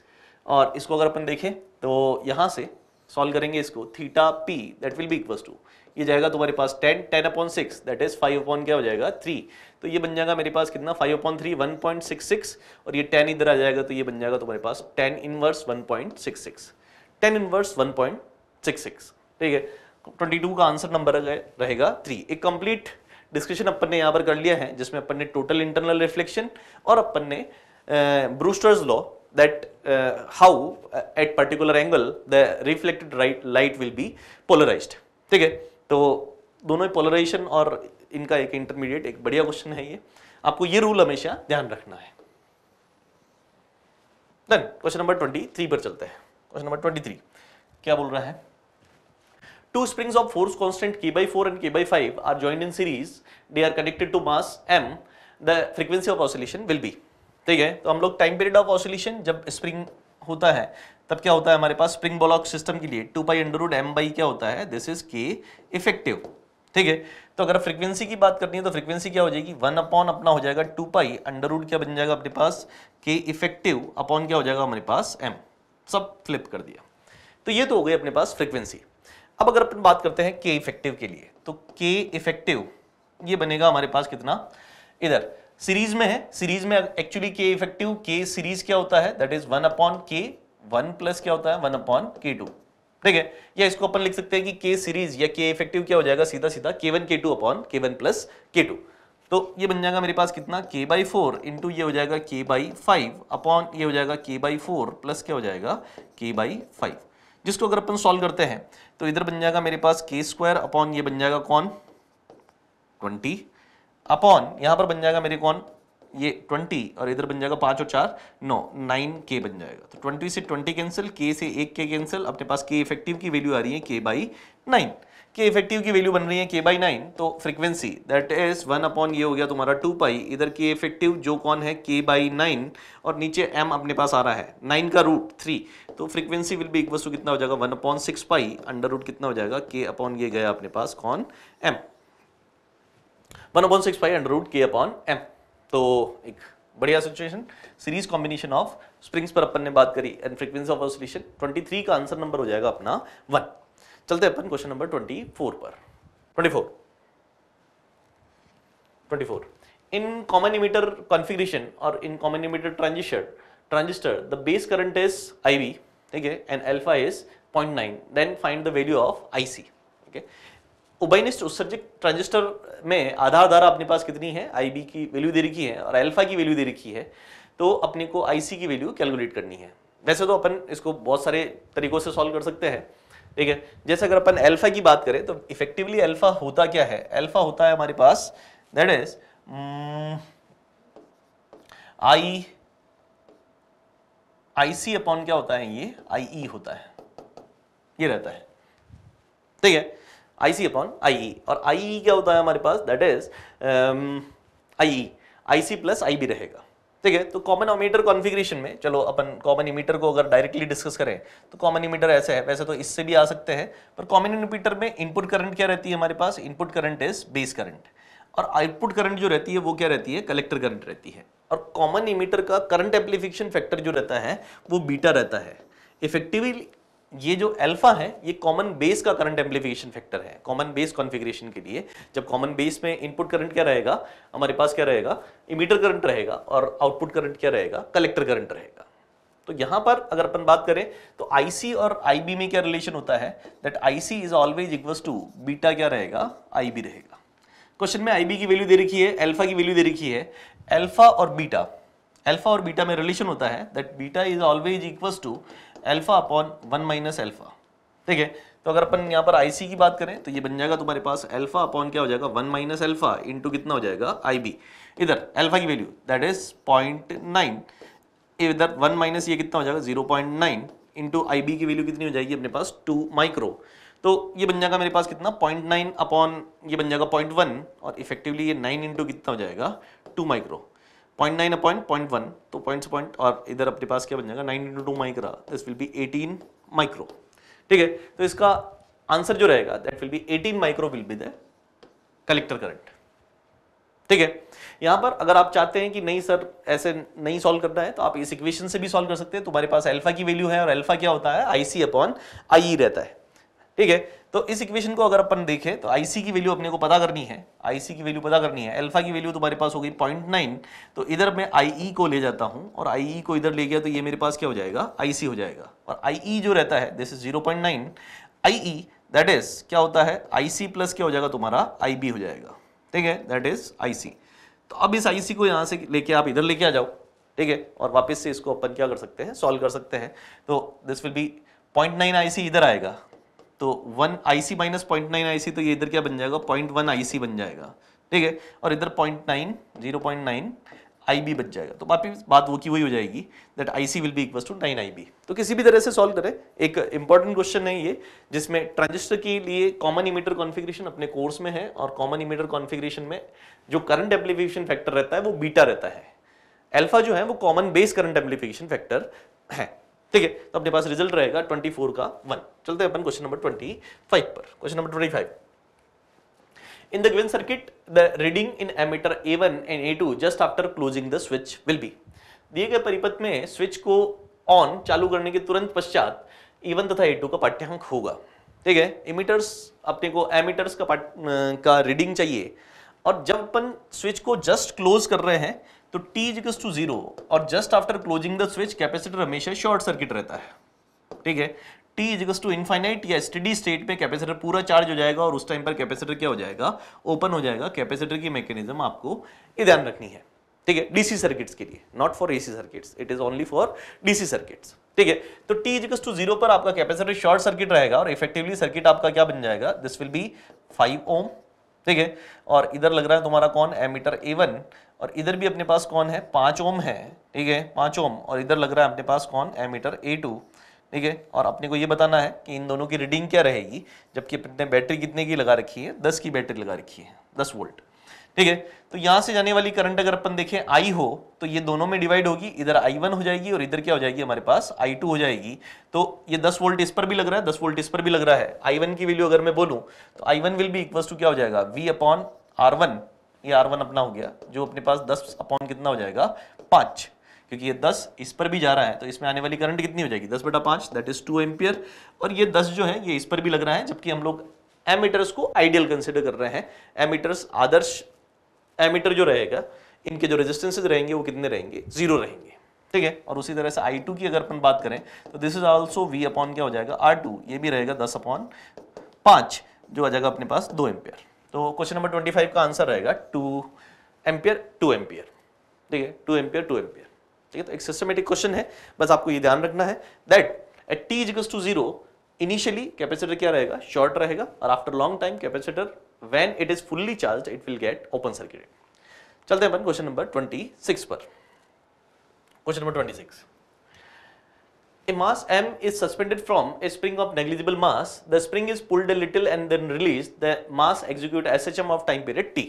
और इसको अगर अपन देखें तो यहाँ से सॉल्व करेंगे इसको theta P that will be equals to ये जाएगा तुम्हारे पास tan ten upon six that is five upon क्या हो जाएगा थ्री तो ये बन जाएगा मेरे पास कितना five upon three one point six six और ये टेन इधर आ जाएगा तो ये बन जाएगा तुम्हारे पास tan inverse one point six six tan inverse one point six six ठीक है ट्वेंटी टू का आंसर नंबर रहेगा थ्री एक कंप्लीट डिस्कशन अपन ने यहाँ पर कर लिया है जिसमें अपन ने टोटल इंटरनल रिफ्लेक्शन और अपन ने Brewster's law that how at particular angle the reflected right light will be polarise ठीक है तो दोनों ही पोलराइजेशन और इनका एक इंटरमीडिएट एक बढ़िया क्वेश्चन है ये आपको ये रूल हमेशा ध्यान रखना है then question number twenty three पर चलते हैं क्वेश्चन नंबर ट्वेंटी थ्री क्या बोल रहा है Two springs of force constant k by 4 and k by 5 are joined in series. They are connected to mass m. The frequency of oscillation will be. ठीक है तो हम लोग टाइम पीरियड ऑफ ऑसिलेशन जब स्प्रिंग होता है तब क्या होता है हमारे पास स्प्रिंग बॉलॉक सिस्टम के लिए two pi under root M by क्या होता है दिस इज के इफेक्टिव ठीक है तो अगर फ्रीक्वेंसी की बात करनी है तो फ्रीक्वेंसी क्या हो जाएगी वन अपॉन अपना हो जाएगा टू पाई अंडरवुड क्या बन जाएगा अपने पास के इफेक्टिव अपॉन क्या हो जाएगा हमारे पास एम सब फ्लिप कर दिया तो ये तो हो गई अपने पास फ्रीक्वेंसी अब अगर अपन बात करते हैं के इफेक्टिव के लिए तो के इफेक्टिव ये बनेगा हमारे पास कितना इधर सीरीज में है सीरीज में एक्चुअली के इफेक्टिव के सीरीज क्या होता है that is one upon K one plus क्या होता है वन अपॉन के टू ठीक है या इसको अपन लिख सकते हैं कि के सीरीज या के इफेक्टिव क्या हो जाएगा सीधा सीधा K one K two upon K one plus K two तो ये बन जाएगा मेरे पास कितना के बाई फोर इंटू ये हो जाएगा के बाई फाइव अपॉन ये हो जाएगा के बाई फोर प्लस क्या हो जाएगा के बाई फाइव जिसको अगर अपन सॉल्व करते हैं तो इधर बन जाएगा मेरे पास के स्क्वायर अपॉन ये बन जाएगा कौन ट्वेंटी अपॉन यहां पर बन जाएगा मेरे कौन ये ट्वेंटी और इधर बन जाएगा पांच और चार नौ नाइन के बन जाएगा तो ट्वेंटी से ट्वेंटी कैंसिल के से एक के कैंसिल अपने पास के इफेक्टिव की वैल्यू आ रही है के बाई नाइन कि इफेक्टिव की वैल्यू बन रही है के बाई नाइन तो frequency that is one upon ये हो गया तुम्हारा टू पाई इधर के इफेक्टिव जो कौन है के बाई नाइन और नीचे एम अपने पास आ रहा है नाइन का रूट थ्री तो फ्रीक्वेंसी विल भी इक्वल टू कितना हो जाएगा one upon six pi under root कितना हो जाएगा के अपॉन ये गया अपने पास कौन M one upon six pi under root K upon M तो एक बढ़िया situation series combination of springs पर अपन ने बात करी एंड फ्रीक्वेंसी ऑफ ऑसोलेशन 23 का आंसर नंबर हो जाएगा अपना वन चलते अपन क्वेश्चन नंबर ट्वेंटी फोर पर twenty four twenty four in common in common emitter configuration or in common emitter transistor transistor the base current is ib okay and alpha is 0.9 the value of I C ठीक है उबाइनिस्ट उत्सर्जित transistor में आधार धारा अपने पास कितनी है आई B की वैल्यू दे रखी है और अल्फा की वैल्यू दे रखी है तो अपने को आई सी की वैल्यू कैलकुलेट करनी है वैसे तो अपन इसको बहुत सारे तरीकों से सॉल्व कर सकते हैं ठीक है जैसे अगर अपन एल्फा की बात करें तो इफेक्टिवली एल्फा होता क्या है एल्फा होता है हमारे पास that is I I C upon क्या होता है ये आई ई e होता है ये रहता है ठीक है आई सी अपॉन आई ई और आई ई e क्या होता है हमारे पास that is I E I C plus I B रहेगा ठीक है तो कॉमन ओमीटर कॉन्फ़िगरेशन में चलो अपन कॉमन इमीटर को अगर डायरेक्टली डिस्कस करें तो कॉमन इमीटर ऐसे है वैसे तो इससे भी आ सकते हैं पर कॉमन इमीटर में इनपुट करंट क्या रहती है हमारे पास input current is base current और आउटपुट करंट जो रहती है वो क्या रहती है कलेक्टर करंट रहती है और कॉमन इमीटर का करंट एप्लीफिकेशन फैक्टर जो रहता है वो बीटा रहता है इफेक्टिवली ये जो अल्फा है ये कॉमन बेस का करंट एम्पलीफिकेशन फैक्टर है कॉमन बेस कॉन्फ़िगरेशन के लिए जब कॉमन बेस में इनपुट करंट क्या रहेगा हमारे पास क्या रहेगा इमीटर करंट रहेगा और आउटपुट करंट क्या रहेगा कलेक्टर करंट रहेगा तो यहां पर अगर अपन बात करें तो आईसी और आईबी में क्या रिलेशन होता है that IC is always equal to beta क्या रहेगा आईबी रहेगा क्वेश्चन में आईबी की वैल्यू दे रखी है अल्फा की वैल्यू दे रखी है अल्फा और बीटा अल्फा और बीटा में रिलेशन होता है that beta is always equal to alpha upon one minus alpha ठीक है तो अगर अपन यहाँ पर आईसी की बात करें तो ये बन जाएगा तुम्हारे पास अल्फा अपॉन क्या हो जाएगा वन माइनस एल्फा इंटू कितना हो जाएगा आईबी इधर अल्फा की value that is point nine इधर वन माइनस ये कितना हो जाएगा zero point nine into I की वैल्यू कितनी हो जाएगी अपने पास टू माइक्रो तो ये बन जाएगा मेरे पास कितना पॉइंट नाइन अपॉन ये बन जाएगा पॉइंट वन और इफेक्टिवली ये नाइन इंटू कितना हो जाएगा two micro point nine upon point one तो पॉइंट पॉइंट और इधर अपने पास क्या बन जाएगा nine into two micro this will be eighteen micro ठीक है तो इसका आंसर जो रहेगा that will be eighteen micro will be the collector current ठीक है यहां पर अगर आप चाहते हैं कि नहीं सर ऐसे नहीं सॉल्व करना है तो आप इस इक्वेशन से भी सॉल्व कर सकते हैं तुम्हारे पास अल्फा की वैल्यू है और अल्फा क्या होता है आईसी अपॉन आई रहता है ठीक है तो इस इक्वेशन को अगर अपन देखें तो आईसी की वैल्यू अपने को पता करनी है आईसी की वैल्यू पता करनी है अल्फा की वैल्यू तुम्हारे पास हो गई पॉइंट नाइन तो इधर मैं आईई e को ले जाता हूं और आईई e को इधर ले गया तो ये मेरे पास क्या हो जाएगा आईसी हो जाएगा और आईई e जो रहता है this is zero point nine IE that is क्या होता है आईसी प्लस क्या हो जाएगा तुम्हारा आईबी हो जाएगा ठीक है दैट इज आईसी तो अब इस आईसी को यहाँ से लेके आप इधर लेके आ जाओ ठीक है और वापस से इसको अपन क्या कर सकते हैं सॉल्व कर सकते हैं तो this will be point nine I C इधर आएगा तो one I C minus point nine I C तो ये इधर क्या बन जाएगा पॉइंट वन आई सी बन जाएगा ठीक है और इधर point nine zero point nine I B बच जाएगा तो बाकी बात वो की वही हो जाएगी that I C will be equal to nine I B तो किसी भी तरह से सॉल्व करें एक इंपॉर्टेंट क्वेश्चन है ये जिसमें ट्रांजिस्टर के लिए कॉमन इमीटर कॉन्फिग्रेशन अपने कोर्स में है और कॉमन इमीटर कॉन्फिग्रेशन में जो करंट एप्लीफिकेशन फैक्टर रहता है वो बीटा रहता है एल्फा जो है वो common base current amplification factor है ठीक है तो अपने पास रिजल्ट रहेगा 24 का वन चलते हैं अपन क्वेश्चन नंबर 25 पर question number 25 in the given circuit the reading in ammeter A one and A two just after closing the switch will be दिए गए परिपथ में स्विच को ऑन चालू करने के तुरंत पश्चात ए वन तथा ए टू का पाठ्यांक होगा ठीक है इमीटर्स अपने को एमीटर्स का का रीडिंग चाहिए और जब अपन स्विच को जस्ट क्लोज कर रहे हैं तो T इजिकल्स टू जीरो और just after closing the switch capacitor हमेशा शॉर्ट सर्किट रहता है ठीक है T इजिकल्स टू इनफाइनाइट या स्टडी स्टेट पे कैपेसिटर पूरा चार्ज हो जाएगा और उस टाइम पर कैपेसिटर क्या हो जाएगा ओपन हो जाएगा कैपेसिटर की मैकेनिज्म आपको ये ध्यान रखनी है ठीक है डीसी सर्किट्स के लिए not for AC circuits it is only for DC circuits ठीक है तो टी इजिकल्स टू जीरो पर आपका कैपेसिटर शॉर्ट सर्किट रहेगा और इफेक्टिवली सर्किट आपका क्या बन जाएगा this will be five ohm ठीक है और इधर लग रहा है तुम्हारा कौन एमीटर ए वन और इधर भी अपने पास कौन है पाँच ओम है ठीक है पाँच ओम और इधर लग रहा है अपने पास कौन एमीटर ए टू ठीक है और अपने को ये बताना है कि इन दोनों की रीडिंग क्या रहेगी जबकि अपने बैटरी कितने की लगा रखी है दस की बैटरी लगा रखी है दस वोल्ट ठीक है तो यहाँ से जाने वाली करंट अगर अपन देखें आई हो तो ये दोनों में डिवाइड होगी इधर आई वन हो जाएगी और इधर क्या हो जाएगी हमारे पास आई टू हो जाएगी तो ये दस वोल्ट इस पर भी लग रहा है दस वोल्ट इस पर भी लग रहा है आई वन की वैल्यू अगर मैं बोलूँ तो आई वन विल भी इक्वल टू क्या हो जाएगा वी अपॉन आर वन ये आर वन अपना हो गया जो अपने पास दस अपॉन कितना हो जाएगा पाँच क्योंकि ये दस इस पर भी जा रहा है तो इसमें आने वाली करंट कितनी हो जाएगी दस बटा पाँच दैट इज टू एम्पियर और ये दस जो है ये इस पर भी लग रहा है जबकि हम लोग एमीटर्स को आइडियल कंसिडर कर रहे हैं एमीटर्स आदर्श एमीटर जो रहेगा इनके जो रेजिस्टेंसेज रहेंगे वो कितने रहेंगे जीरो रहेंगे ठीक है और उसी तरह से आई टू की अगर अपन बात करें तो this is also V upon क्या हो जाएगा आर टू ये भी रहेगा दस अपॉन पाँच जो आ जाएगा अपने पास दो एम्पियर तो क्वेश्चन नंबर ट्वेंटी फाइव का आंसर रहेगा टू एम्पियर टू एम्पियर ठीक है टू एम्पियर टू एम्पियर ठीक है तो एक सिस्टमेटिक क्वेश्चन है बस आपको ये ध्यान रखना है that at T equals to zero initially capacitor क्या रहेगा शॉर्ट रहेगा और after long time capacitor when it is fully charge it will get open circuit चलते हैं अपन क्वेश्चन नंबर 26 पर question number 26 a mass m is suspended from a spring of negligible mass, the spring is pulled a little and then released, the mass execute SHM of time period t.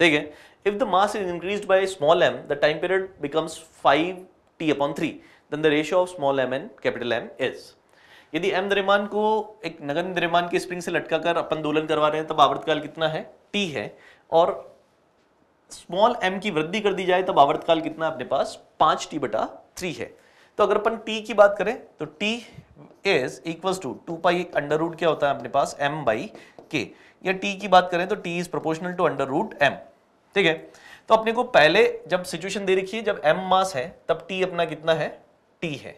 ठीक है if the mass is increased by small m the time period becomes 5 t upon 3 then the ratio of small m and capital m is यदि m द्रव्यमान को एक नगन द्रव्यमान के spring से लटका कर अपन दोलन करवा रहे हैं तब आवर्तकाल कितना है t है और स्मॉल m की वृद्धि कर दी जाए तब आवर्तकाल कितना अपने पास 5t बटा 3 है तो अगर अपन टी की बात करें तो T is equal to two pi under root क्या होता है अपने पास एम बाई के या टी की बात करें तो T is proportional to under root M ठीक है तो अपने को पहले जब सिचुएशन दे रखी है जब एम मास है तब टी अपना कितना है टी है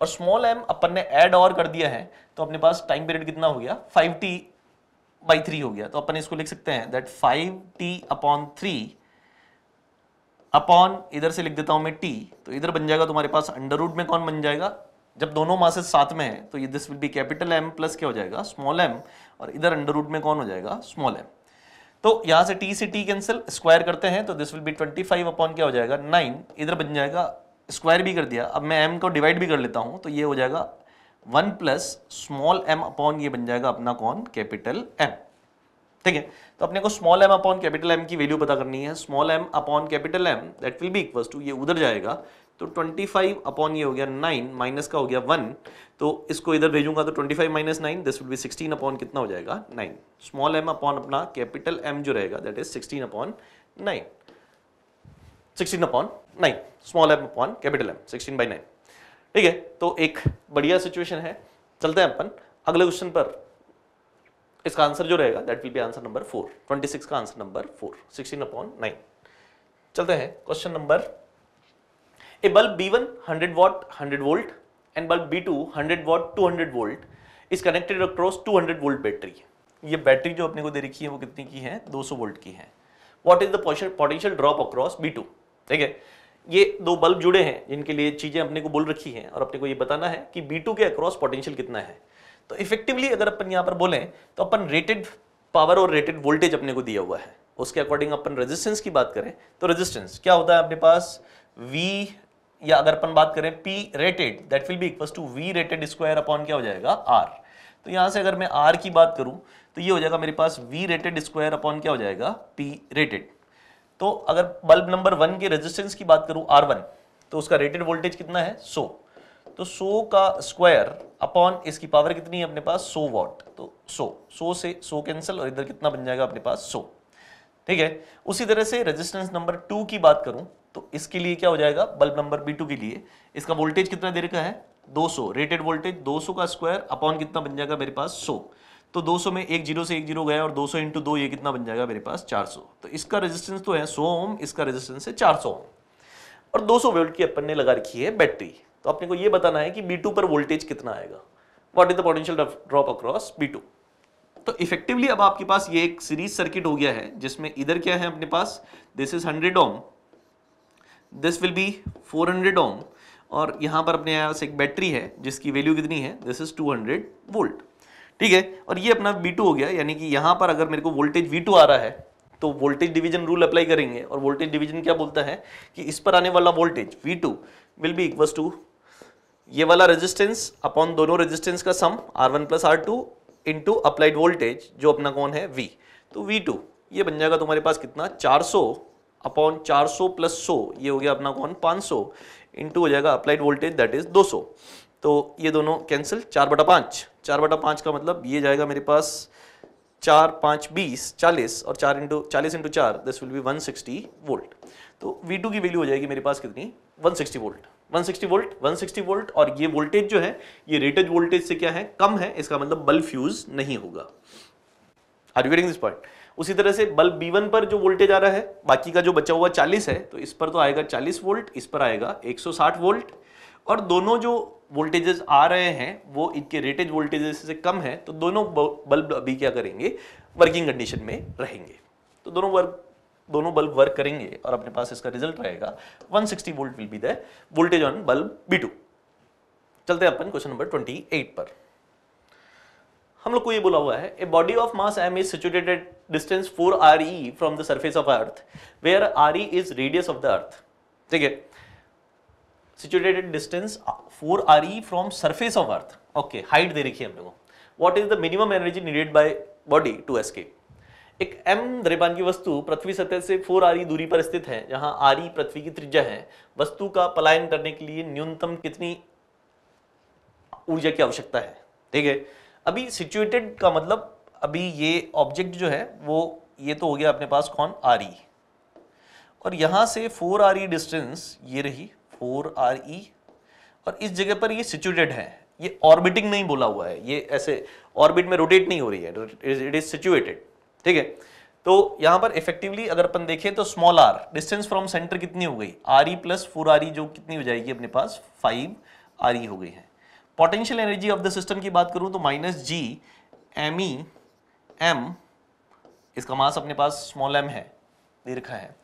और स्मॉल एम अपन ने एड और कर दिया है तो अपने पास टाइम पीरियड कितना हो गया फाइव टी बाई थ्री हो गया तो अपन इसको लिख सकते हैं that five T upon three upon इधर से लिख देता हूं मैं टी तो इधर बन जाएगा तुम्हारे पास अंडर रूट में कौन बन जाएगा जब दोनों मासेस साथ में है तो ये this will be capital M plus क्या हो जाएगा स्मॉल एम और इधर अंडर रूट में कौन हो जाएगा स्मॉल एम तो यहां से टी से टी कैंसिल स्क्वायर करते हैं तो this will be twenty five upon क्या हो जाएगा नाइन इधर बन जाएगा स्क्वायर भी कर दिया अब मैं एम को डिवाइड भी कर लेता हूं तो ये हो जाएगा one plus small M upon ये बन जाएगा अपना कौन कैपिटल एम ठीक है तो अपने को small M upon capital M की वैल्यू पता करनी है small M upon capital M that will be equal to ये उधर जाएगा तो 25 अपॉन ये हो गया 9 माइनस का हो गया 1 तो इसको इधर भेजूंगा तो 25 five minus nine this will be 16 upon कितना हो जाएगा 9 स्मॉल एम अपॉन अपना कैपिटल एम जो रहेगा that is 16 upon 9 16 upon nine small M upon capital M 16 by 9 ठीक है तो एक बढ़िया सिचुएशन है चलते हैं अपन अगले क्वेश्चन पर इसका आंसर जो रहेगा that will be answer number four twenty six का answer number four sixteen upon nine चलते हैं question number A bulb B one hundred watt hundred volt and bulb B two hundred watt two hundred volt is connected across two hundred volt battery ये battery जो अपने को दे रखी है वो कितनी की है दो सौ वोल्ट की है what is the potential drop across B two ठीक है ये दो बल्ब जुड़े हैं जिनके लिए चीज़ें अपने को बोल रखी हैं और अपने को ये बताना है कि बी टू के अक्रॉस पोटेंशियल कितना है तो इफेक्टिवली अगर अपन यहाँ पर बोलें तो अपन रेटेड पावर और रेटेड वोल्टेज अपने को दिया हुआ है उसके अकॉर्डिंग अपन रेजिस्टेंस की बात करें तो रेजिस्टेंस क्या होता है अपने पास V या अगर अपन बात करें P rated that will be equal to V rated square upon क्या हो जाएगा R तो यहाँ से अगर मैं R की बात करूँ तो ये हो जाएगा मेरे पास V रेटेड स्क्वायर अपॉन क्या हो जाएगा P रेटेड तो अगर बल्ब नंबर वन के रेजिस्टेंस की बात करूँ R1 तो उसका रेटेड वोल्टेज कितना है so, तो 100 का स्क्वायर अपॉन इसकी पावर कितनी है अपने पास 100 वॉट तो 100 100 से 100 कैंसिल और इधर कितना बन जाएगा अपने पास 100 ठीक है उसी तरह से रेजिस्टेंस नंबर टू की बात करूं तो इसके लिए क्या हो जाएगा बल्ब नंबर बी के लिए इसका वोल्टेज कितना देर का है 200 रेटेड वोल्टेज 200 का स्क्वायर अपॉन कितना बन जाएगा मेरे पास 100 तो 200 में एक जीरो से एक जीरो गया और 200 सौ इंटू दो ये कितना बन जाएगा मेरे पास 400 तो इसका रेजिस्टेंस तो है 100 ओम इसका रेजिस्टेंस है 400 ओम और 200 वोल्ट की अपन ने लगा रखी है बैटरी तो आपने को ये बताना है कि बी पर वोल्टेज कितना आएगा what is the potential drop across B तो इफेक्टिवली अब आपके पास ये एक सीरीज सर्किट हो गया है जिसमें इधर क्या है अपने पास this is hundred ohm this will be four hundred ohm और यहाँ पर अपने पास एक बैटरी है जिसकी वैल्यू कितनी है this is two hundred volt ठीक है और ये अपना टू हो गया यानी कि यहाँ पर अगर मेरे को वोल्टेज टू आ रहा है तो वोल्टेज डिवीजन रूल अप्लाई करेंगे और वोल्टेज डिवीजन क्या बोलता है कि इस पर आने वाला voltage two will be equal to ये वाला रेजिस्टेंस अपॉन दोनों रेजिस्टेंस का sum R one plus R two into applied voltage जो अपना कौन है वी तो वी टू ये बन जाएगा तुम्हारे पास कितना 400 अपॉन सौ प्लस सौ ये हो गया अपना कौन 500 सौ इंटू हो जाएगा अप्लाइड वोल्टेज दैट इज 200 तो ये दोनों कैंसिल चार बटा पाँच चार बटा पाँच का मतलब ये जाएगा मेरे पास चार पाँच बीस चालीस और चार इंटू चालीस इंटू चार दिस विल बी 160 वोल्ट तो V2 की वैल्यू हो जाएगी मेरे पास कितनी 160 वोल्ट 160 वोल्ट 160 वोल्ट और ये वोल्टेज जो है ये रेटेज वोल्टेज से क्या है कम है इसका मतलब बल्ब फ्यूज नहीं होगा आर यू दिस पॉइंट उसी तरह से बल्ब बी वन पर जो वोल्टेज आ रहा है बाकी का जो बचा हुआ 40 है तो इस पर तो आएगा 40 वोल्ट इस पर आएगा 160 वोल्ट और दोनों जो वोल्टेजेस आ रहे हैं वो इनके रेटेज वोल्टेजेस से कम है तो दोनों बल्ब अभी क्या करेंगे वर्किंग कंडीशन में रहेंगे तो दोनों वर्क दोनों बल्ब वर्क करेंगे और अपने पास इसका रिजल्ट रहेगा 160 volt will be the voltage on bulb B two चलते हैं अपन क्वेश्चन नंबर 28 पर हम लोग को ये बोला हुआ है a body of mass M is situated distance four R E from the surface of earth where R E is radius of the earth ठीक है situated distance four R E from surface of earth okay height दे रखी है हम लोगों what is the minimum energy needed by body to escape एक M द्रव्यमान की वस्तु पृथ्वी सतह से फोर आरी दूरी पर स्थित है जहां आरी पृथ्वी की त्रिज्या है वस्तु का पलायन करने के लिए न्यूनतम कितनी ऊर्जा की आवश्यकता है ठीक है अभी सिचुएटेड का मतलब अभी ये ऑब्जेक्ट जो है वो ये तो हो गया अपने पास कौन आर ई और यहाँ से फोर आर ई डिस्टेंस ये रही फोर आर ई और इस जगह पर ये सिचुएटेड है ये ऑर्बिटिंग नहीं बोला हुआ है ये ऐसे ऑर्बिट में रोटेट नहीं हो रही है इट इज सिचुएटेड ठीक है तो यहां पर इफेक्टिवली अगर अपन देखें तो small R distance from centre कितनी हो गई R E plus four R E जो कितनी हो जाएगी अपने पास फाइव आर ई हो गई है potential energy of the system की बात करूं तो minus G M E M इसका मास अपने पास स्मॉल एम है रखा है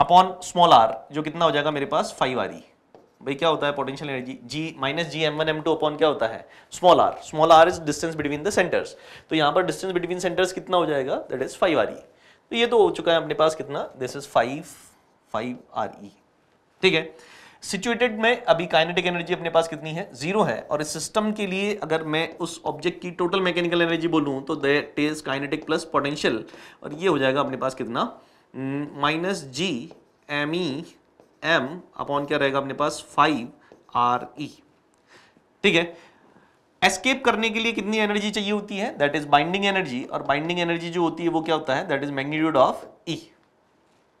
अपॉन स्मॉल आर जो कितना हो जाएगा मेरे पास फाइव आर ई भाई क्या होता है potential energy G minus G M one M two upon क्या होता है small R small are is distance between the centres तो यहाँ पर डिस्टेंस बिटवीन सेंटर्स कितना हो जाएगा that is five R E तो ये तो हो चुका है अपने पास कितना this is five five R E ठीक है सिचुएटेड में अभी काइनेटिक एनर्जी अपने पास कितनी है जीरो है और इस सिस्टम के लिए अगर मैं उस ऑब्जेक्ट की टोटल मैकेनिकल एनर्जी बोलूँ तो that is kinetic plus potential और ये हो जाएगा अपने पास कितना minus G M E M upon क्या रहेगा अपने पास फाइव आर ई ठीक है एस्केप करने के लिए कितनी एनर्जी चाहिए होती है दैट इज बाइंडिंग एनर्जी और बाइंडिंग एनर्जी जो होती है वो क्या होता है that is magnitude of E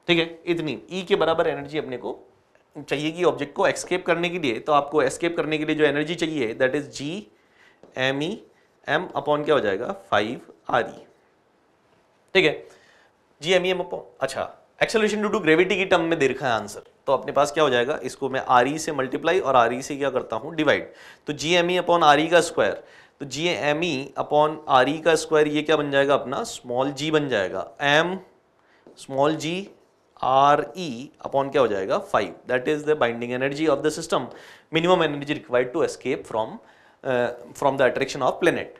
ठीक है इतनी ई e के बराबर एनर्जी अपने को चाहिए कि ऑब्जेक्ट को एस्केप करने के लिए तो आपको एस्केप करने के लिए जो एनर्जी चाहिए that is G M E M upon क्या हो जाएगा फाइव आर ई ठीक है G M E M upon अच्छा एक्सेलेशन ड्यू टू ग्रेविटी की टर्म में देखा है आंसर तो अपने पास क्या हो जाएगा इसको मैं आर ई e से मल्टीप्लाई और आर ई e से क्या करता हूँ डिवाइड तो G M E upon R E का स्क्वायर तो G M E upon R E का स्क्वायर ये क्या बन जाएगा अपना स्मॉल जी बन जाएगा M small G R E upon क्या हो जाएगा five that is the binding energy of the system minimum energy required to escape from from the attraction of planet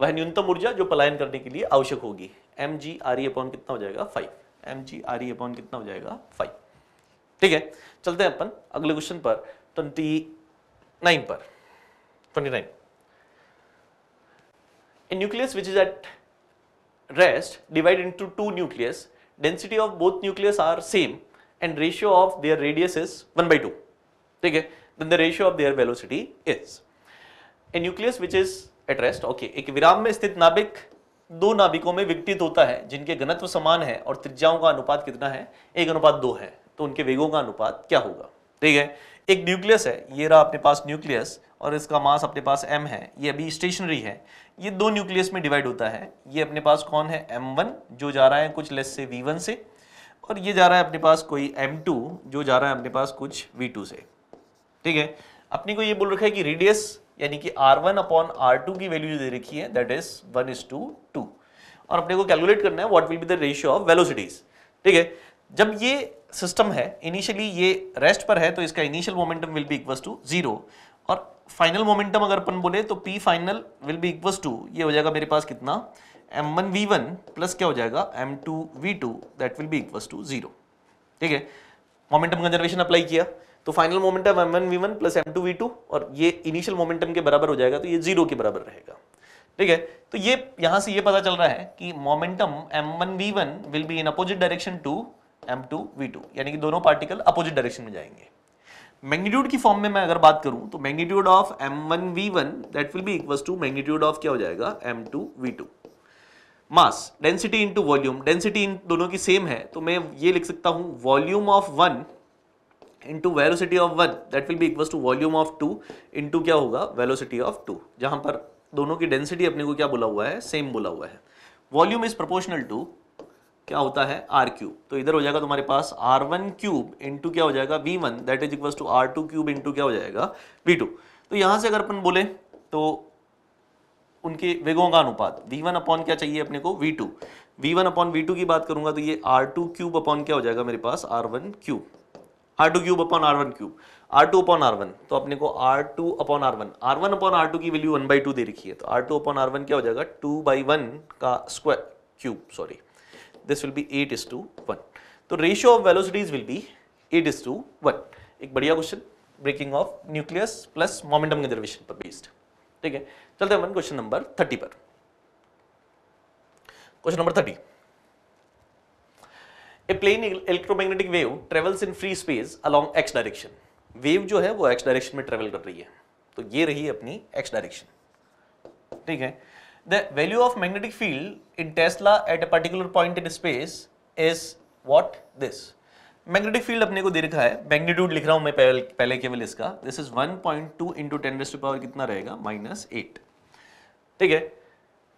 वह न्यूनतम ऊर्जा जो पलायन करने के लिए आवश्यक होगी M G R E upon कितना हो जाएगा five M G R E upon कितना हो जाएगा फाइव ठीक है चलते हैं अपन अगले क्वेश्चन पर ट्वेंटी नाइन पर twenty nine a nucleus which is at rest divide into two nucleus density of both nucleus are same and ratio of their radius is one by two ठीक है then the ratio of their velocity is a nucleus which is at rest okay एक विराम में स्थित नाभिक दो नाभिकों में विकटित होता है जिनके घनत्व समान है और त्रिज्याओं का अनुपात कितना है एक अनुपात दो है तो उनके वेगों का अनुपात क्या होगा ठीक है एक न्यूक्लियस है ये रहा अपने पास न्यूक्लियस और इसका मास अपने पास m है ये अभी स्टेशनरी है ये दो न्यूक्लियस में डिवाइड होता है ये अपने पास कौन है m1 जो जा रहा है कुछ लेस से v1 से और ये जा रहा है अपने पास कोई m2 जो जा रहा है अपने पास कुछ v2 से ठीक है अपने को ये बोल रखा है कि रेडियस यानी कि r1 वन अपॉन आर की वैल्यू दे रखी है that is one is to two और अपने को कैलकुलेट करना है what will be the ratio of velocities ठीक है जब ये सिस्टम है इनिशियली ये रेस्ट पर है तो इसका initial momentum will be equal to zero और फाइनल मोमेंटम अगर अपन बोले तो P final will be equal to ये हो जाएगा मेरे पास कितना M one we one plus क्या हो जाएगा M two we two that will be equal to zero ठीक है मोमेंटम कंजर्वेशन अप्लाई किया तो final momentum M one we one plus M two we two और ये इनिशियल मोमेंटम के बराबर हो जाएगा तो ये जीरो के बराबर रहेगा ठीक है तो ये यहां से ये पता चल रहा है कि momentum M one we one will be in opposite direction to M two we two यानी कि दोनों पार्टिकल अपोजिट डायरेक्शन में जाएंगे मैग्नीट्यूड की फॉर्म में मैं अगर बात करूं तो magnitude of M one we one that will be equal to magnitude of क्या हो जाएगा M two we two mass density into volume density इन दोनों की सेम है तो मैं ये लिख सकता हूं volume of one into velocity of one that will be equal to volume of two into क्या होगा वेलोसिटी ऑफ टू जहां पर दोनों की डेंसिटी अपने को क्या बोला हुआ है सेम बोला हुआ है वॉल्यूम इज प्रोपोर्शनल टू क्या होता है आर क्यूब तो इधर हो जाएगा तुम्हारे पास आर वन क्यूब इंटू क्या हो जाएगा V one that is equal to R two cube into क्या हो जाएगा वी टू तो यहां से अगर अपन बोले तो उनके वेगों का अनुपात वी वन अपॉन क्या चाहिए अपने को V two V one upon V two की बात करूंगा तो ये आर टू क्यूब अपॉन क्या हो जाएगा मेरे पास R one cube R two cube upon R one cube R two upon R one तो अपने को R two upon R one R one upon R two की वैल्यू वन बाई टू दे रखी है तो R two upon R one क्या हो जाएगा टू बाई वन का square cube sorry this will be eight is to one तो ratio of velocities will be eight is to one एक बढ़िया question breaking of nucleus plus momentum conservation पर based ठीक है चलते हैं क्वेश्चन नंबर थर्टी पर question number thirty a plane electromagnetic wave travels in free space along X direction wave जो है वो एक्स डायरेक्शन में ट्रेवल कर रही है तो ये रही अपनी एक्स डायरेक्शन ठीक है the value of magnetic field in Tesla at a particular point in space is what this magnetic field अपने को दे रखा है मैग्नीट्यूड लिख रहा हूं मैं पहले, पहले केवल इसका this is 1.2 point two into ten to power कितना रहेगा माइनस एट ठीक है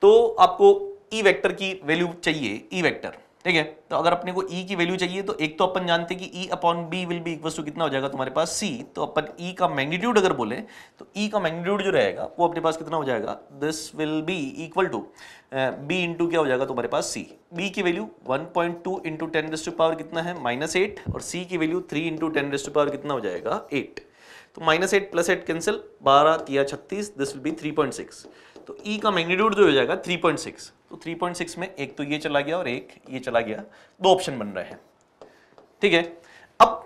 तो आपको ई e वेक्टर की वैल्यू चाहिए ई e वेक्टर ठीक है तो अगर अपने को ई e की वैल्यू चाहिए तो एक तो अपन जानते हैं कि E upon B will be equal to कितना हो जाएगा तुम्हारे पास सी तो अपन ई e का मैग्नीट्यूड अगर बोले तो ई e का मैग्नीट्यूड जो रहेगा वो अपने पास कितना हो जाएगा this will be equal to B into क्या हो जाएगा तुम्हारे पास सी बी की value one point two into ten raised power कितना है माइनस एट और सी की value three into ten raised power कितना हो जाएगा एट तो minus eight plus eight cancel बारह किया छत्तीस this will be three point six तो e का मैग्नीट्यूड जो हो जाएगा 3.6 तो 3.6 में एक तो ये चला गया और एक ये चला गया दो ऑप्शन बन रहे हैं ठीक है अब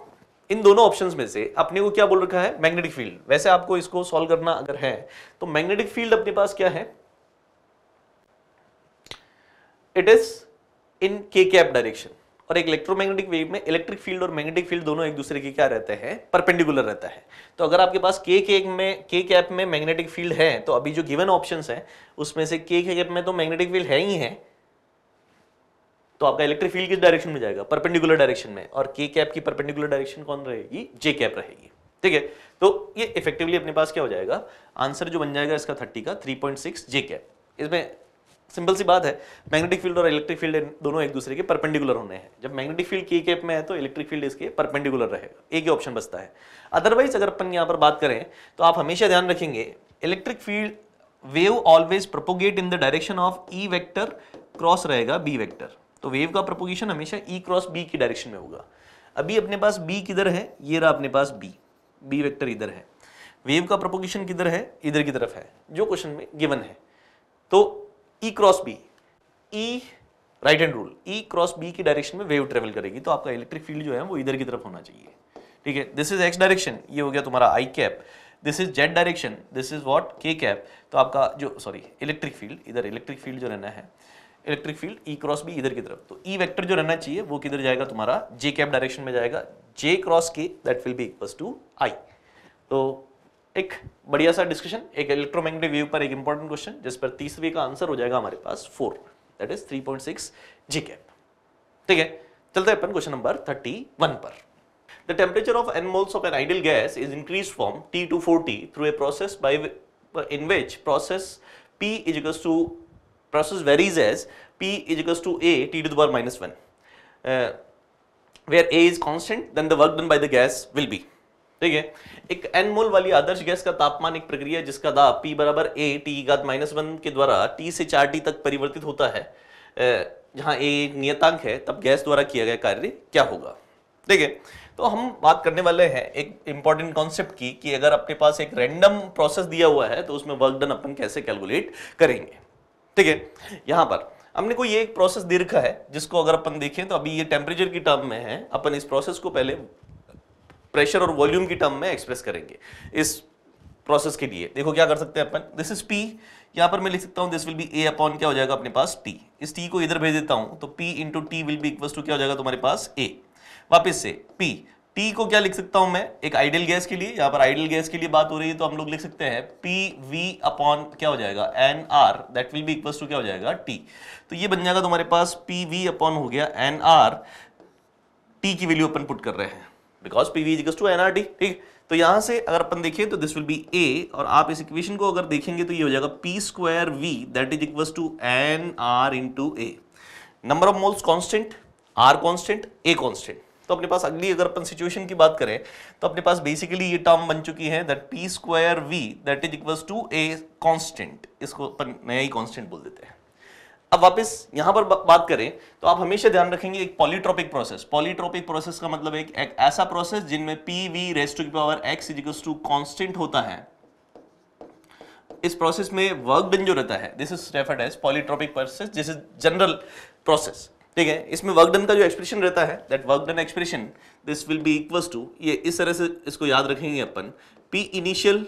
इन दोनों ऑप्शंस में से अपने को क्या बोल रखा है मैग्नेटिक फील्ड वैसे आपको इसको सॉल्व करना अगर है तो मैग्नेटिक फील्ड अपने पास क्या है इट इज इन के कैप डायरेक्शन और एक इलेक्ट्रोमैग्नेटिक वेव में इलेक्ट्रिक फील्ड और मैग्नेटिक फील्ड दोनों एक दूसरे के क्या रहते हैं परपेंडिकुलर रहता है तो अगर आपके पास के के में के कैप में मैग्नेटिक फील्ड है तो अभी जो गिवन ऑप्शन है उसमें से के के कैप में तो मैग्नेटिक फील्ड है ही है तो आपका इलेक्ट्रिक फील्ड किस डायरेक्शन में जाएगा परपेंडिकुलर डायरेक्शन में और के कैप की परपेंडिकुलर डायरेक्शन कौन रहेगी जे कैप रहेगी ठीक है तो ये इफेक्टिवली अपने पास क्या हो जाएगा आंसर जो बन जाएगा इसका थर्टी का three point six J cap इसमें सिंपल सी बात है मैग्नेटिक फील्ड और इलेक्ट्रिक फील्ड दोनों एक दूसरे के परपेंडिकुलर होने हैं जब मैग्नेटिक फील्ड के केप में है तो इलेक्ट्रिक फील्ड इसके परपेंडिकुलर रहेगा एक ही ऑप्शन बचता है अदरवाइज अगर अपन यहाँ पर बात करें तो आप हमेशा ध्यान रखेंगे electric field wave always propagate in the direction of E vector cross रहेगा बी वैक्टर तो वेव का प्रोपोगेशन हमेशा ई क्रॉस बी की डायरेक्शन में होगा अभी अपने पास बी किधर है ये रहा अपने पास बी बी वैक्टर इधर है वेव का प्रोपोगेशन किधर है इधर की तरफ है जो क्वेश्चन में गिवन है तो E cross B E right hand rule E cross B की डायरेक्शन में वेव ट्रेवल करेगी तो आपका इलेक्ट्रिक फील्ड जो है वो इधर की तरफ होना चाहिए ठीक है दिस इज एक्स डायरेक्शन ये हो गया तुम्हारा I cap this is Z direction this is what K cap तो आपका जो सॉरी इलेक्ट्रिक फील्ड इधर इलेक्ट्रिक फील्ड जो रहना है electric field E cross B इधर की तरफ तो ई e वेक्टर जो रहना चाहिए वो किधर जाएगा तुम्हारा जे कैप डायरेक्शन में जाएगा J cross K that will be equal to I तो एक बढ़िया सा डिस्कशन एक इलेक्ट्रोमैग्नेटिक व्यू पर एक इंपॉर्टेंट क्वेश्चन जिस पर तीसरी का आंसर हो जाएगा हमारे पास four that is three point six G cap ठीक है चलते हैं अपन क्वेश्चन नंबर थर्टी वन पर the temperature of N moles of an ideal gas is increase from T to four through a process by in which process P equals to process varies as P equals to A T to the one where A is constant then the work done by the gas will be ठीक है एक N मोल वाली आदर्श gas का तापमान एक प्रक्रिया जिसका दाब पी बराबर ए टी घात माइनस वन के द्वारा टी से चार टी तक परिवर्तित होता है जहां ए नियतांक है तब गैस द्वारा किया गया कार्य क्या होगा ठीक है तो हम बात करने वाले हैं एक इंपॉर्टेंट कॉन्सेप्ट की कि अगर आपके पास एक रैंडम प्रोसेस दिया हुआ है तो उसमें वर्क डन अपन कैसे कैलकुलेट करेंगे ठीक है यहां पर हमने कोई एक प्रोसेस दे रखा है जिसको अगर अपन देखें तो अभी ये टेम्परेचर की टर्म में है अपन इस प्रोसेस को पहले प्रेशर और वॉल्यूम की टर्म में एक्सप्रेस करेंगे इस प्रोसेस के लिए देखो क्या कर सकते हैं अपन दिस इज पी यहां पर मैं लिख सकता हूँ this will be A upon क्या हो जाएगा अपने पास टी इस टी को इधर भेज देता हूँ तो P into T will be equal to क्या हो जाएगा तुम्हारे पास ए वापस से पी टी को क्या लिख सकता हूं मैं एक आइडियल गैस के लिए यहाँ पर आइडियल गैस के लिए बात हो रही है तो हम लोग लिख सकते हैं पी वी अपॉन क्या हो जाएगा N R that will be equal to क्या हो जाएगा टी तो ये बन जाएगा तुम्हारे पास पी वी अपॉन हो गया एन आर टी की वैल्यू अपन पुट कर रहे हैं because P V is to N R D ठीक तो यहां से अगर अपन देखें तो दिस विल बी ए और आप इस इक्वेशन को अगर देखेंगे तो ये हो जाएगा P square V that is equal to N R into a number of moles constant R constant A constant तो अपने पास अगली अगर अपन सिचुएशन की बात करें तो अपने पास बेसिकली ये टर्म बन चुकी है that P square V that is equal to a constant इसको अपन नया ही कॉन्स्टेंट बोल देते हैं अब वापस यहां पर बात करें तो आप हमेशा ध्यान रखेंगे एक पॉलीट्रोपिक प्रोसेस पॉलीट्रोपिक प्रोसेस का मतलब एक, एक ऐसा प्रोसेस जिनमें P V raise to power X equals to constant होता है इस प्रोसेस में वर्क डन जो रहता है this is referred as polytropic process this is general process ठीक है इसमें वर्क डन का जो एक्सप्रेशन रहता है that work done expression this will be equals to ये इस तरह से इसको याद रखेंगे अपन P initial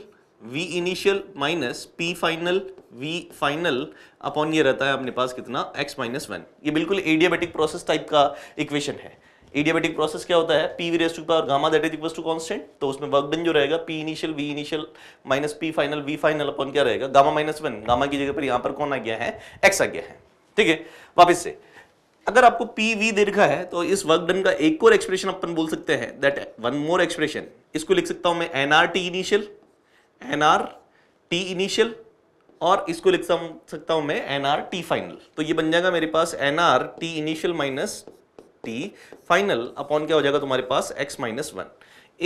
V initial minus P final V final upon ये रहता है अपने पास कितना एक्स माइनस वन ये बिल्कुल एडियाबेटिक प्रोसेस टाइप का इक्वेशन है एडियाबेटिक प्रोसेस क्या होता है P V power gamma that is equal to constant तो उसमें वर्क डन जो रहेगा P initial V initial minus P final V final upon क्या रहेगा गामा माइनस वन गामा की जगह पर यहाँ पर कौन आ गया है एक्स आ गया है ठीक है वापस से अगर आपको पी वी दे रखा है तो इस वर्क डन का एक और एक्सप्रेशन अपन बोल सकते हैं दैट वन मोर एक्सप्रेशन इसको लिख सकता हूं मैं N T initial N T initial और इसको लिख सकता हूं मैं एन आर टी फाइनल तो ये बन जाएगा मेरे पास N R T initial minus T final upon क्या हो जाएगा तुम्हारे पास एक्स माइनस वन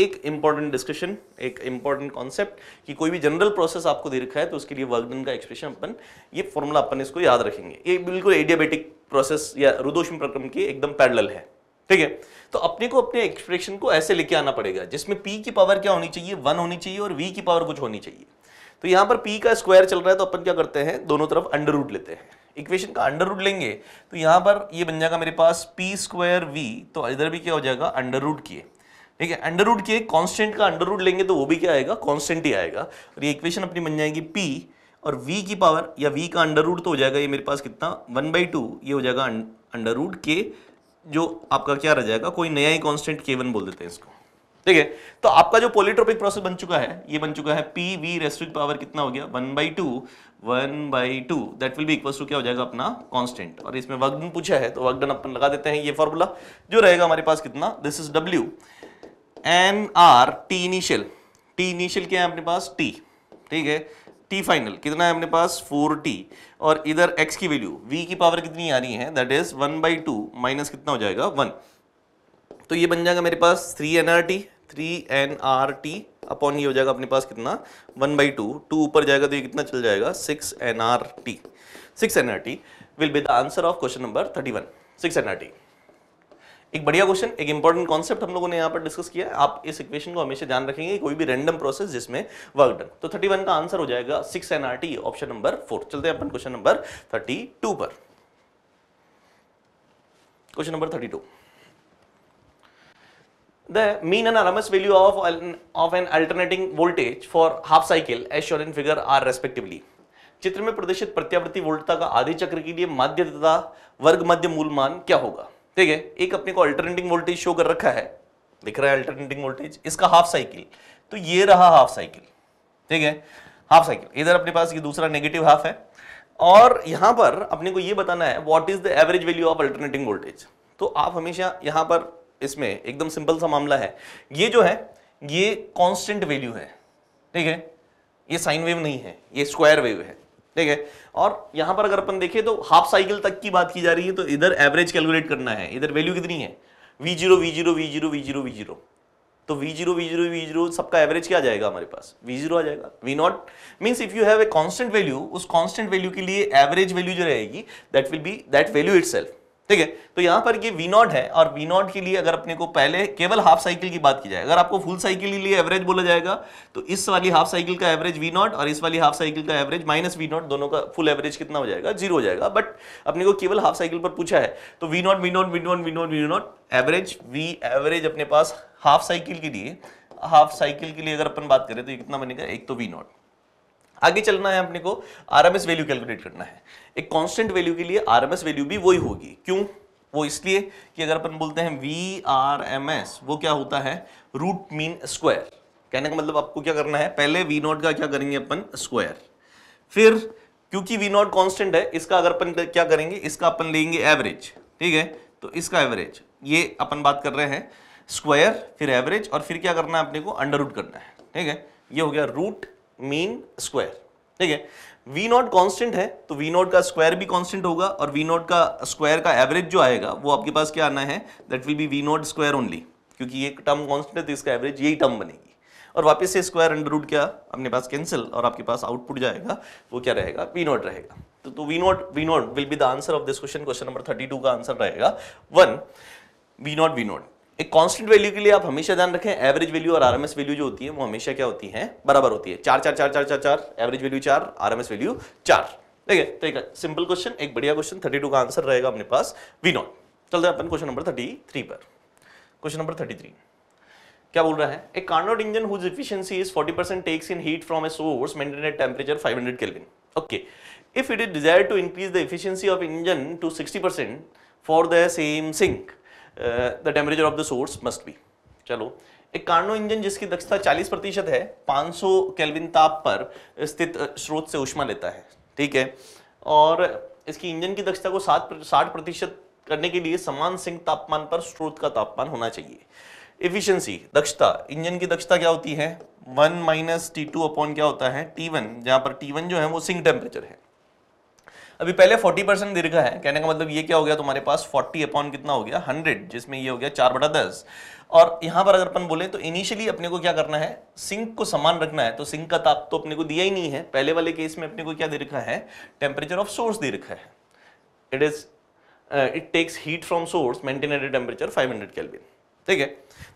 एक इंपॉर्टेंट डिस्कशन एक इंपॉर्टेंट कॉन्सेप्ट कि कोई भी जनरल प्रोसेस आपको दे रखा है तो उसके लिए वर्क डन का एक्सप्रेशन अपन ये फॉर्मूला अपन इसको याद रखेंगे ये बिल्कुल एडियाबेटिक प्रोसेस या रुदोषम प्रक्रम की एकदम पैरल है ठीक है तो अपने को अपने एक्सप्रेशन को ऐसे लेके आना पड़ेगा जिसमें पी की पावर क्या होनी चाहिए वन होनी चाहिए और वी की पावर कुछ होनी चाहिए तो यहाँ पर पी का स्क्वायर चल रहा है तो अपन क्या करते हैं दोनों तरफ अंडर रूट लेते हैं इक्वेशन का अंडर रूट लेंगे तो यहाँ पर ये बन जाएगा मेरे पास पी स्क्वायर वी तो इधर भी क्या हो जाएगा अंडर रूट किए ठीक है अंडर रूट किए कॉन्स्टेंट का अंडर रूट लेंगे तो वो भी क्या आएगा कॉन्स्टेंट ही आएगा और ये इक्वेशन अपनी बन जाएगी पी और वी की पावर या वी का अंडर रूट तो हो जाएगा ये मेरे पास कितना वन बाई टू ये हो जाएगा अंडर रूट के जो आपका क्या रह जाएगा कोई नया ही कॉन्स्टेंट के वन बोल देते हैं इसको ठीक है तो आपका जो पोलिट्रोपिक प्रोसेस बन चुका है ये बन चुका है पी वी रेस्ट्रिक पावर कितना हो गया one by two one by two that will भी इक्वल टू क्या हो जाएगा अपना कांस्टेंट और इसमें वर्कडन पूछा है तो वर्कडन अपन लगा देते हैं ये फॉर्मूला जो रहेगा हमारे पास कितना this is W N R T initial T initial क्या है अपने पास टी ठीक है टी फाइनल कितना है अपने पास फोर टी और इधर एक्स की वैल्यू वी की पावर कितनी आ रही है that is one by two minus कितना हो जाएगा वन तो ये बन जाएगा मेरे पास three N R T three N R T upon ये हो जाएगा अपने पास कितना वन बाई टू टू ऊपर जाएगा तो ये कितना चल जाएगा six N R T six N R T will be the answer of question number thirty one six N R T एक बढ़िया क्वेश्चन एक इंपॉर्टेंट कॉन्सेप्ट हम लोगों ने यहाँ पर डिस्कस किया है आप इस इक्वेशन को हमेशा ध्यान रखेंगे कोई भी रैंडम प्रोसेस जिसमें वर्क डन तो 31 का आंसर हो जाएगा six N R T option number four चलते हैं अपन क्वेश्चन नंबर 32 पर question number 32 the mean and RMS value of an, of an alternating voltage for half cycle as shown in figure are respectively. चित्र में प्रदर्शित प्रत्यावर्ती वोल्टता का आधे चक्र के लिए माध्य तथा वर्ग मध्य मूल मान क्या होगा ठीक है एक अपने को अल्टरनेटिंग वोल्टेज शो कर रखा है दिख रहा है अल्टरनेटिंग वोल्टेज इसका हाफ साइकिल तो ये रहा हाफ साइकिल ठीक है हाफ साइकिल इधर अपने पास ये दूसरा नेगेटिव हाफ है और यहां पर अपने को यह बताना है what is the average value of alternating voltage तो आप हमेशा यहां पर इसमें एकदम सिंपल सा मामला है ये जो है ये कांस्टेंट वैल्यू है ठीक है ये साइन वेव नहीं है ये स्क्वायर वेव है ठीक है और यहां पर अगर अपन देखें तो हाफ साइकिल तक की बात की जा रही है तो इधर एवरेज कैलकुलेट करना है इधर वैल्यू कितनी है V zero V zero V zero V zero V zero तो V zero V zero V zero सबका एवरेज क्या आ जाएगा हमारे पास वी जीरो आ जाएगा V not means if you have a constant value उस कांस्टेंट वैल्यू के लिए एवरेज वैल्यू जो रहेगी that will be that value it ठीक है तो यहां पर ये वी नॉट है और वी नॉट के लिए अगर अपने को पहले केवल हाफ साइकिल की बात की जाए अगर आपको फुल साइकिल के लिए एवरेज बोला जाएगा तो इस वाली हाफ साइकिल का एवरेज वी नॉट और इस वाली हाफ साइकिल का एवरेज माइनस वी नॉट दोनों का फुल एवरेज कितना हो जाएगा जीरो हो जाएगा बट अपने को केवल हाफ साइकिल पर पूछा है तो V not V not V not V not V not average V average अपने पास हाफ साइकिल के लिए हाफ साइकिल के लिए अगर अपन बात करें तो ये कितना बनेगा एक तो वी नॉट आगे चलना है अपने को आरएमएस वैल्यू कैलकुलेट करना है एक कांस्टेंट वैल्यू के लिए आरएमएस वैल्यू भी वही होगी क्यों वो इसलिए कि अगर अपन बोलते हैं वी आर एम एस वो क्या होता है रूट मीन स्क्वायर कहने का मतलब आपको क्या करना है पहले वी नॉट का क्या करेंगे अपन स्क्वायर फिर क्योंकि वी नॉट कॉन्स्टेंट है इसका अगर अपन क्या करेंगे इसका अपन लेंगे एवरेज ठीक है तो इसका एवरेज ये अपन बात कर रहे हैं स्क्वायर फिर एवरेज और फिर क्या करना है अपने को अंडर रूट करना है ठीक है ये हो गया रूट मीन स्क्वायर ठीक है वी नॉट कांस्टेंट है तो वी नॉट का स्क्वायर भी कांस्टेंट होगा और वी नॉट का स्क्वायर का एवरेज जो आएगा वो आपके पास क्या आना है that will be V not square only क्योंकि ये टर्म कांस्टेंट है तो इसका एवरेज यही टर्म बनेगी और वापस से स्क्वायर अंडर रूट क्या अपने पास कैंसिल और आपके पास आउटपुट जाएगा वो क्या रहेगा वी नॉट रहेगा तो तो V not V not will be the answer of this question question number thirty two का आंसर रहेगा one V not V not एक कांस्टेंट वैल्यू के लिए आप हमेशा ध्यान रखें एवरेज वैल्यू और आरएमएस वैल्यू जो होती है वो हमेशा क्या होती है बराबर होती है चार चार चार चार चार चार एवरेज वैल्यू चार आरएमएस वैल्यू चार ठीक है तो एक सिंपल क्वेश्चन एक बढ़िया क्वेश्चन थर्टी टू का आंसर रहेगा अपने पास वी नॉट चलते हैं अपन क्वेश्चन नंबर थर्टी थ्री पर क्वेश्चन नंबर थर्टी थ्री क्या बोल रहा है एक Carnot engine whose efficiency is 40 percent takes in heat from a source maintain at temperature 500 kelvin okay if it is desire to increase the efficiency of engine to 60 percent for the same sink the temperature of the source must be चलो एक Karnaugh engine जिसकी दक्षता 40 प्रतिशत है 500 kelvin ताप पर स्थित uh, स्रोत से उष्मा लेता है ठीक है और इसकी इंजन की दक्षता को सात साठ प्रतिशत करने के लिए समान सिंह तापमान पर स्रोत का तापमान होना चाहिए इफिशियंसी दक्षता इंजन की दक्षता क्या होती है one minus T two upon क्या होता है टी वन जहाँ पर टी वन जो है वो सिंह टेम्परेचर है अभी पहले 40 परसेंट दीर्घ है कहने का मतलब ये क्या हो गया तुम्हारे पास 40 अपॉन कितना हो गया 100 जिसमें ये हो गया चार बटा दस और यहाँ पर अगर अपन बोले तो इनिशियली अपने को क्या करना है सिंक को समान रखना है तो सिंक का ताप तो अपने को दिया ही नहीं है पहले वाले केस में अपने को क्या दे है टेम्परेचर ऑफ सोर्स दीर्घ है it is it takes heat from source maintain at temperature five hundred kelvin ठीक है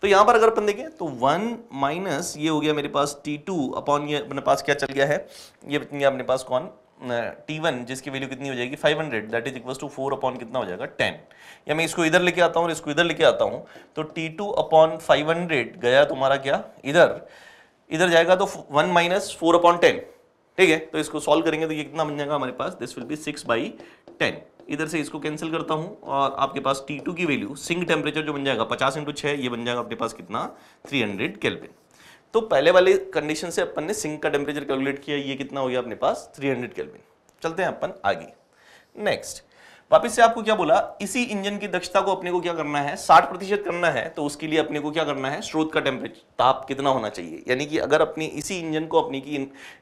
तो यहाँ पर अगर अपन देखें तो वन माइनस ये हो गया मेरे पास टी टू अपॉन ये अपने पास क्या चल गया है ये अपने पास कौन टी वन जिसकी वैल्यू कितनी हो जाएगी 500 hundred that is equal to four upon कितना हो जाएगा 10 या मैं इसको इधर लेके आता हूँ और इसको इधर लेके आता हूँ तो टी टू अपॉन फाइव गया तुम्हारा क्या इधर इधर जाएगा तो one minus four upon ten ठीक है तो इसको सॉल्व करेंगे तो ये कितना बन जाएगा हमारे पास this will be six by ten इधर से इसको कैंसिल करता हूँ और आपके पास टू की वैल्यू सिंक टेम्परेचर जो बन जाएगा पचास इंटू छः ये बन जाएगा आपके पास कितना थ्री हंड्रेड केल्विन तो पहले वाले कंडीशन से अपन ने सिंक का टेम्परेचर कैलकुलेट किया ये कितना हो गया अपने पास 300 हंड्रेड चलते हैं अपन आगे नेक्स्ट वापस से आपको क्या बोला इसी इंजन की दक्षता को अपने को क्या करना है साठ प्रतिशत करना है तो उसके लिए अपने को क्या करना है स्रोत का टेम्परेचर ताप कितना होना चाहिए यानी कि अगर अपने इसी इंजन को अपनी की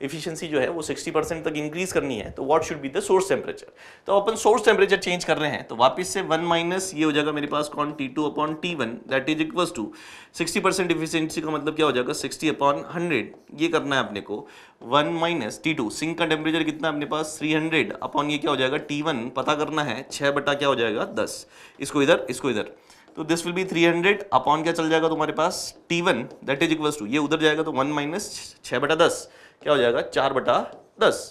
इफिशियंसी जो है वो सिक्सटी परसेंट तक इंक्रीज करनी है तो what should be the source temperature तो अपन सोर्स टेम्परेचर चेंज कर रहे हैं तो वापिस से वन माइनस ये हो जाएगा मेरे पास कौन T two upon T one that is equal to sixty percent efficiency का मतलब क्या हो जाएगा सिक्सटी अपॉन हंड्रेड ये करना है अपने को one minus T two sink का टेम्परेचर कितना अपने पास 300 अपॉन ये क्या हो जाएगा टी वन पता करना है छः बटा क्या हो जाएगा दस इसको इधर इसको इधर तो दिस विल बी 300 अपॉन क्या चल जाएगा तुम्हारे पास T one that is equal to ये उधर जाएगा तो वन माइनस छः बटा दस क्या हो जाएगा चार बटा दस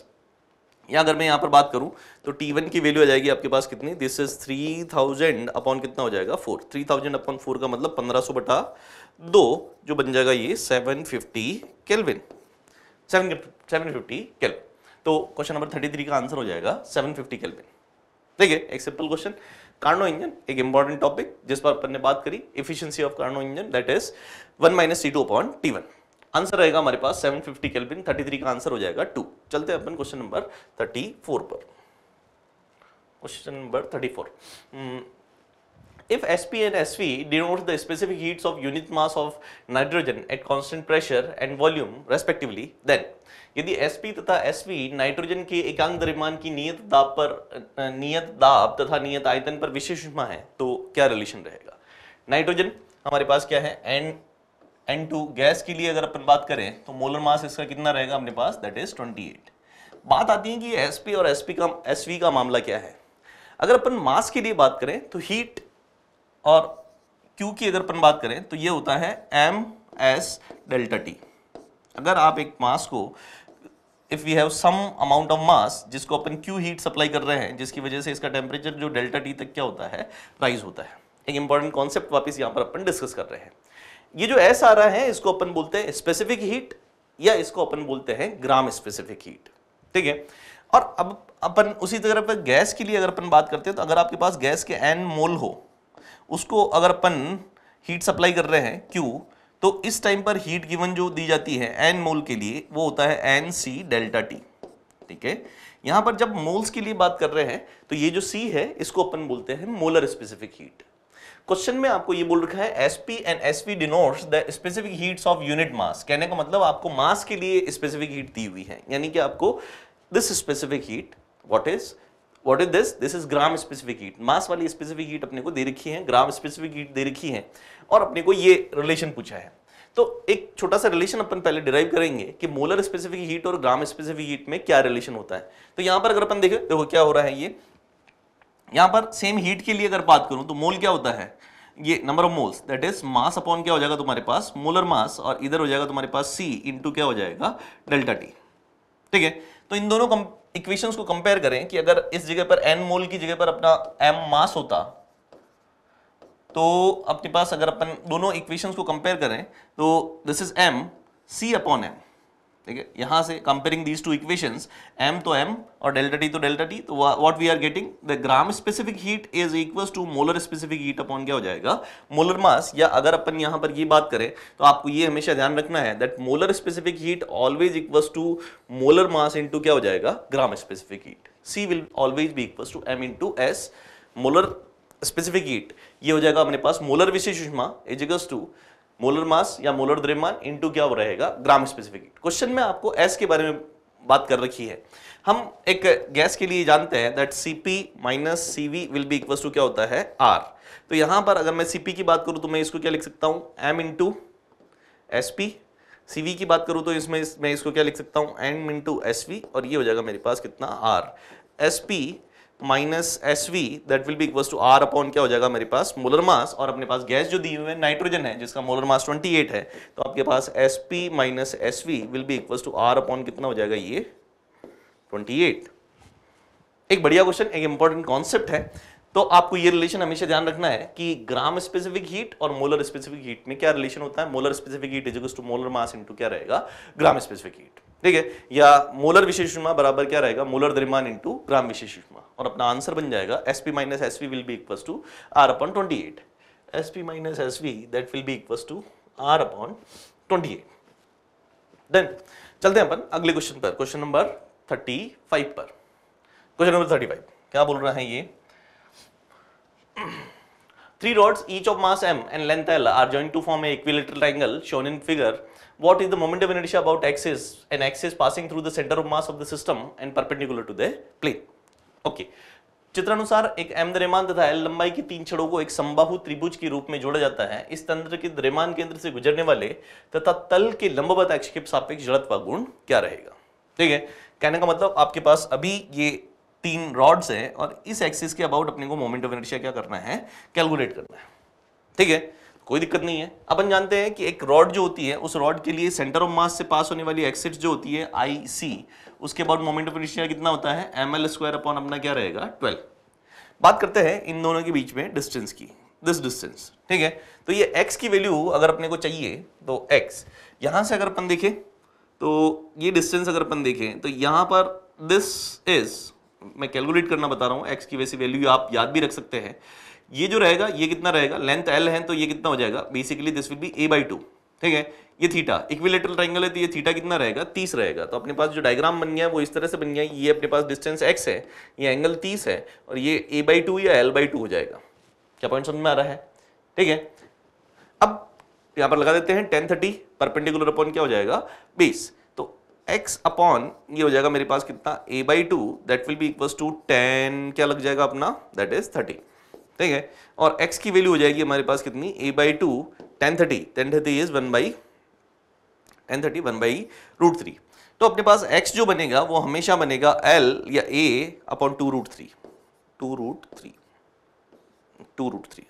या अगर मैं यहाँ पर बात करूँ तो टी वन की वैल्यू आ जाएगी आपके पास कितनी this is three thousand upon कितना हो जाएगा four three thousand upon four का मतलब पंद्रह सौ बटा दो जो बन जाएगा ये seven fifty kelvin seven fifty kelvin तो क्वेश्चन नंबर थर्टी थ्री का आंसर हो जाएगा सेवन फिफ्टी केल्विन देखिए एक सिंपल क्वेश्चन कार्नो इंजन एक इंपॉर्टेंट टॉपिक जिस पर अपन ने बात करी efficiency of Carnot engine that is one minus C two upon T one answer रहेगा हमारे पास 750 फिफ्टी केल्विन 33 का आंसर हो जाएगा टू चलते हैं अपन क्वेश्चन नंबर थर्टी फोर पर question number thirty four If SP and SV denote the specific heats of unit mass of nitrogen at constant pressure and volume respectively, then यदि SP तथा SV नाइट्रोजन के एकांक द्रव्यमान की नियत दाब पर नियत दाब तथा नियत आयतन पर विशेष ऊष्मा है तो क्या रिलेशन रहेगा नाइट्रोजन हमारे पास क्या है n एन टू गैस के लिए अगर अपन बात करें तो मोलर मास इसका कितना रहेगा अपने पास दैट इज 28 बात आती है कि sp और sp का sv का मामला क्या है अगर अपन मास के लिए बात करें तो हीट और क्यू की अगर अपन बात करें तो ये होता है एम एस डेल्टा टी अगर आप एक मास को if we have some amount of mass जिसको अपन क्यू हीट सप्लाई कर रहे हैं जिसकी वजह से इसका टेम्परेचर जो डेल्टा टी तक क्या होता है राइज होता है एक इंपॉर्टेंट कॉन्सेप्ट वापस यहाँ पर अपन डिस्कस कर रहे हैं ये जो एस आ रहा है इसको अपन बोलते हैं स्पेसिफिक हीट या इसको अपन बोलते हैं ग्राम स्पेसिफिक हीट ठीक है और अब अपन उसी तरह पर गैस के लिए अगर अपन बात करते हैं तो अगर आपके पास गैस के एन मोल हो उसको अगर अपन हीट सप्लाई कर रहे हैं क्यू तो इस टाइम पर हीट गिवन जो दी जाती है एन मोल के लिए वो होता है एन सी डेल्टा टी ठीक है यहां पर जब मोल्स के लिए बात कर रहे हैं तो ये जो सी है इसको अपन बोलते हैं मोलर स्पेसिफिक हीट क्वेश्चन में आपको ये बोल रखा है S P and S P denotes the specific heats of unit mass कहने का मतलब आपको मास के लिए स्पेसिफिक हीट दी हुई है यानी कि आपको this specific heat what is what is this this is gram specific heat mass वाली स्पेसिफिक हीट अपने को दे रखी है ग्राम स्पेसिफिक हीट दे रखी है और अपने को ये रिलेशन पूछा है तो एक छोटा सा रिलेशन अपन पहले डिराइव करेंगे कि मोलर स्पेसिफिक हीट और ग्राम स्पेसिफिक हीट में क्या रिलेशन होता है तो यहां पर अगर अपन देखें देखो क्या हो रहा है ये यहां पर सेम हीट के लिए अगर बात करूं तो मोल क्या होता है ये number of moles that is mass upon क्या हो जाएगा तुम्हारे पास मोलर मास और इधर हो जाएगा तुम्हारे पास सी इंटू क्या हो जाएगा डेल्टा टी ठीक है तो इन दोनों इक्वेशंस को कंपेयर करें कि अगर इस जगह पर एन मोल की जगह पर अपना एम मास होता तो अपने पास अगर अपन दोनों इक्वेशंस को कंपेयर करें तो this is M C upon M ठीक है यहाँ से comparing these two equations M तो एम और डेल्टा टी तो डेल्टा टी तो what we are getting the gram specific heat is equal to molar specific heat upon क्या हो जाएगा मोलर मास या अगर अपन यहाँ पर ये बात करें तो आपको ये हमेशा ध्यान रखना है that molar specific heat always equal to molar mass into क्या हो जाएगा gram specific heat C will always be equal to M into S molar specific heat ये हो जाएगा अपने पास मोलर विशेष उष्मा is equal to molar mass या मोलर द्रव्यमान इनटू क्या हो रहेगा ग्राम स्पेसिफिक क्वेश्चन में आपको एस के बारे में बात कर रखी है हम एक गैस के लिए जानते हैं that C P minus C V will be equal to क्या होता है आर तो यहाँ पर अगर मैं सी पी की बात करूँ तो मैं इसको क्या लिख सकता हूँ M into S P C V की बात करूँ तो इसमें मैं इसको क्या लिख सकता हूँ एम इंटू एस वी और ये हो जाएगा मेरे पास कितना R S P minus S V that will be equal to R upon क्या हो जाएगा मेरे पास मोलर मास और अपने पास गैस जो दी हुई है नाइट्रोजन है जिसका मोलर मास 28 है तो आपके पास S P minus S V will be equal to R upon कितना हो जाएगा ये 28 एक बढ़िया क्वेश्चन एक इंपॉर्टेंट कॉन्सेप्ट है तो आपको ये रिलेशन हमेशा ध्यान रखना है कि ग्राम स्पेसिफिक हीट और मोलर स्पेसिफिक हीट में क्या रिलेशन होता है molar specific heat is to molar mass into क्या रहेगा ग्राम स्पेसिफिक हीट ठीक है या मोलर विशेष उष्मा बराबर क्या रहेगा मोलर द्रव्यमान इंटू ग्राम विशेष उष्मा और अपना आंसर बन जाएगा S P minus S V will be equal to R upon twenty eight S P minus S V that will be equal to R upon twenty eight then चलते हैं अपन अगले question पर क्वेश्चन नंबर थर्टी फाइव पर question number thirty five क्या बोल रहा है ये Three rods, each of mass m and length l are joined to form a equilateral triangle shown in figure. What is the moment of inertia about axis? An axis passing through the center of mass of the system and perpendicular to the plane. Okay. चित्रानुसार एक M द्रेमान तथा L लंबाई की तीन छड़ों को एक संबाहु त्रिभुज के रूप में जोड़ा जाता है इस तंत्र के द्रेमान केंद्र से गुजरने वाले तथा तल के लंबवत अक्ष के सापेक्ष जड़त्व गुण क्या रहेगा ठीक है कहने का मतलब आपके पास अभी ये तीन रॉड्स हैं और इस एक्सिस के अबाउट अपने को मोमेंट ऑफ इनर्शिया क्या करना है कैलकुलेट करना है ठीक है कोई दिक्कत नहीं है अपन जानते हैं कि एक रॉड जो होती है उस रॉड के लिए सेंटर ऑफ मास से पास होने वाली एक्सिट जो होती है आई सी उसके बाद मोमेंट ऑफ इनर्शिया कितना होता है एम एल स्क्वायर अपॉन अपना क्या रहेगा ट्वेल्व बात करते हैं इन दोनों के बीच में डिस्टेंस की दिस डिस्टेंस ठीक है तो ये एक्स की वैल्यू अगर अपने को चाहिए तो एक्स यहाँ से अगर अपन देखें तो ये डिस्टेंस अगर अपन देखें तो यहाँ पर दिस इज मैं कैलकुलेट करना बता रहा हूँ एक्स की वैसी वैल्यू आप याद भी रख सकते हैं ये जो रहेगा ये कितना रहेगा लेंथ एल है तो ये कितना हो जाएगा basically this will be A by two ठीक है ये थीटा इक्विलेटर ट्राइंगल है तो ये थीटा कितना रहेगा तीस रहेगा तो अपने पास जो डायग्राम बन गया है वो इस तरह से बन गया है ये अपने पास डिस्टेंस एक्स है ये एंगल तीस है और ये ए बाई टू या एल बाई टू हो जाएगा क्या पॉइंट समझ में आ रहा है ठीक है अब यहाँ पर लगा देते हैं टेन थर्टी परपेंडिकुलर अपॉन क्या हो जाएगा बीस एक्स अपॉन ये हो जाएगा मेरे पास कितना A by two that will be equal to ten क्या लग जाएगा अपना दैट इज थर्टी ठीक है और x की वैल्यू हो जाएगी हमारे पास कितनी A by two tan thirty tan thirty is one by tan thirty one by root three तो अपने पास x जो बनेगा वो हमेशा बनेगा l या a upon two root three two root three two root three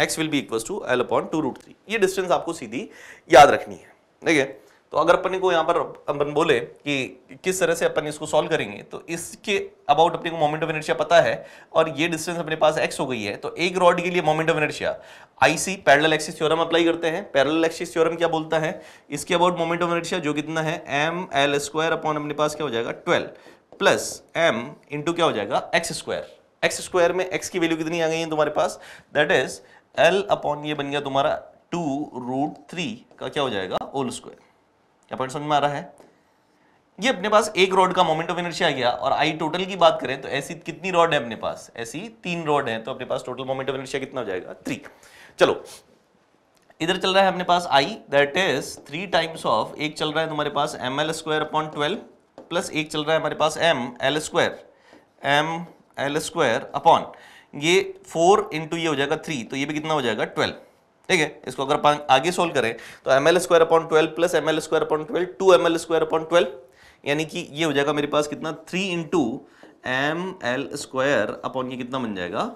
X will be equal to L upon two root three ये distance आपको सीधी याद रखनी है ठीक है तो अगर अपने को यहाँ पर अपन बोले कि किस तरह से अपन इसको सॉल्व करेंगे तो इसके अबाउट अपने को मोमेंट ऑफ एनर्शिया पता है और ये डिस्टेंस अपने पास एक्स हो गई है तो एक रॉड के लिए moment of inertia IC parallel axis theorem apply करते हैं पैरेलल एक्सिस थ्योरम क्या बोलता है इसके अबाउट मोमेंट ऑफ एनर्शिया जो कितना है एम एल स्क्वायर अपॉन अपने पास क्या हो जाएगा ट्वेल्व प्लस एम इंटू क्या हो जाएगा एक्स स्क्वायर एक्स स्क्वायर में एक्स की वैल्यू कितनी आ गई है तुम्हारे पास दैट इज एल अपॉन ये बन गया तुम्हारा टू रूट थ्री का क्या हो जाएगा होल स्क्वायर क्या पॉइंट समझ में आ रहा है ये अपने पास एक रॉड का मोमेंट ऑफ एनर्जी आ गया और आई टोटल की बात करें तो ऐसी कितनी रॉड है अपने पास ऐसी तीन रॉड है तो अपने पास टोटल मोमेंट ऑफ एनर्जी कितना हो जाएगा थ्री चलो इधर चल रहा है अपने पास I that is three times of एक चल रहा है तुम्हारे पास M L square upon twelve plus एक चल रहा है हमारे पास M L square M L square upon ये फोर इंटू ये हो जाएगा थ्री तो ये भी कितना हो जाएगा ट्वेल्व ठीक है इसको अगर आगे सोल्व करें तो M L square upon twelve plus M L square upon twelve two M L square upon twelve यानी कि ये हो जाएगा मेरे पास कितना three in two M L square upon ये कितना बन जाएगा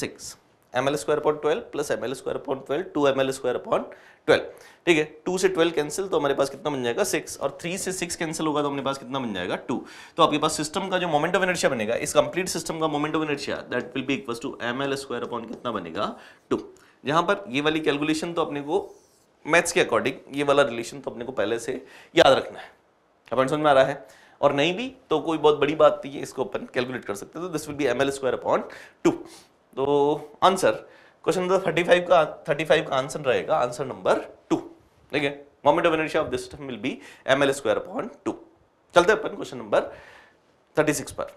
six M L square upon twelve plus M L square upon twelve two M L square upon twelve ठीक है टू से ट्वेल्व कैंसिल तो हमारे पास कितना बन जाएगा सिक्स और थ्री से सिक्स कैंसिल होगा तो हमारे पास कितना बन जाएगा टू तो आपके पास सिस्टम का जो मोमेंट ऑफ एनर्जिया बनेगा इस कंप्लीट सिस्टम का moment of inertia that will be equal to M L square upon कितना बनेगा टू जहाँ पर ये वाली कैलकुलेशन तो अपने को मैथ्स के अकॉर्डिंग ये वाला रिलेशन तो अपने को पहले से याद रखना है अपन समझ में आ रहा है और नहीं भी तो कोई बहुत बड़ी बात नहीं है इसको अपन कैलकुलेट कर सकते हैं तो this will be M L square upon two तो answer question number thirty five का थर्टी फाइव का आंसर रहेगा आंसर नंबर टू ठीक है moment of energy of this system will be M L square upon two चलते अपन question number thirty six पर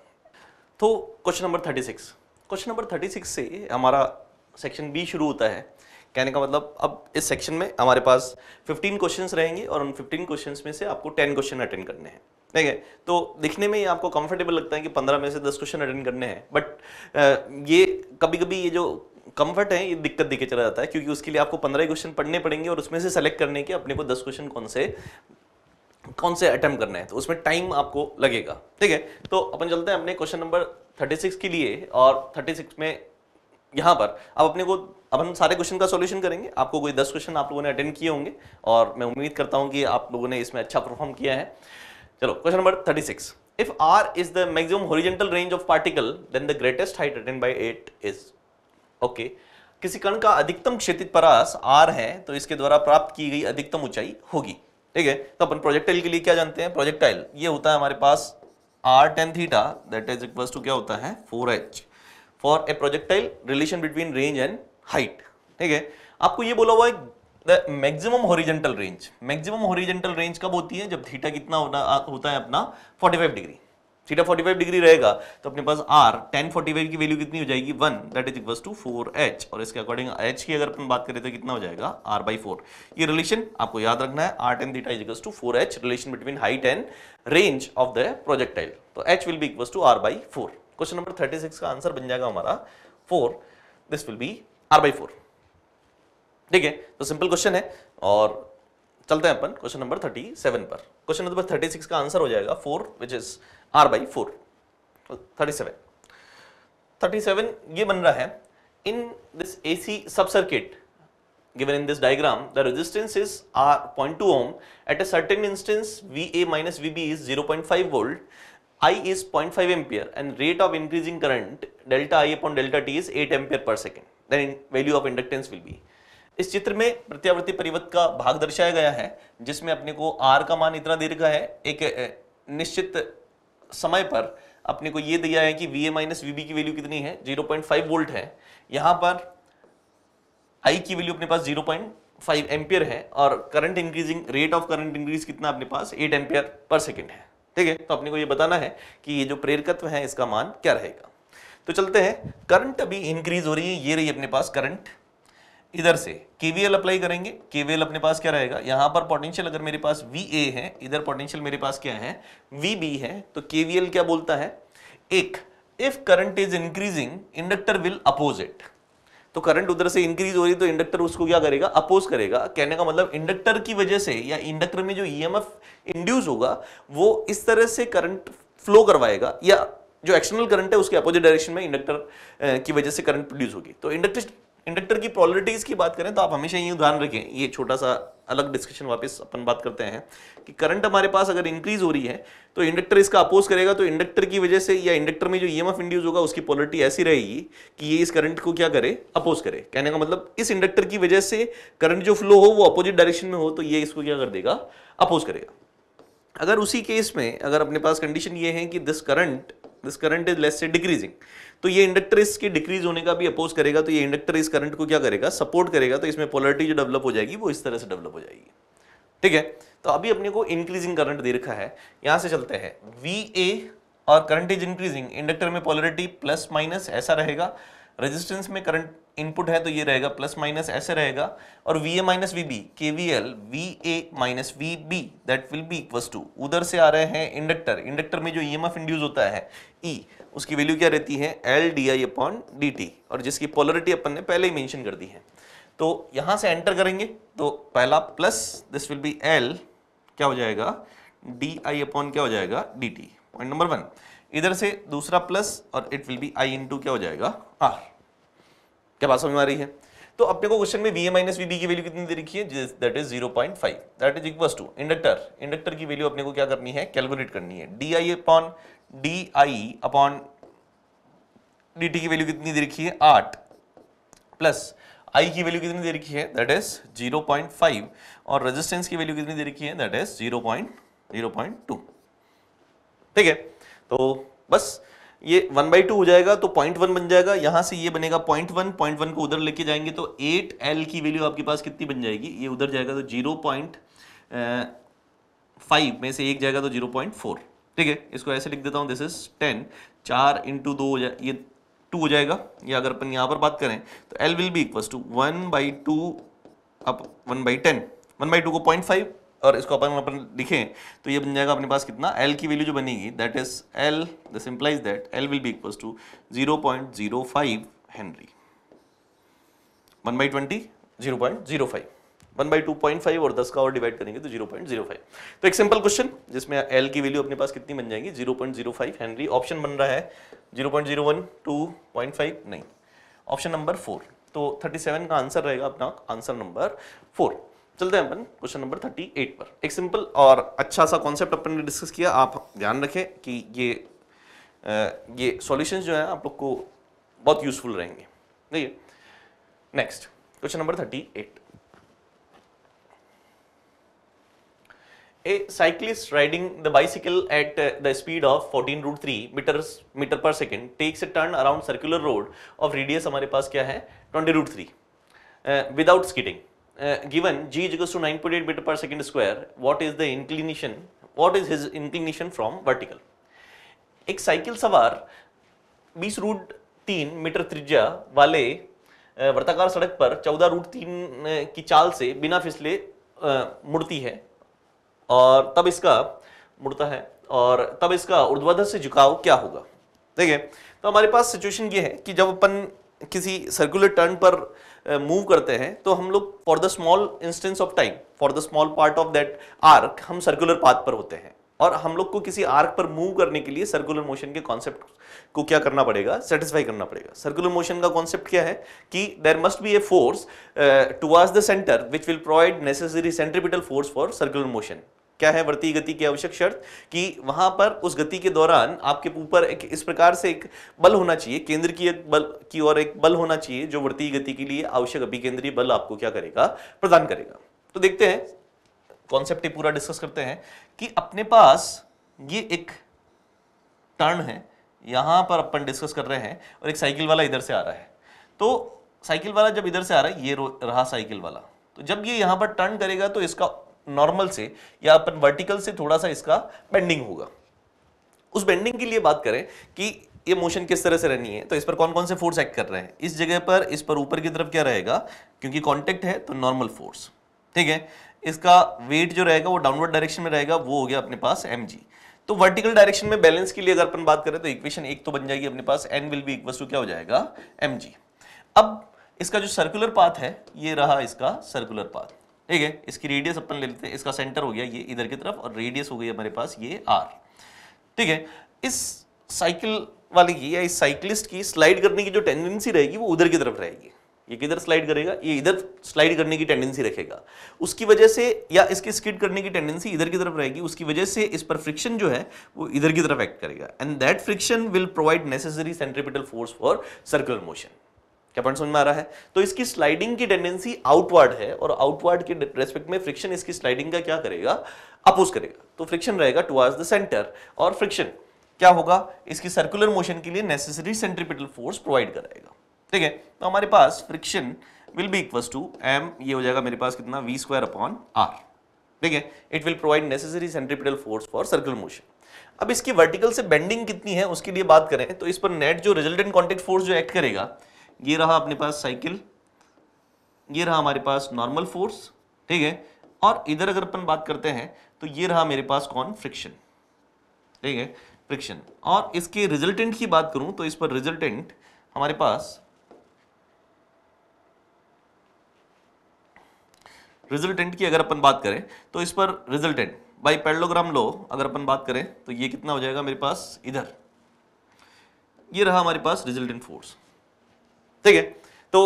तो question number thirty six question number thirty six से हमारा सेक्शन बी शुरू होता है कहने का मतलब अब इस सेक्शन में हमारे पास 15 क्वेश्चंस रहेंगे और उन 15 क्वेश्चंस में से आपको 10 क्वेश्चन अटेंड करने हैं ठीक है तो दिखने में ये आपको कंफर्टेबल लगता है कि 15 में से 10 क्वेश्चन अटेंड करने हैं बट ये कभी कभी ये जो कंफर्ट है ये दिक्कत दिखे चला जाता है क्योंकि उसके लिए आपको पंद्रह क्वेश्चन पढ़ने पड़ेंगे और उसमें से सेलेक्ट करने के अपने को दस क्वेश्चन कौन से कौन से अटेम्प्ट करने हैं तो उसमें टाइम आपको लगेगा ठीक है तो अपन चलते हैं अपने क्वेश्चन नंबर थर्टी के लिए और थर्टी में यहाँ पर अब अपने को अब हम सारे क्वेश्चन का सॉल्यूशन करेंगे आपको कोई दस क्वेश्चन आप लोगों ने अटेंड किए होंगे और मैं उम्मीद करता हूँ कि आप लोगों ने इसमें अच्छा परफॉर्म किया है चलो question number thirty six if R is the maximum horizontal range of particle then the greatest height attained by at is okay किसी कण का अधिकतम क्षेत्रित परास आर है तो इसके द्वारा प्राप्त की गई अधिकतम ऊंचाई होगी ठीक है तो अपन प्रोजेक्टाइल के लिए क्या जानते हैं प्रोजेक्टाइल ये होता है हमारे पास R tan theta that is equal to क्या होता है four H for a projectile relation between range and height ठीक है आपको ये बोला हुआ है maximum horizontal range maximum horizontal range कब होती है जब थीटा कितना होना होता है अपना 45 डिग्री थीटा 45 डिग्री रहेगा तो अपने पास आर टेन फोर्टी फाइव की वैल्यू कितनी हो जाएगी one that is equal to four H और इसके अकॉर्डिंग एच की अगर अपन बात करें तो कितना हो जाएगा आर बाई फोर ये रिलेशन आपको याद रखना है R tan theta is equal to four H relation between height and range of the projectile तो H will be equal to R by four question number 36 का आंसर बन जाएगा हमारा four this will be R by four ठीक है तो simple question है और चलते हैं अपन क्वेश्चन नंबर 37 पर क्वेश्चन नंबर 36 का आंसर हो जाएगा 4 which is R by four thirty seven ये बन रहा है in this A C sub circuit given in this diagram the resistance is R point two ohm at a certain instance V A minus V B is zero point five volt I is 0.5 ampere and rate of increasing current delta I upon delta T is 8 ampere per second. Then value of inductance will be. इस चित्र में प्रत्यावर्ती परिवर्त का भाग दर्शाया गया है जिसमें अपने को R का मान इतना दे रखा है एक निश्चित समय पर अपने को ये दिया है कि VA ए माइनस वी की वैल्यू कितनी है 0.5 वोल्ट है यहाँ पर I की वैल्यू अपने पास 0.5 एम्पियर है और current increasing rate of current increase कितना अपने पास 8 एम्पियर पर सेकेंड है ठीक है तो अपने को ये बताना है कि ये जो प्रेरकत्व है इसका मान क्या रहेगा तो चलते हैं करंट अभी इंक्रीज हो रही है ये रही अपने पास करंट इधर से केवीएल अप्लाई करेंगे केवीएल अपने पास क्या रहेगा यहां पर पोटेंशियल अगर मेरे पास वी ए है इधर पोटेंशियल मेरे पास क्या है वी बी है तो केवीएल क्या बोलता है एक if current is increasing inductor will opposite तो करंट उधर से इंक्रीज हो रही तो इंडक्टर उसको क्या करेगा अपोज करेगा कहने का मतलब इंडक्टर की वजह से या इंडक्टर में जो ईएमएफ e इंड्यूस होगा वो इस तरह से करंट फ्लो करवाएगा या जो एक्सटर्नल करंट है उसके अपोजिट डायरेक्शन में इंडक्टर की वजह से करंट प्रोड्यूस होगी तो इंडक्टर इंडक्टर की पॉलरिटीज की बात करें तो आप हमेशा ये ध्यान रखें ये छोटा सा अलग डिस्कशन वापस अपन बात करते हैं कि करंट हमारे पास अगर इंक्रीज हो रही है तो इंडक्टर इसका अपोज करेगा तो इंडक्टर की वजह से या इंडक्टर में जो ई एम इंड्यूस होगा उसकी पॉलिटी ऐसी रहेगी कि ये इस करंट को क्या करे अपोज करे कहने का मतलब इस इंडक्टर की वजह से करंट जो फ्लो हो वो अपोजिट डायरेक्शन में हो तो ये इसको क्या कर देगा अपोज करेगा अगर उसी केस में अगर अपने पास कंडीशन ये है कि this current this current is less से डिक्रीजिंग तो ये इंडक्टर इसके डिक्रीज होने का भी अपोज करेगा तो ये इंडक्टर इस करंट को क्या करेगा सपोर्ट करेगा तो इसमें पोलरिटी जो डेवलप हो जाएगी वो इस तरह से डेवलप हो जाएगी ठीक है तो अभी अपने को इंक्रीजिंग करंट दे रखा है यहां से चलते हैं वी ए और करंट इज इंक्रीजिंग इंडक्टर में पोलरिटी प्लस माइनस ऐसा रहेगा रेजिस्टेंस में करंट इनपुट है तो ये रहेगा प्लस माइनस ऐसे रहेगा और V A minus V B के V L V A minus V B that will be equals to उधर से आ रहे हैं इंडक्टर इंडक्टर में जो ई एम एफ इंड्यूज होता है ई e, उसकी वैल्यू क्या रहती है L D I upon D T और जिसकी पोलरिटी अपन ने पहले ही मेंशन कर दी है तो यहां से एंटर करेंगे तो पहला plus this will be L क्या हो जाएगा डी आई अपॉन क्या हो जाएगा d t point number one इधर से दूसरा प्लस और it will be I two क्या हो जाएगा आर क्या बात समझ में आ रही है तो अपने को क्वेश्चन में V A minus V B की वैल्यू कितनी दे रखी है that is zero point five that is equal to inductor inductor की वैल्यू अपने को क्या करनी है कैलकुलेट करनी है d I upon d I upon D t की वैल्यू कितनी दे रखी है आठ प्लस आई की वैल्यू कितनी दे रखी है that is zero point five और रेजिस्टेंस की वैल्यू कितनी दे रखी है that is zero zero point point two ठीक है तो बस ये वन बाई टू हो जाएगा तो पॉइंट वन बन जाएगा यहां से ये बनेगा पॉइंट वन पॉइंट वन को उधर लेके जाएंगे तो एट एल की वैल्यू आपके पास कितनी बन जाएगी ये उधर जाएगा तो जीरो पॉइंट फाइव में से एक जाएगा तो जीरो पॉइंट फोर ठीक है इसको ऐसे लिख देता हूँ दिस इज टेन चार इंटू दो ये टू हो जाएगा या अगर अपन यहाँ पर बात करें तो L will be equals to one by two up one by ten one by two को पॉइंट फाइव और इसको अपन अपन लिखें तो ये बन जाएगा अपने पास कितना एल की वैल्यू जो बनेगी that is L this implies that L will be equals to zero point zero five henry one by twenty zero point zero five one by two point five और दस का और डिवाइड करेंगे तो zero point zero five तो एक simple question जिसमें L की वैल्यू अपने पास कितनी बन जाएगी zero point zero five henry option बन रहा है zero point zero one two point five नहीं ऑप्शन नंबर फोर तो थर्टी सेवन का आंसर रहेगा अपना आंसर नंबर फोर चलते हैं अपन क्वेश्चन नंबर थर्टी एट पर एक सिंपल और अच्छा सा कॉन्सेप्ट अपन ने डिस्कस किया आप ध्यान रखें कि ये ये सॉल्यूशंस जो हैं आप लोग को बहुत यूजफुल रहेंगे देखिए next question number thirty eight a cyclist riding the bicycle at the speed of fourteen root three meter meter per second takes a turn around circular road of radius हमारे पास क्या है twenty root three without skidding uh, given g is equals to 9.8 meter per second square, what is the inclination, what is his inclination from vertical? एक cycle सवार 20 root 3 metre त्रिज्या वाले uh, वर्ताकार सड़क पर 14 रूट 3 की चाल से बिना फिसले uh, मुड़ती है और तब इसका मुड़ता है और तब इसका ऊर्ध्वाधर से झुकाव क्या होगा देखिए तो हमारे पास सिचुएशन ये है कि जब अपन किसी सर्कुलर टर्न पर मूव करते हैं तो हम लोग for the small instance of time for the small part of that arc हम सर्कुलर पाथ पर होते हैं और हम लोग को किसी आर्क पर मूव करने के लिए सर्कुलर मोशन के कॉन्सेप्ट को क्या करना पड़ेगा सेटिस्फाई करना पड़ेगा सर्कुलर मोशन का कॉन्सेप्ट क्या है कि there must be a force towards the centre which will provide necessary centripetal force for circular motion क्या है वर्ती गति की आवश्यक शर्त कि वहां पर उस गति के दौरान आपके ऊपर एक इस प्रकार से एक बल होना चाहिए केंद्र की एक बल की ओर एक बल होना चाहिए जो वर्ती गति के लिए आवश्यक अभिकेंद्रीय बल आपको क्या करेगा प्रदान करेगा तो देखते हैं कॉन्सेप्ट पूरा डिस्कस करते हैं कि अपने पास ये एक टर्न है यहां पर अपन डिस्कस कर रहे हैं और एक साइकिल वाला इधर से आ रहा है तो साइकिल वाला जब इधर से आ रहा है ये रहा साइकिल वाला तो जब ये यहां पर टर्न करेगा तो इसका नॉर्मल से या अपन वर्टिकल से थोड़ा सा इसका बेंडिंग होगा उस बेंडिंग के लिए बात करें कि ये मोशन किस तरह से रहनी है तो इस पर कौन कौन से फोर्स एक्ट कर रहे हैं इस जगह पर इस पर ऊपर की तरफ क्या रहेगा क्योंकि कॉन्टेक्ट है तो नॉर्मल फोर्स ठीक है इसका वेट जो रहेगा वो डाउनवर्ड डायरेक्शन में रहेगा वो हो गया अपने पास एम तो वर्टिकल डायरेक्शन में बैलेंस के लिए अगर अपन बात करें तो इक्वेशन एक तो बन जाएगी अपने पास N will be equal to क्या हो जाएगा एम अब इसका जो सर्कुलर पाथ है ये रहा इसका सर्कुलर पाथ ठीक है इसकी रेडियस अपन ले लेते हैं इसका सेंटर हो गया ये इधर की तरफ और रेडियस हो गई हमारे पास ये आर ठीक है इस साइकिल वाले की या इस साइकिलिस्ट की स्लाइड करने की जो टेंडेंसी रहेगी वो उधर की तरफ रहेगी ये किधर स्लाइड करेगा ये इधर स्लाइड करने की टेंडेंसी रखेगा उसकी वजह से या इसकी स्किड करने की टेंडेंसी इधर की तरफ रहेगी उसकी वजह से इस पर फ्रिक्शन जो है वो इधर की तरफ एक्ट करेगा and that friction will provide necessary centripetal force for circular motion क्या पॉइंट समझ में आ रहा है तो इसकी स्लाइडिंग की टेंडेंसी आउटवर्ड है और आउटवर्ड के रेस्पेक्ट में फ्रिक्शन इसकी स्लाइडिंग का क्या करेगा अपोज करेगा तो फ्रिक्शन रहेगा टुवर्ड्स द सेंटर और फ्रिक्शन क्या होगा इसकी सर्कुलर मोशन के लिए नेसेसरी सेंट्रीपिटल फोर्स प्रोवाइड कराएगा ठीक है तो हमारे पास friction will be equal to M ये हो जाएगा मेरे पास कितना वी स्क्वायर अपॉन आर ठीक है it will provide necessary centripetal force for circular motion अब इसकी वर्टिकल से बेंडिंग कितनी है उसके लिए बात करें तो इस पर नेट जो रिजल्टेंट कॉन्टेक्ट फोर्स जो एक्ट करेगा ये रहा अपने पास साइकिल ये रहा हमारे पास नॉर्मल फोर्स ठीक है और इधर अगर अपन बात करते हैं तो ये रहा मेरे पास कौन फ्रिक्शन ठीक है फ्रिक्शन और इसके रिजल्टेंट की बात करूं तो इस पर रिजल्टेंट हमारे पास रिजल्टेंट की अगर अपन बात करें तो इस पर रिजल्टेंट बाई पेडलोग्राम लो अगर अपन बात करें तो ये कितना हो जाएगा मेरे पास इधर ये रहा हमारे पास रिजल्टेंट फोर्स ठीक है तो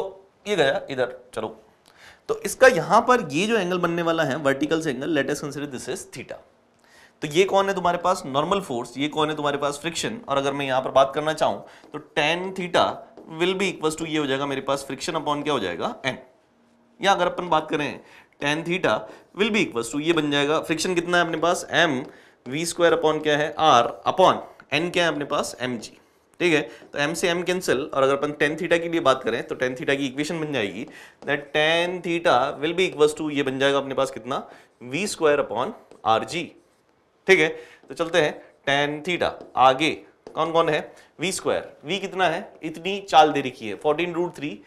ये गया इधर चलो तो इसका यहां पर ये जो एंगल बनने वाला है वर्टिकल से angle latest consider this is theta तो ये कौन है तुम्हारे पास नॉर्मल फोर्स ये कौन है तुम्हारे पास फ्रिक्शन और अगर मैं यहां पर बात करना चाहूं तो tan theta will be equal to ये हो जाएगा मेरे पास फ्रिक्शन अपॉन क्या हो जाएगा एन या अगर अपन बात करें tan theta will be equal to ये बन जाएगा फ्रिक्शन कितना है अपने पास एम वी स्क्वायर अपॉन क्या है आर अपॉन एन क्या है अपने पास एम जी ठीक है तो एम से एम कैंसिल और अगर अपन टेन थीटा के लिए बात करें तो टेन थीटा की इक्वेशन बन जाएगी that tan theta will be equal to ये बन जाएगा अपने पास कितना V square upon R G ठीक है तो चलते हैं टेन थीटा आगे कौन कौन है वी स्क्वायर वी कितना है इतनी चाल दे रखी है फोर्टीन रूट थ्री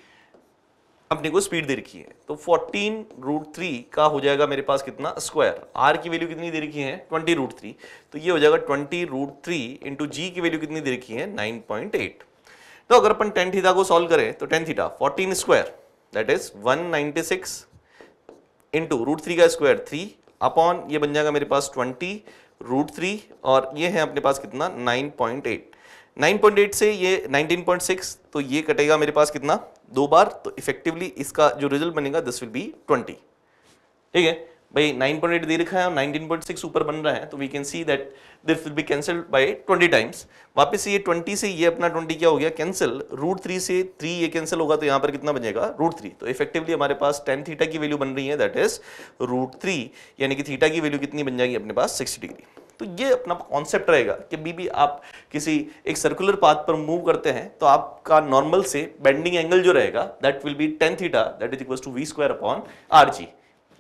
कंपनी को स्पीड दे रखी है तो फोर्टीन रूट थ्री का हो जाएगा मेरे पास कितना स्क्वायर आर की वैल्यू कितनी दे रखी है ट्वेंटी रूट थ्री तो ये हो जाएगा twenty root three into G की वैल्यू कितनी दे रखी है नाइन पॉइंट एट तो अगर अपन टेन थीटा को सॉल्व करें तो tan theta fourteen square that is one ninety six into root three का स्क्वायर थ्री अपॉन ये बन जाएगा मेरे पास ट्वेंटी रूट थ्री और ये है अपने पास कितना नाइन पॉइंट एट 9.8 से ये 19.6 तो ये कटेगा मेरे पास कितना दो बार तो इफेक्टिवली इसका जो रिजल्ट बनेगा दिस विल बी 20 ठीक है भाई 9.8 दे रखा है और 19.6 ऊपर बन रहा है तो we can see that this will be cancel by 20 times वापस ये 20 से ये अपना 20 क्या हो गया कैंसिल रूट थ्री से थ्री ये कैंसिल होगा तो यहाँ पर कितना बनेगा रूट थ्री तो इफेक्टिवली हमारे पास टेन थीटा की वैल्यू बन रही है दैट इज रूट थ्री यानी कि थीटा की वैल्यू कितनी बन जाएगी अपने पास सिक्सटी डिग्री तो ये अपना कॉन्सेप्ट रहेगा कि बीबी आप किसी एक सर्कुलर पाथ पर मूव करते हैं तो आपका नॉर्मल से बेंडिंग एंगल जो रहेगा that will be tan theta that is equal to V square upon R G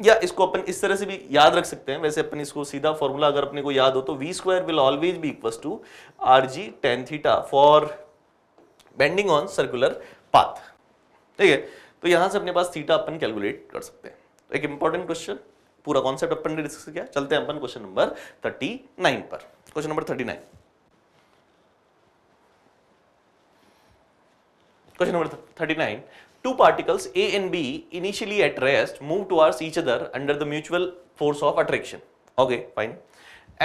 या इसको अपन इस तरह से भी याद रख सकते हैं वैसे अपन इसको सीधा फॉर्मूला अगर अपने को याद हो तो V square will always be equal to R G tan theta for bending on circular path ठीक है तो यहां से अपने पास थीटा अपन कैलकुलेट कर सकते हैं तो एक इंपॉर्टेंट क्वेश्चन पूरा कॉन्सेप्ट अपन ने डिस्कस किया चलते हैं अपन क्वेश्चन नंबर थर्टी नाइन पर question number thirty nine question number thirty nine two particles A and B initially at rest move towards each other under the mutual force of attraction. Okay, fine.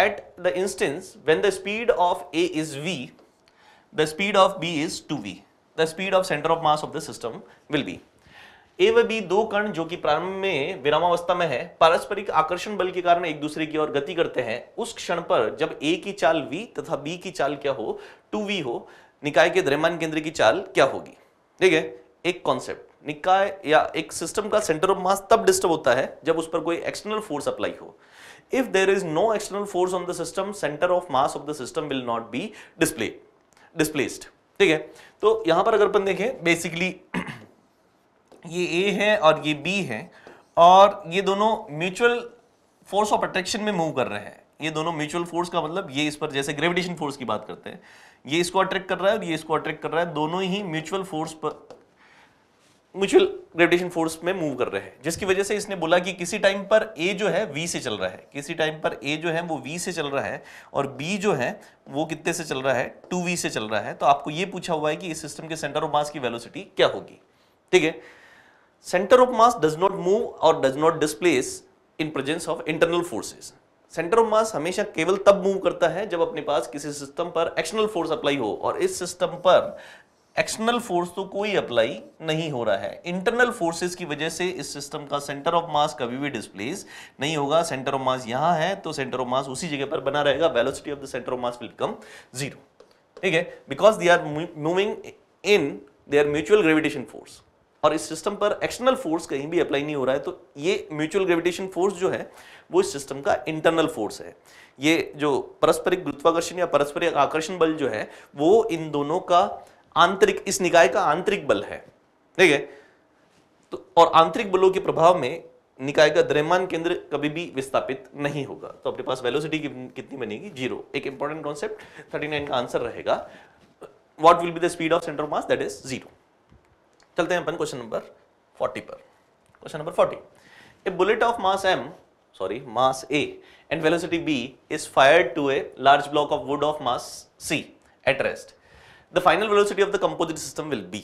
At the instance when the speed of A is V, the speed of B is 2V. The speed of center of mass of the system will be A व B दो कण जो कि प्रारंभ में विरामावस्था में है पारस्परिक आकर्षण बल के कारण एक दूसरे की ओर गति करते हैं उस क्षण पर जब ए की चाल वी तथा बी की चाल क्या हो टू वी हो निकाय के द्रव्यमान केंद्र की चाल क्या होगी ठीक है एक कॉन्सेप्ट निकाय या एक सिस्टम का सेंटर ऑफ मास तब डिस्टर्ब होता है जब उस पर कोई एक्सटर्नल फोर्स अप्लाई हो if there is no external force on the system centre of mass of the system will not be display displaced ठीक है तो यहां पर अगर अपन देखें बेसिकली ये ए है और ये बी है और ये दोनों म्यूचुअल फोर्स ऑफ अट्रैक्शन में मूव कर रहे हैं ये दोनों म्यूचुअल फोर्स का मतलब ये इस पर जैसे ग्रेविटेशन फोर्स की बात करते हैं ये इसको अट्रैक्ट कर रहा है और ये इसको अट्रैक्ट कर रहा है दोनों ही म्यूचुअल फोर्स पर म्यूचुअल ग्रेविटेशन फोर्स में मूव कर रहे हैं जिसकी वजह से इसने बोला कि किसी टाइम पर ए जो है वी से चल रहा है किसी टाइम पर ए जो है वो वी से चल रहा है और बी जो है वो कितने से चल रहा है टू वी से चल रहा है तो आपको ये पूछा हुआ है कि इस सिस्टम के सेंटर ऑफ मास की वेलोसिटी क्या होगी ठीक है center of mass does not move or does not displace in presence of internal forces centre of mass हमेशा केवल तब मूव करता है जब अपने पास किसी सिस्टम पर एक्सटर्नल फोर्स अप्लाई हो और इस सिस्टम पर एक्सटर्नल फोर्स तो कोई अप्लाई नहीं हो रहा है इंटरनल फोर्सेस की वजह से इस सिस्टम का सेंटर ऑफ मास कभी भी डिस्प्लेस नहीं होगा सेंटर ऑफ मास यहां है तो सेंटर ऑफ मास उसी जगह पर बना रहेगा velocity of the centre of mass will come zero ठीक है because they are moving in their mutual gravitation force और इस सिस्टम पर एक्सटर्नल फोर्स कहीं भी अप्लाई नहीं हो रहा है तो ये म्यूचुअल ग्रेविटेशन फोर्स जो है वो इस सिस्टम का इंटरनल फोर्स है ये जो परस्परिक गुरुत्वाकर्षण या परस्परिक आकर्षण बल जो है वो इन दोनों का आंतरिक इस निकाय का आंतरिक बल है ठीक है तो और आंतरिक बलों के प्रभाव में निकाय का द्रव्यमान केंद्र कभी भी विस्थापित नहीं होगा तो अपने पास वेलोसिटी कितनी बनेगी जीरो एक इंपॉर्टेंट कॉन्सेप्ट 39 का आंसर रहेगा what will be the speed of centre mass that is zero चलते हैं अपन क्वेश्चन नंबर 40 पर question number 40 a bullet of mass M sorry mass A and velocity B is fired to a large block of wood of mass C at rest the final velocity of the composite system will be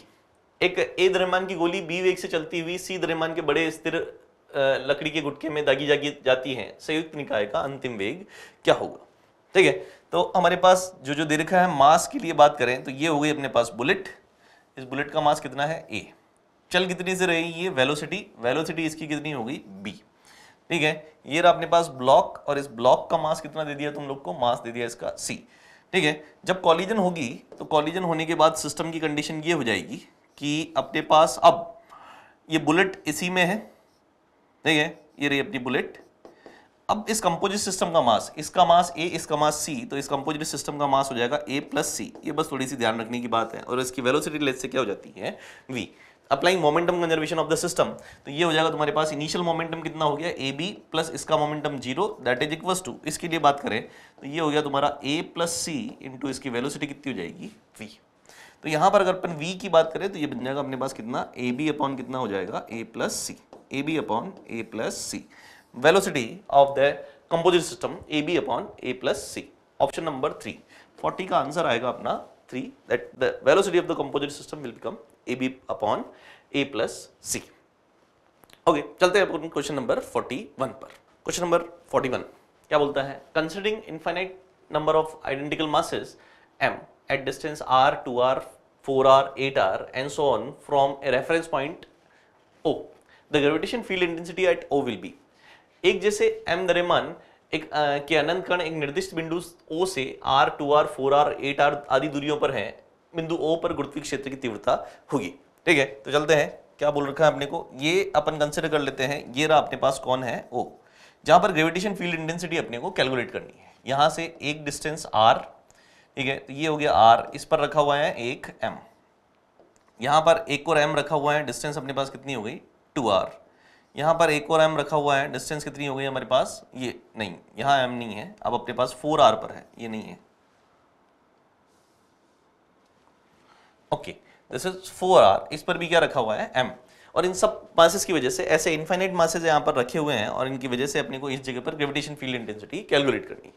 एक A द्रव्यमान की गोली B वेग से चलती हुई सी द्रव्यमान के बड़े स्थिर लकड़ी के गुटके में दागी जागी जाती है संयुक्त निकाय का अंतिम वेग क्या होगा ठीक है तो हमारे पास जो जो दे रखा है मास के लिए बात करें तो ये हो गई अपने पास बुलेट इस बुलेट का मास कितना है ए चल कितनी से रही ये वेलोसिटी वेलोसिटी इसकी कितनी होगी बी ठीक है ये रहा अपने पास ब्लॉक और इस ब्लॉक का मास कितना दे दिया तुम लोग को मास दे दिया इसका सी ठीक है जब कॉलिजन होगी तो कॉलिजन होने के बाद सिस्टम की कंडीशन ये हो जाएगी कि अपने पास अब ये बुलेट इसी में है ठीक है ये रही अपनी बुलेट अब इस कंपोजिट सिस्टम का मास इसका मास ए इसका मास सी तो इस कंपोजिट सिस्टम का मास हो जाएगा ए प्लस सी ये बस थोड़ी सी ध्यान रखने की बात है और इसकी वेलोसिटी लेट से क्या हो जाती है we applying momentum conservation of the system तो ये हो जाएगा तुम्हारे पास इनिशियल मोमेंटम कितना हो गया ए बी प्लस इसका momentum zero that is equal to इसके लिए बात करें तो ये हो गया तुम्हारा ए प्लस सी इंटू इसकी वेलोसिटी कितनी हो जाएगी वी तो यहाँ पर अगर अपन वी की बात करें तो ये बन जाएगा अपने पास कितना ए बी अपॉन कितना हो जाएगा A plus C A B upon A plus C velocity of the composite system AB upon A plus C. Option number 3. 40 ka answer आएगा apna 3 that the velocity of the composite system will become AB upon A plus C. okay, chalte हैं अपन question number 41 par. Question number 41 kya bolta hai? Considering infinite number of identical masses m at distance r 2r 4r 8r and so on from a reference point o the gravitation field intensity at o will be एक जैसे M द्रव्यमान एक आ, के अनंत कण एक निर्दिष्ट बिंदु O से R two R four R eight R आदि दूरियों पर है बिंदु ओ पर गुरुत्वीय क्षेत्र की तीव्रता होगी ठीक है तो चलते हैं क्या बोल रखा है अपने को ये अपन कंसिडर कर लेते हैं ये रहा अपने पास कौन है ओ जहाँ पर ग्रेविटेशन फील्ड इंटेंसिटी अपने को कैलकुलेट करनी है यहाँ से एक डिस्टेंस आर ठीक है तो ये हो गया आर इस पर रखा हुआ है एक एम यहाँ पर एक और एम रखा हुआ है डिस्टेंस अपने पास कितनी हो गई टू आर यहाँ पर एक और एम रखा हुआ है डिस्टेंस कितनी हो गई हमारे पास ये नहीं यहाँ एम नहीं है अब अपने पास फोर आर पर है ये नहीं है okay this is four R इस पर भी क्या रखा हुआ है एम और इन सब मासेस की वजह से ऐसे इन्फाइनाइट मासेज यहाँ पर रखे हुए हैं और इनकी वजह से अपने को इस जगह पर ग्रेविटेशन फील्ड इंटेंसिटी कैलकुलेट करनी है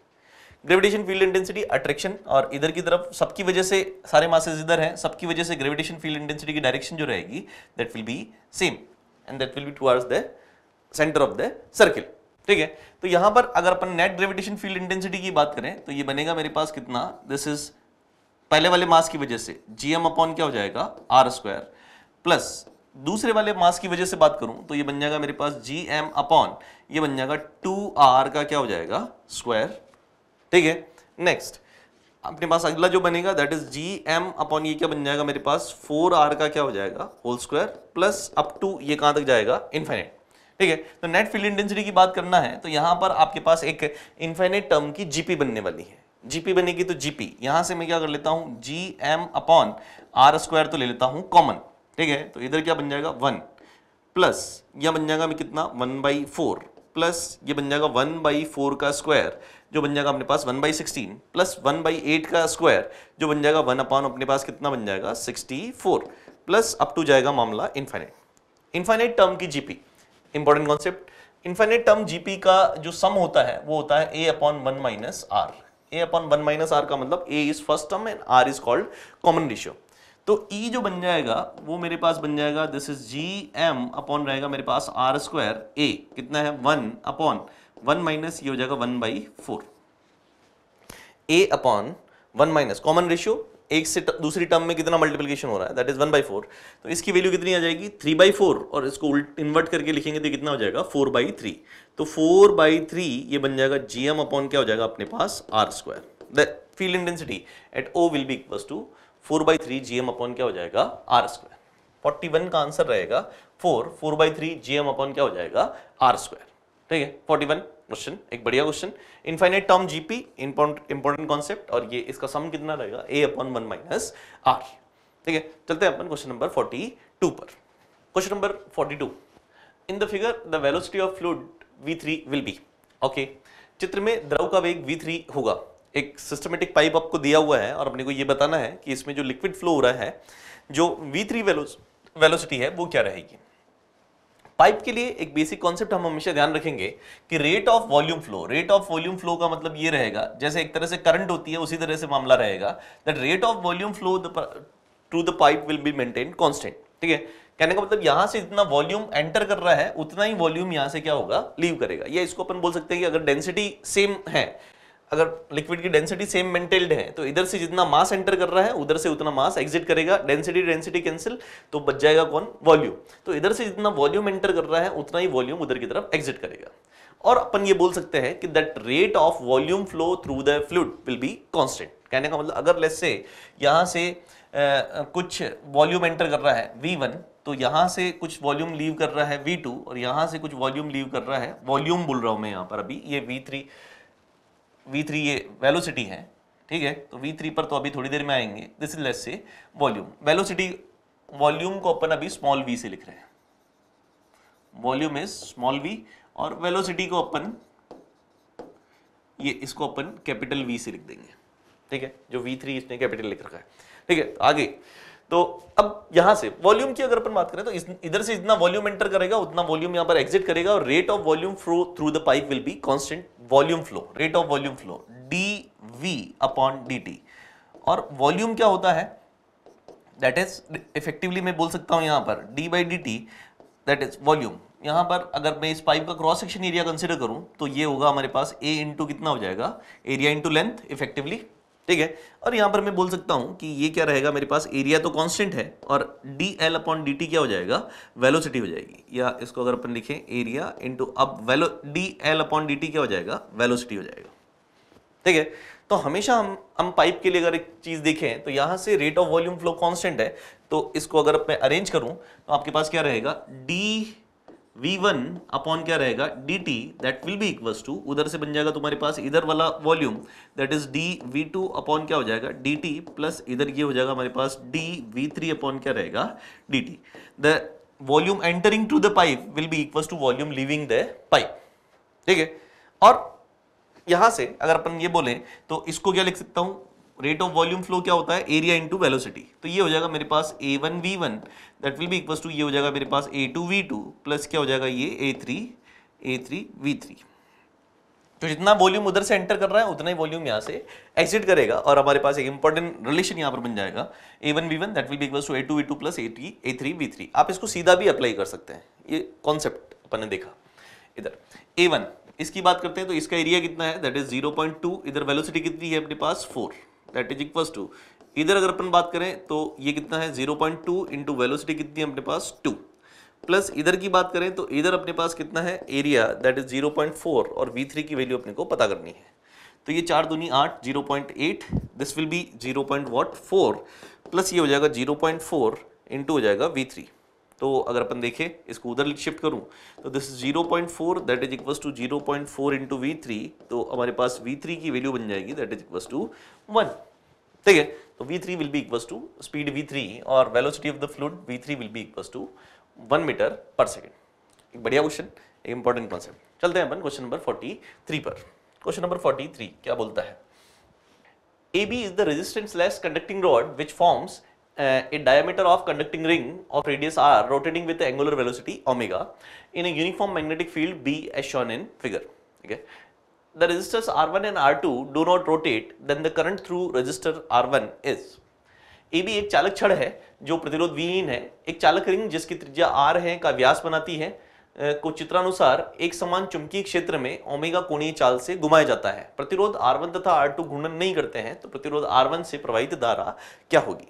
ग्रेविटेशन फील्ड इंटेंसिटी अट्रैक्शन और इधर की तरफ सबकी वजह से सारे मासेज इधर हैं सबकी वजह से ग्रेविटेशन फील्ड इंटेंसिटी की डायरेक्शन जो रहेगी that will be same and that will be towards the centre of the circle ठीक है तो यहां पर अगर अपन नेट ग्रेविटेशन फील्ड इंटेंसिटी की बात करें तो ये बनेगा मेरे पास कितना दिस इज पहले वाले मास की वजह से जी एम अपॉन क्या हो जाएगा आर स्क्वायर प्लस दूसरे वाले मास की वजह से बात करूं तो ये बन जाएगा मेरे पास जी एम अपॉन ये बन जाएगा टू आर का क्या हो जाएगा स्क्वायर ठीक है नेक्स्ट अपने पास अगला जो बनेगा that is G M upon ये क्या बन जाएगा मेरे पास फोर आर का क्या हो जाएगा whole square plus up to ये कहाँ तक जाएगा इन्फाइनेट ठीक है तो नेट फील्ड इंटेंसिटी की बात करना है तो यहाँ पर आपके पास एक इन्फाइनेट टर्म की जीपी बनने वाली है जीपी बनेगी तो जीपी यहाँ से मैं क्या कर लेता हूँ G M upon R square तो ले लेता हूँ कॉमन ठीक है तो इधर क्या बन जाएगा वन प्लस यह बन जाएगा मैं कितना वन बाई फोर प्लस ये बन जाएगा वन बाई फोर का स्क्वायर जो बन जाएगा अपने पास one by sixteen plus one by eight का स्क्वायर जो बन जाएगा वन अपॉन अपने पास कितना बन जाएगा sixty four plus up to जाएगा मामला इन्फाइनेट इन्फाइनेट टर्म की GP important concept infinite term GP का जो सम होता है वो होता है A upon one minus R A upon one minus R का मतलब A is first term and R is called common ratio तो E जो बन जाएगा वो मेरे पास बन जाएगा this is G M upon रहेगा मेरे पास आर स्क्वायर ए कितना है वन अपॉन वन माइनस ये हो जाएगा one by four A upon one minus common ratio एक से दूसरी टर्म में कितना मल्टीप्लिकेशन हो रहा है that is one by four तो इसकी वैल्यू कितनी आ जाएगी थ्री बाई फोर और इसको उल्ट इन्वर्ट करके लिखेंगे तो कितना हो जाएगा फोर बाई थ्री तो फोर बाई थ्री ये बन जाएगा जी एम अपॉन क्या हो जाएगा अपने पास R square the field intensity at O will be equal to four by three G M upon क्या हो जाएगा आर स्क्वायर फोर्टी वन का आंसर रहेगा four four by three G M upon क्या हो जाएगा आर स्क्वायर ठीक है फोर्टी वन क्वेश्चन एक बढ़िया question infinite term GP important concept और ये इसका सम कितना रहेगा a upon one minus r ठीक है चलते हैं अपन क्वेश्चन नंबर फोर्टी टू पर question number forty two in the figure the velocity of fluid v three will be okay चित्र में द्रव का वेग वी थ्री होगा एक सिस्टमेटिक पाइप आपको दिया हुआ है और अपने को ये बताना है कि इसमें जो लिक्विड फ्लो हो रहा है जो वी थ्री वेलोसिटी है वो क्या रहेगी पाइप के लिए एक बेसिक कॉन्सेप्ट हम हमेशा ध्यान रखेंगे कि rate of volume flow rate of volume flow का मतलब ये रहेगा जैसे एक तरह से करंट होती है उसी तरह से मामला रहेगा that rate of volume flow to the pipe will be maintain constant ठीक है कहने का मतलब यहां से जितना वॉल्यूम एंटर कर रहा है उतना ही वॉल्यूम यहां से क्या होगा लीव करेगा या इसको अपन बोल सकते हैं कि अगर डेंसिटी सेम है अगर लिक्विड की डेंसिटी सेम मेंटेल्ड है तो इधर से जितना मास एंटर कर रहा है उधर से उतना मास एग्जिट करेगा डेंसिटी डेंसिटी कैंसिल तो बच जाएगा कौन वॉल्यूम तो इधर से जितना वॉल्यूम एंटर कर रहा है उतना ही वॉल्यूम उधर की तरफ एग्जिट करेगा और अपन ये बोल सकते हैं कि that rate of volume flow through the fluid will be constant कहने का मतलब अगर लेस से यहाँ से आ, कुछ वॉल्यूम एंटर कर रहा है वन तो यहाँ से कुछ वॉल्यूम लीव कर रहा है टू और यहाँ से कुछ वॉल्यूम लीव कर रहा है वॉल्यूम बोल रहा हूँ मैं यहाँ पर अभी ये थ्री v3 ये वेलोसिटी है ठीक है तो v3 पर तो अभी थोड़ी देर में आएंगे दिस इज लेस से वॉल्यूम वेलोसिटी वॉल्यूम को अपन अभी स्मॉल v से लिख रहे हैं वॉल्यूम इज स्मॉल v और वेलोसिटी को अपन ये इसको अपन कैपिटल v से लिख देंगे ठीक है जो v3 इसने कैपिटल लिख रखा है ठीक है आगे तो अब यहां से वॉल्यूम की अगर अपन बात करें तो इधर से जितना वॉल्यूम एंटर करेगा उतना वॉल्यूम यहां पर एग्जिट करेगा और rate of volume flow through the pipe will be constant volume flow rate of volume flow d v upon D T और वॉल्यूम क्या होता है दैट इज इफेक्टिवली मैं बोल सकता हूँ यहाँ पर d by d t that is volume यहाँ पर अगर मैं इस पाइप का क्रॉस सेक्शन एरिया कंसिडर करूँ तो ये होगा हमारे पास ए इंटू कितना हो जाएगा एरिया इंटू लेंथ इफेक्टिवली ठीक है और यहां पर मैं बोल सकता हूं कि ये क्या रहेगा मेरे पास एरिया तो कांस्टेंट है और d l upon D t क्या हो जाएगा वेलोसिटी हो जाएगी या इसको अगर अपन लिखें एरिया इंटू अब वेलो d l upon D t क्या हो जाएगा वेलोसिटी हो जाएगा ठीक है तो हमेशा हम हम पाइप के लिए अगर एक चीज़ देखें तो यहां से rate of volume flow constant है तो इसको अगर मैं अरेंज करूँ तो आपके पास क्या रहेगा डी वी वन अपॉन क्या रहेगा d t that will be equal to उधर से बन जाएगा तुम्हारे पास इधर वाला volume that is d v two upon क्या हो जाएगा डी टी प्लस इधर ये हो जाएगा हमारे पास डी वी थ्री अपॉन क्या रहेगा d t the volume entering to the pipe will be equal to volume leaving the pipe ठीक है और यहां से अगर अपन ये बोले तो इसको क्या लिख सकता हूं रेट ऑफ वॉल्यूम फ्लो क्या होता है एरिया इंटू वेलोसिटी तो ये हो जाएगा मेरे पास a one we one that will be equal to ये हो जाएगा मेरे पास a two we two plus क्या हो जाएगा ये a three a three v three तो जितना वॉल्यूम उधर से एंटर कर रहा है उतना ही वॉल्यूम यहाँ से एग्जिट करेगा और हमारे पास एक इंपॉर्टेंट रिलेशन यहाँ पर बन जाएगा a one we one that will भी equal to a two we two plus a three a three v three आप इसको सीधा भी अप्लाई कर सकते हैं ये कॉन्सेप्ट अपन ने देखा इधर ए वन इसकी बात करते हैं तो इसका एरिया कितना है दैट इज 0.2 इधर वेलोसिटी कितनी है अपने पास four that is equal to इधर अगर अपन बात करें तो ये कितना है zero point two into velocity कितनी है अपने पास टू प्लस इधर की बात करें तो इधर अपने पास कितना है area that is zero point four और वी थ्री की वैल्यू अपने को पता करनी है तो ये चार दूनी आठ zero point eight this will be zero point what four plus ये हो जाएगा जीरो पॉइंट फोर इंटू हो जाएगा वी थ्री तो अगर अपन देखें इसको उधर शिफ्ट करूं तो this is 0.4 point four that is equals to zero point four into v three तो हमारे पास वी थ्री की वैल्यू बन जाएगी that is equals to one ठीक है तो v three will be equals to speed v three और velocity of the fluid v three will be equals to one metre per second एक बढ़िया question एक इंपॉर्टेंट कॉन्सेप्ट चलते हैं अपन क्वेश्चन नंबर फोर्टी थ्री पर क्वेश्चन नंबर फोर्टी थ्री क्या बोलता है AB is the resistance less conducting rod which forms uh, a diameter of conducting ring of radius r rotating with the angular velocity omega in a uniform magnetic field B as shown in figure. Okay. The resistors R1 and R2 do not rotate then the current through resistor R1 is. ए भी एक चालक छड़ है जो प्रतिरोध विहीन है एक चालक रिंग जिसकी त्रिज्या आर है का व्यास बनाती है को चित्रानुसार एक समान चुंबकीय क्षेत्र में ओमेगा कोणीय चाल से घुमाया जाता है प्रतिरोध R1 तथा R2 घूर्णन नहीं करते हैं तो प्रतिरोध R1 से प्रवाहित धारा क्या होगी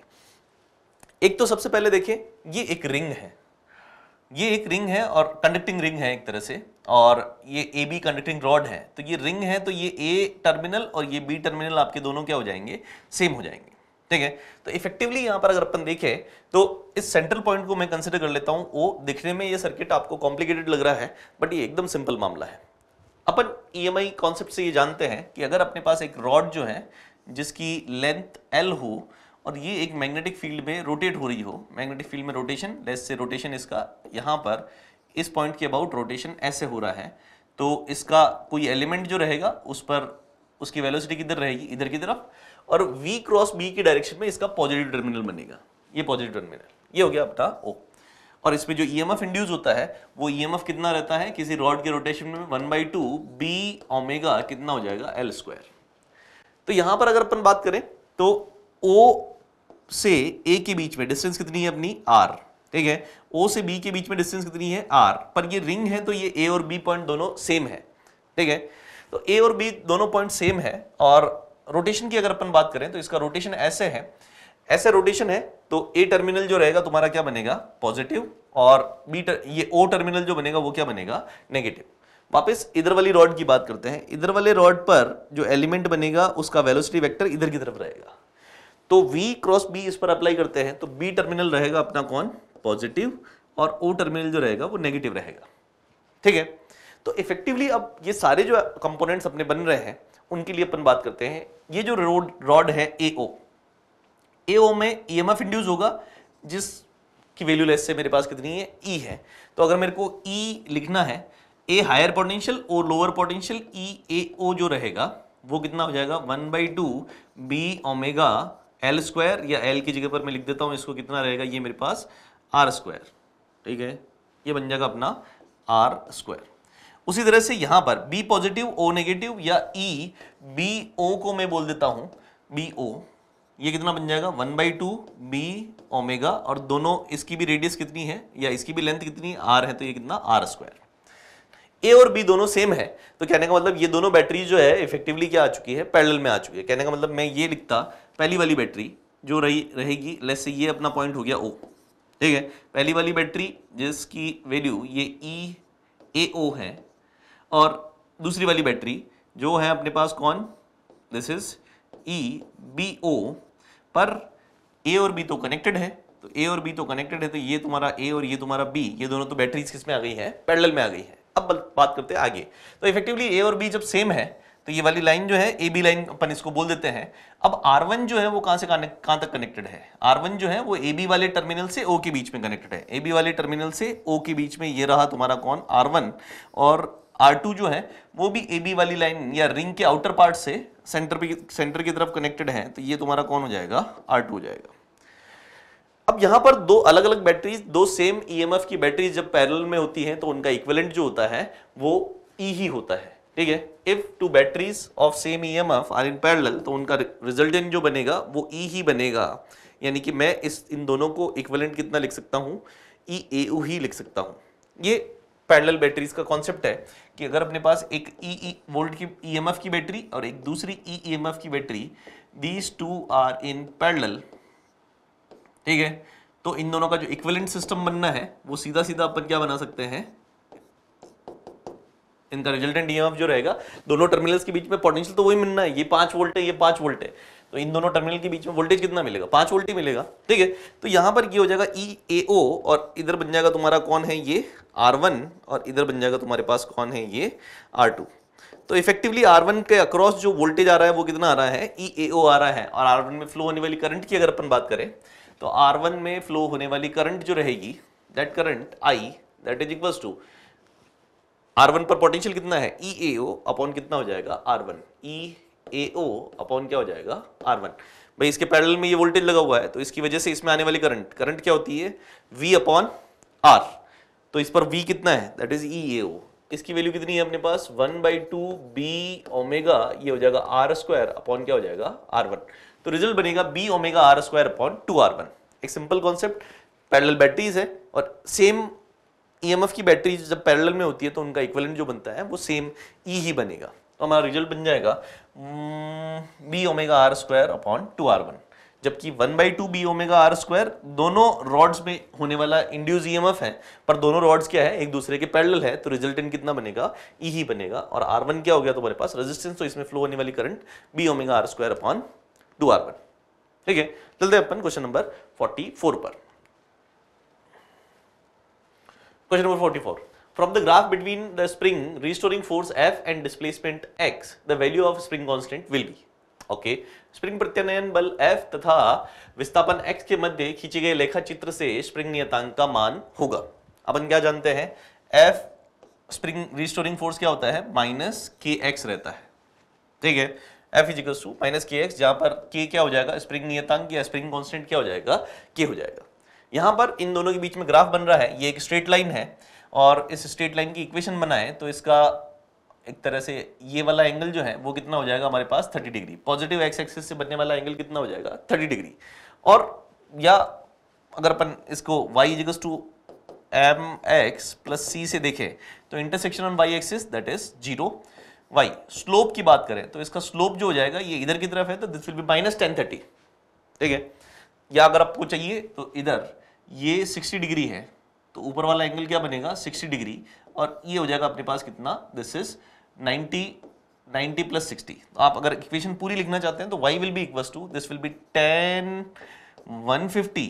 एक तो सबसे पहले देखिए ये एक रिंग है ये एक रिंग है और कंडक्टिंग रिंग है एक तरह से और ये ए बी कंडक्टिंग रॉड है तो ये रिंग है तो ये ए टर्मिनल और ये बी टर्मिनल आपके दोनों क्या हो जाएंगे सेम हो जाएंगे ठीक है तो इफेक्टिवली यहां पर अगर अपन देखें तो इस सेंट्रल पॉइंट को मैं कंसिडर कर लेता हूँ वो दिखने में ये सर्किट आपको कॉम्प्लिकेटेड लग रहा है बट ये एकदम सिंपल मामला है अपन ई एम आई कॉन्सेप्ट से ये जानते हैं कि अगर अपने पास एक रॉड जो है जिसकी लेंथ एल हो और ये एक मैग्नेटिक फील्ड में रोटेट हो रही हो मैग्नेटिक फील्ड में रोटेशन लेस से रोटेशन इसका यहाँ पर इस पॉइंट के अबाउट रोटेशन ऐसे हो रहा है तो इसका कोई एलिमेंट जो रहेगा उस पर उसकी वेलोसिटी किधर रहेगी इधर की तरफ और v क्रॉस b की डायरेक्शन में इसका पॉजिटिव टर्मिनल बनेगा ये पॉजिटिव टर्मिनल ये हो गया अपना ओ और इसमें जो ई एम एफ इंड्यूस होता है वो ई एम एफ कितना रहता है किसी रॉड के रोटेशन में one by two b omega कितना हो जाएगा एल स्क्वायर तो यहाँ पर अगर अपन बात करें तो ओ से ए के बीच में डिस्टेंस कितनी है अपनी आर ठीक है ओ से बी के बीच में डिस्टेंस कितनी है आर पर ये रिंग है तो ये ए और बी पॉइंट दोनों सेम है ठीक है तो ए और बी दोनों पॉइंट सेम है और रोटेशन की अगर अपन बात करें तो इसका रोटेशन ऐसे है ऐसे रोटेशन है तो ए टर्मिनल जो रहेगा तुम्हारा क्या बनेगा पॉजिटिव और बी तर, ये ओ टर्मिनल जो बनेगा वो क्या बनेगा नेगेटिव वापस इधर वाली रॉड की बात करते हैं इधर वाले रॉड पर जो एलिमेंट बनेगा उसका वेलोसिटी वेक्टर इधर की तरफ रहेगा तो V क्रॉस B इस पर अप्लाई करते हैं तो B टर्मिनल रहेगा अपना कौन पॉजिटिव और O टर्मिनल जो रहेगा वो नेगेटिव रहेगा ठीक है तो इफेक्टिवली अब ये सारे जो कंपोनेंट्स अपने बन रहे हैं उनके लिए अपन बात करते हैं ये जो रोड रॉड है ए ओ ए ओ में ई एम एफ इंड्यूज होगा जिस की वैल्यू लेस से मेरे पास कितनी है ई e है तो अगर मेरे को ई e लिखना है ए हायर पोटेंशियल और lower potential e a o जो रहेगा वो कितना हो जाएगा one by two b omega l square या एल की जगह पर मैं लिख देता हूँ इसको कितना रहेगा ये मेरे पास आर स्क्वायर ठीक है ये बन जाएगा अपना आर स्क्वायर उसी तरह से यहाँ पर बी पॉजिटिव ओ नेगेटिव या ई बी ओ को मैं बोल देता हूँ बी ओ ये कितना बन जाएगा one by two b omega और दोनों इसकी भी रेडियस कितनी है या इसकी भी लेंथ कितनी आर है तो ये कितना आर स्क्वायर ए और बी दोनों सेम है तो कहने का मतलब ये दोनों बैटरी जो है इफेक्टिवली क्या आ चुकी है पैरेलल में आ चुकी है कहने का मतलब मैं ये लिखता पहली वाली बैटरी जो रही रहेगी लेस से ये अपना पॉइंट हो गया ओ ठीक है पहली वाली बैटरी जिसकी वैल्यू ये ई ए ओ है और दूसरी वाली बैटरी जो है अपने पास कौन this is e b o पर ए और बी तो कनेक्टेड है तो ए और बी तो कनेक्टेड है तो ये तुम्हारा ए और ये तुम्हारा बी ये दोनों तो बैटरीज किस में आ गई है पैडल में आ गई है अब बात करते हैं आगे तो इफेक्टिवली ए और बी जब सेम है तो ये वाली लाइन जो है ए बी लाइन अपन इसको बोल देते हैं अब आर वन जो है वो कहां से कहां तक कनेक्टेड है आर वन जो है वो ए बी वाले टर्मिनल से ओ के बीच में कनेक्टेड है ए बी वाले टर्मिनल से ओ के बीच में ये रहा तुम्हारा कौन आर वन और आर टू जो है वो भी ए बी वाली लाइन या रिंग के आउटर पार्ट से सेंटर पे सेंटर की तरफ कनेक्टेड है तो ये तुम्हारा कौन हो जाएगा आर टू हो जाएगा अब यहां पर दो अलग अलग बैटरीज दो सेम ईएमएफ e की बैटरीज जब पैरल में होती हैं तो उनका इक्वेलेंट जो होता है वो ई e ही होता है ठीक है if two batteries of same EMF are in parallel तो उनका रिजल्टेंट जो बनेगा वो ई e ही बनेगा यानी कि मैं इस इन दोनों को इक्वलेंट कितना लिख सकता हूँ ई e, ए ही लिख सकता हूँ ये पैरल बैटरीज का कॉन्सेप्ट है कि अगर अपने पास एक ई e, e, वोल्ट की ई e की बैटरी और एक दूसरी ई e, e की battery these two are in parallel ठीक है तो इन दोनों का जो इक्वलेंट सिस्टम बनना है वो सीधा सीधा अपन क्या बना सकते हैं इनका रिजल्टेंट ईएमएफ जो रहेगा दोनों टर्मिनल्स के बीच में पोटेंशियल तो वही मिलना है ये पांच वोल्ट है ये पांच वोल्ट है तो इन दोनों टर्मिनल के बीच में वोल्टेज कितना मिलेगा पांच वोल्ट ही मिलेगा ठीक है तो यहां पर ये हो जाएगा ई ए ओ और इधर बन जाएगा तुम्हारा कौन है ये आर वन और इधर बन जाएगा तुम्हारे पास कौन है ये आर टू तो इफेक्टिवली वन के अक्रॉस जो वोल्टेज आ रहा है वो कितना आ रहा है ई ए ओ आ रहा है और वन में फ्लो होने वाली करंट की अगर अपन बात करें तो R1 में फ्लो होने वाली करंट जो रहेगी that current I that is equal to R1 पर पोटेंशियल कितना है ई ए ओ अपॉन कितना हो जाएगा R1 E a O upon क्या हो जाएगा R1 भाई इसके पैरेलल में ये वोल्टेज लगा हुआ है तो इसकी वजह से इसमें आने वाली करंट करंट क्या होती है V अपॉन R तो इस पर V कितना है दैट इज ई ए ओ इसकी वैल्यू कितनी है अपने पास one by two b omega ये हो जाएगा आर स्क्वायर अपॉन क्या हो जाएगा आर वन तो रिजल्ट बनेगा b omega r square upon two are one एक सिंपल कॉन्सेप्ट पैरेलल बैटरीज है और सेम ईएमएफ e की बैटरी जब पैरेलल में होती है तो उनका इक्वलेंट जो बनता है वो सेम ई e ही बनेगा तो हमारा रिजल्ट बन जाएगा b omega r square upon two are one जबकि one by two b omega r square दोनों रॉड्स में होने वाला इंड्यूस ईएमएफ e है पर दोनों रॉड्स क्या है एक दूसरे के पैरेलल है तो रिजल्टेंट कितना बनेगा ई e ही बनेगा और आर वन क्या हो गया तो हमारे पास रेजिस्टेंस तो इसमें फ्लो होने वाली current b omega r square upon two r ठीक है चलते अपन क्वेश्चन नंबर 44 पर question number 44 from the graph between the spring restoring force f and displacement x the value of spring constant will be okay spring प्रत्यानयन बल F तथा विस्थापन X के मध्य खींचे गए लेखा चित्र से स्प्रिंग नियतांक का मान होगा अपन क्या जानते हैं F स्प्रिंग रिस्टोरिंग फोर्स क्या होता है माइनस के एक्स रहता है ठीक है F is to minus k x जहां पर के क्या हो जाएगा स्प्रिंग नियतांक या स्प्रिंग कॉन्स्टेंट क्या हो जाएगा के हो जाएगा यहाँ पर इन दोनों के बीच में ग्राफ बन रहा है ये एक स्ट्रेट लाइन है और इस स्ट्रेट लाइन की इक्वेशन बनाए तो इसका एक तरह से ये वाला एंगल जो है वो कितना हो जाएगा हमारे पास 30 डिग्री पॉजिटिव एक्स एक्सिस से बनने वाला एंगल कितना हो जाएगा 30 डिग्री और या अगर अपन इसको y equals to m x plus c से देखें तो intersection on y axis that is zero y slope की बात करें तो इसका स्लोप जो हो जाएगा ये इधर की तरफ है तो this will be minus tan thirty ठीक है या अगर आपको चाहिए तो इधर ये सिक्सटी डिग्री है तो ऊपर वाला एंगल क्या बनेगा सिक्सटी डिग्री और ये हो जाएगा अपने पास कितना दिस इज नाइन्टी 90 प्लस 60 आप अगर इक्वेशन पूरी लिखना चाहते हैं तो y will be equal to this will be tan 150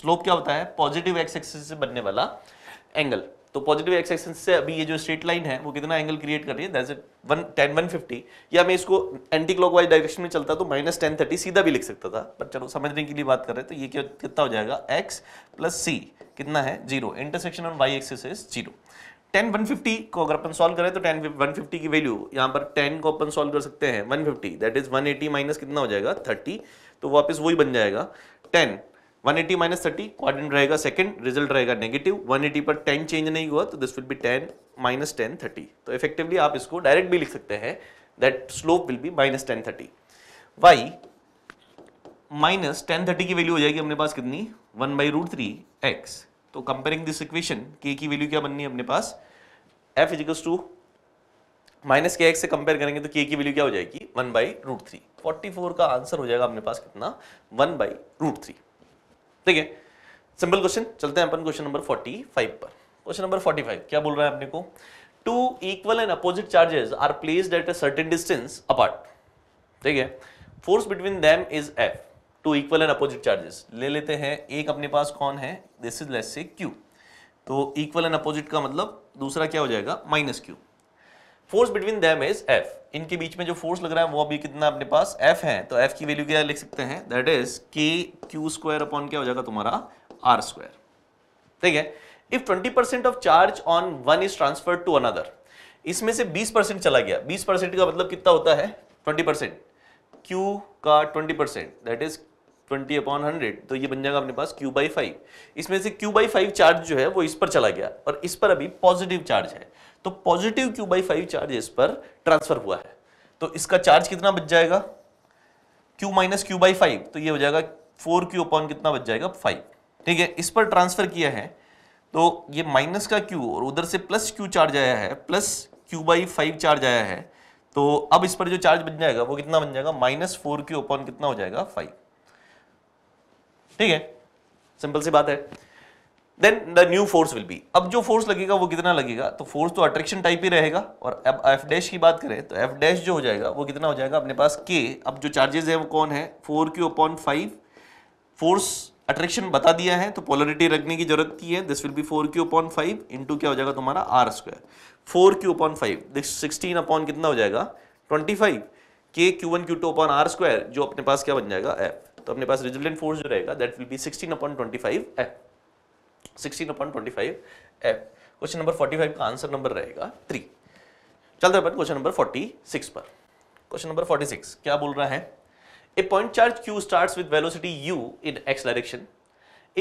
slope क्या होता है पॉजिटिव एक्स एक्सिस से बनने वाला एंगल तो पॉजिटिव एक्स एक्सेस से अभी ये जो स्ट्रेट लाइन है वो कितना एंगल क्रिएट कर रही है दैट इज टेन फिफ्टी या मैं इसको एंटी क्लॉकवाइज डायरेक्शन में चलता तो माइनस टेन थर्टी सीधा भी लिख सकता था पर चलो समझने के लिए बात कर रहे हैं तो ये क्या कितना हो जाएगा एक्स प्लस सी कितना है zero intersection on y axis is zero tan one fifty को अगर अपन सॉल्व करें तो टेन वन फिफ्टी की वैल्यू यहाँ पर टेन को अपन सॉल्व कर सकते हैं one fifty that is one eighty minus कितना हो जाएगा थर्टी तो वापस वही बन जाएगा tan 180 eighty minus thirty quadrant रहेगा सेकंड रिजल्ट रहेगा नेगेटिव 180 पर 10 चेंज नहीं हुआ तो this will be 10 minus tan thirty तो इफेक्टिवली आप इसको डायरेक्ट भी लिख सकते हैं that slope will be minus tan thirty y minus tan thirty की वैल्यू हो जाएगी अपने पास कितनी one by root three x तो कंपेयरिंग दिस इक्वेशन के की वैल्यू क्या बननी है अपने पास F equals to minus k x से कंपेयर करेंगे तो के की वैल्यू क्या हो जाएगी one by root three forty four का आंसर हो जाएगा अपने पास कितना वन बाई रूट थ्री ठीक है सिंपल क्वेश्चन चलते हैं अपन क्वेश्चन नंबर 45 पर क्वेश्चन नंबर 45 क्या बोल रहा है अपने को two equal and opposite charges are placed at a certain distance apart ठीक है force between them is F two equal and opposite charges ले लेते हैं एक अपने पास कौन है दिस इज लेस से क्यू तो इक्वल एंड अपोजिट का मतलब दूसरा क्या हो जाएगा minus q force between them is F इनके बीच में जो फोर्स लग रहा है वो अभी कितना अपने पास एफ है तो एफ की वैल्यू क्या लिख सकते हैं that is k q square upon क्या हो जाएगा तुम्हारा आर स्क्वायर ठीक है if 20 percent of charge on one is transfer to another इसमें से 20 परसेंट चला गया 20 परसेंट का मतलब कितना होता है 20 परसेंट क्यू का 20 percent that is 20 upon hundred तो ये बन जाएगा अपने पास क्यू बाई फाइव इसमें से क्यू बाई फाइव चार्ज जो है वो इस पर चला गया और इस पर अभी पॉजिटिव चार्ज है तो positive q by five charge इस पर ट्रांसफर हुआ है तो इसका चार्ज कितना बच जाएगा q minus q by five तो ये हो जाएगा फोर क्यू अपॉन कितना बच जाएगा फाइव ठीक है इस पर ट्रांसफर किया है तो ये माइनस का क्यू और उधर से प्लस क्यू चार्ज आया है plus q by five charge आया है तो अब इस पर जो चार्ज बन जाएगा वो कितना बन जाएगा माइनस फोर क्यू अपॉन कितना हो जाएगा फाइव ठीक है सिंपल सी बात है then the new force will be अब जो फोर्स लगेगा वो कितना लगेगा तो फोर्स तो अट्रैक्शन टाइप ही रहेगा और अब एफ डैश की बात करें तो एफ डैश जो हो जाएगा वो कितना हो जाएगा अपने पास के अब जो चार्जेस है वो कौन है four Q upon five force attraction बता दिया है तो पोलरिटी रखने की जरूरत की है this will be four Q upon five into क्या हो जाएगा तुम्हारा are square four Q upon five this sixteen upon कितना हो जाएगा twenty five K Q one Q two upon R square जो अपने पास क्या बन जाएगा एफ तो अपने पास रिजल्टेंट फोर्स जो रहेगा that will be sixteen upon twenty five F question number 45 का आंसर नंबर रहेगा थ्री चलते हैं क्वेश्चन नंबर 46 पर क्वेश्चन नंबर 46 क्या बोल रहा है a point charge Q start with velocity U in X direction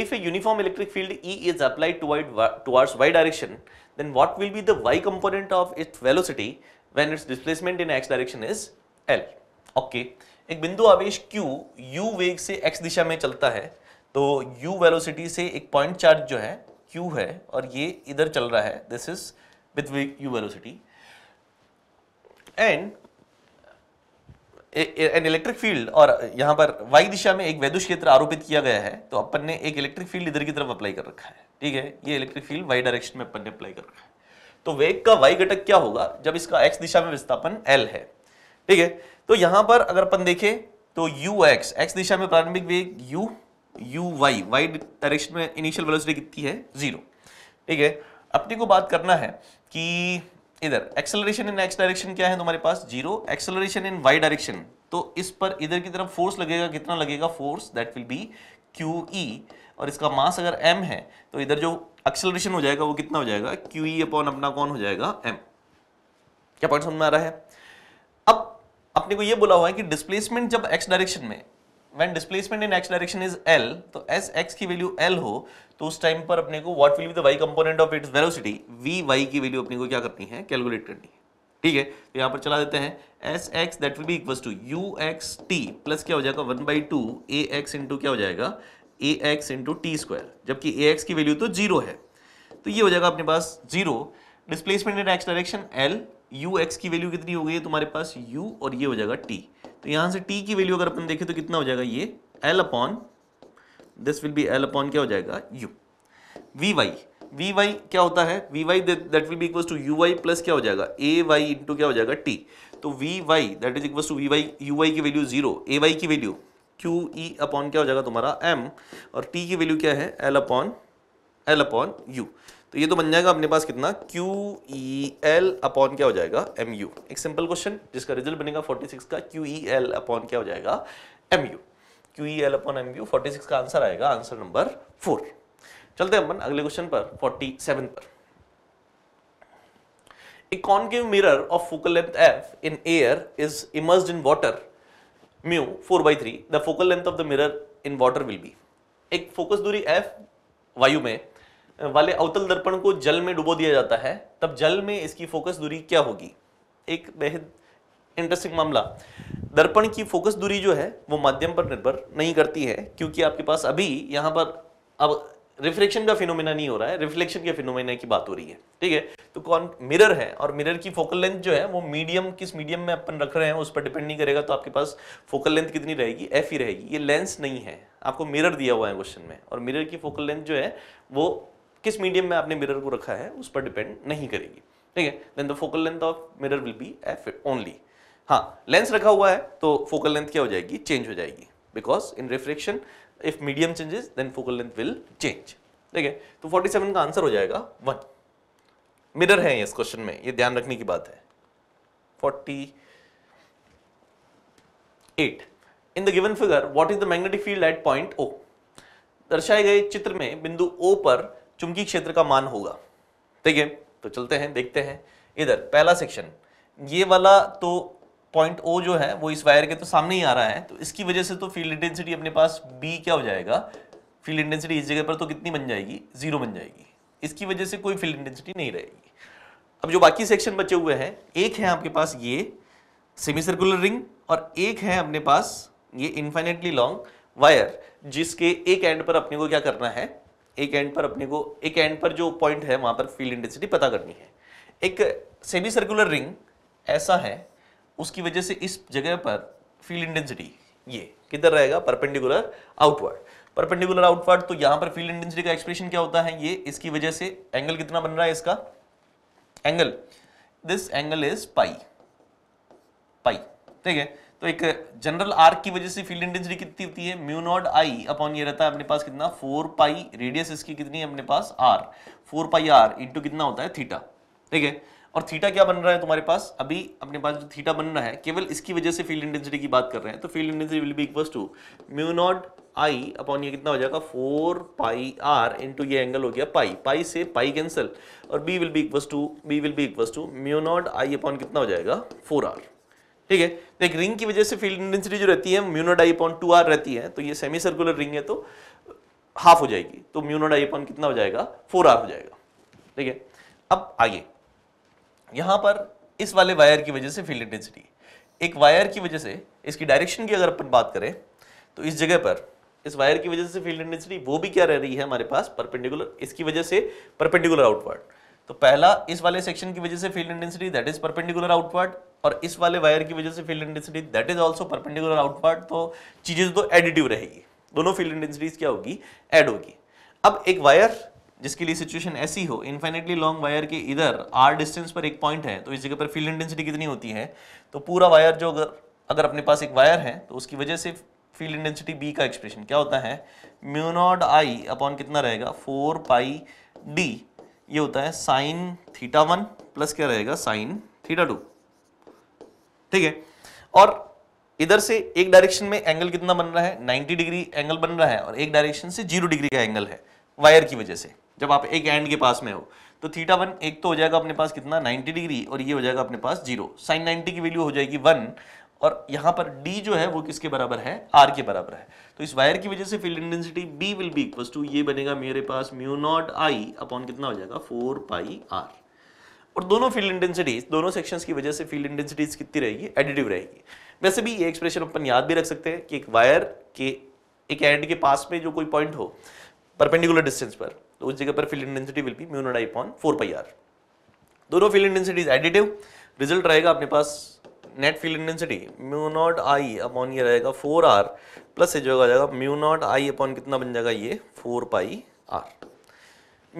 if a uniform electric field E is applied towards Y direction then what will be the Y component of it velocity when its displacement in X direction is L okay एक बिंदु आवेश Q U वेग से x दिशा में चलता है तो u velocity से एक पॉइंट चार्ज जो है q है और ये इधर चल रहा है this is with u velocity and an electric field और यहां पर वाई दिशा में एक वैद्य क्षेत्र आरोपित किया गया है तो अपन ने एक इलेक्ट्रिक फील्ड इधर की तरफ अप्लाई कर रखा है ठीक है ये इलेक्ट्रिक फील्ड वाई डायरेक्शन में अपन ने अप्लाई कर रखा है तो वेग का वाई घटक क्या होगा जब इसका एक्स दिशा में विस्थापन एल है ठीक है तो यहां पर अगर अपन देखें तो यू एक्स एक्स दिशा में प्रारंभिक वेग U U Y Y direction में इनिशियल वेलोसिटी कितनी है जीरो ठीक है अपने को बात करना है कि इधर एक्सेलरेशन इन एक्स डायरेक्शन क्या है तुम्हारे पास zero acceleration in Y direction तो इस पर इधर की तरफ फोर्स लगेगा कितना लगेगा force that will be Q E और इसका मास अगर एम है तो इधर जो एक्सेलरेशन हो जाएगा वो कितना हो जाएगा क्यू ई अपॉन अपना कौन हो जाएगा एम क्या पॉइंट समझ में आ रहा है अब अपने को ये बोला हुआ है कि डिस्प्लेसमेंट जब एक्स डायरेक्शन में when displacement in X direction is L तो एस एक्स की वैल्यू एल हो तो उस टाइम पर अपने को what will be the Y component of its velocity V Y की वैल्यू अपने को क्या करनी है कैलकुलेट करनी है ठीक है तो यहाँ पर चला देते हैं S X that will be equal to U X T plus क्या हो जाएगा one by two A X into क्या हो जाएगा A X into T square जबकि ए एक्स की वैल्यू तो जीरो है तो ये हो जाएगा अपने पास zero displacement in X direction L U X की वैल्यू कितनी हो गई है तुम्हारे पास यू और ये हो जाएगा टी तो यहां से टी की वैल्यू अगर अपन देखें तो कितना हो जाएगा ये L upon this will be L upon क्या हो जाएगा U V Y V Y क्या होता है V Y that will be equal to U Y plus क्या हो जाएगा ए वाई इंटू क्या हो जाएगा टी तो V Y that is equal to V Y U Y की वैल्यू जीरो ए वाई की वैल्यू क्यू ई अपॉन क्या हो जाएगा तुम्हारा एम और टी की वैल्यू क्या है L upon L upon U तो ये तो बन जाएगा अपने पास कितना क्यू ई एल अपॉन क्या हो जाएगा एम यू एक सिंपल क्वेश्चन जिसका रिजल्ट बनेगा 46 का क्यू ई एल अपॉन क्या हो जाएगा M U Q E L upon M U forty six का आंसर आएगा आंसर नंबर फोर चलते हैं अपन अगले क्वेश्चन पर 47 पर A concave mirror of focal length f in air is immersed in water mu 4 by 3. The focal length of the mirror in water will be. एक focus दूरी F वायु में वाले अवतल दर्पण को जल में डुबो दिया जाता है तब जल में इसकी फोकस दूरी क्या होगी एक बेहद इंटरेस्टिंग मामला दर्पण की फोकस दूरी जो है वो माध्यम पर निर्भर नहीं करती है क्योंकि आपके पास अभी यहाँ पर अब रिफ्लेक्शन का फिनोमेना नहीं हो रहा है रिफ्लेक्शन के फिनोमेना की बात हो रही है ठीक है तो कौन मिरर है और मिरर की फोकल लेंथ जो है वो मीडियम किस मीडियम में अपन रख रहे हैं उस पर डिपेंड नहीं करेगा तो आपके पास फोकल लेंथ कितनी रहेगी एफ ही रहेगी ये लेंस नहीं है आपको मिरर दिया हुआ है क्वेश्चन में और मिरर की फोकल लेंथ जो है वो किस मीडियम में आपने मिरर को रखा है उस पर डिपेंड नहीं करेगी ठीक है then the focal length of mirror will be F only हाँ लेंस रखा हुआ है तो फोकल लेंथ क्या हो जाएगी चेंज हो जाएगी because in refraction if medium changes then focal length will change ठीक है तो 47 का आंसर हो जाएगा वन मिरर है इस क्वेश्चन में ये ध्यान रखने की बात है 48 in the given figure what is the magnetic field at point O दर्शाए गए चित्र में बिंदु ओ पर चुंबकीय क्षेत्र का मान होगा ठीक है तो चलते हैं देखते हैं इधर पहला सेक्शन ये वाला तो पॉइंट ओ जो है वो इस वायर के तो सामने ही आ रहा है तो इसकी वजह से तो फील्ड इंटेंसिटी अपने पास बी क्या हो जाएगा फील्ड इंटेंसिटी इस जगह पर तो कितनी बन जाएगी जीरो बन जाएगी इसकी वजह से कोई फील्ड इंटेंसिटी नहीं रहेगी अब जो बाकी सेक्शन बचे हुए हैं एक है आपके पास ये सेमी सर्कुलर रिंग और एक है अपने पास ये इन्फाइनेटली लॉन्ग वायर जिसके एक एंड पर अपने को क्या करना है एक एंड पर अपने को एक एंड पर जो पॉइंट है वहां पर फील्ड इंटेंसिटी पता करनी है एक सेमी सर्कुलर रिंग ऐसा है उसकी वजह से इस जगह पर फील्ड इंटेंसिटी ये किधर रहेगा परपेंडिकुलर आउटवर्ड परपेंडिकुलर आउटवर्ड तो यहां पर फील्ड इंटेंसिटी का एक्सप्रेशन क्या होता है ये इसकी वजह से एंगल कितना बन रहा है इसका angle this angle is pi pi ठीक है तो एक जनरल आर्क की वजह से फील्ड इंटेंसिटी कितनी होती है म्यू नॉट आई अपॉन ये रहता है अपने पास कितना फोर पाई रेडियस इसकी कितनी है अपने पास R four pi R into कितना होता है थीटा ठीक है और थीटा क्या बन रहा है तुम्हारे पास अभी अपने पास जो थीटा बन रहा है केवल इसकी वजह से फील्ड इंटेंसिटी की बात कर रहे हैं तो field intensity will be equal to mu naught I upon ये कितना हो जाएगा फोर पाई आर इंटू ये एंगल हो गया पाई पाई से पाई कैंसिल और B will be equal to B will be equal to mu naught I upon कितना हो जाएगा फोर आर ठीक है तो एक रिंग की वजह से फील्ड इंटेंसिटी जो रहती है म्यूनोडाई अपॉन टू आर रहती है तो ये सेमी सर्कुलर रिंग है तो हाफ हो जाएगी तो म्यूनोडाई अपॉन कितना हो जाएगा फोर आर हो जाएगा ठीक है अब आगे यहां पर इस वाले वायर की वजह से फील्ड इंटेंसिटी एक वायर की वजह से इसकी डायरेक्शन की अगर अपन बात करें तो इस जगह पर इस वायर की वजह से फील्ड इंटेंसिटी वो भी क्या रह रही है हमारे पास परपेंडिकुलर इसकी वजह से परपेंडिकुलर आउटवर्ड तो पहला इस वाले सेक्शन की वजह से field intensity that is perpendicular outward और इस वाले वायर की वजह से field intensity that is also perpendicular outward तो चीजें तो एडिटिव रहेगी दोनों फील्ड इंटेंसिटीज क्या होगी एड होगी अब एक वायर जिसके लिए सिचुएशन ऐसी हो इनफाइनेटली लॉन्ग वायर के इधर आर डिस्टेंस पर एक पॉइंट है तो इस जगह पर फील्ड इंटेंसिटी कितनी होती है तो पूरा वायर जो अगर अगर अपने पास एक वायर है तो उसकी वजह से फील्ड इंटेंसिटी बी का एक्सप्रेशन क्या होता है म्यूनॉड आई अपॉन कितना रहेगा फोर पाई डी ये होता है साइन थीटा वन प्लस क्या रहेगा साइन थीटा टू ठीक है और इधर से एक डायरेक्शन में एंगल कितना बन रहा है 90 डिग्री एंगल बन रहा है और एक डायरेक्शन से जीरो डिग्री का एंगल है वायर की वजह से जब आप एक एंड के पास में हो तो थीटा वन एक तो हो जाएगा अपने पास कितना 90 डिग्री और ये हो जाएगा अपने पास जीरो साइन 90 की वैल्यू हो जाएगी वन और यहाँ पर डी जो है वो किसके बराबर है आर के बराबर है तो इस वायर की वजह से field intensity B will be equal to ये बनेगा मेरे पास म्यू नॉट आई अपॉन कितना हो जाएगा फोर पाई आर और दोनों फील्ड इंटेंसिटीज दोनों सेक्शंस की वजह से फील्ड इंटेंसिटीज कितनी रहेगी एडिटिव रहेगी वैसे भी ये एक्सप्रेशन अपन याद भी रख सकते हैं कि एक वायर के एक एंड के पास में जो कोई पॉइंट हो परपेंडिकुलर डिस्टेंस पर तो उस जगह पर field intensity will be mu naught I upon four pi R दोनों फील्ड इंटेंसिटीज एडिटिव रिजल्ट रहेगा अपने पास net field intensity mu naught I upon ये रहेगा फोर आर प्लस ये जो आ जाएगा म्यू नॉट आई अपॉन कितना बन जाएगा ये four pi R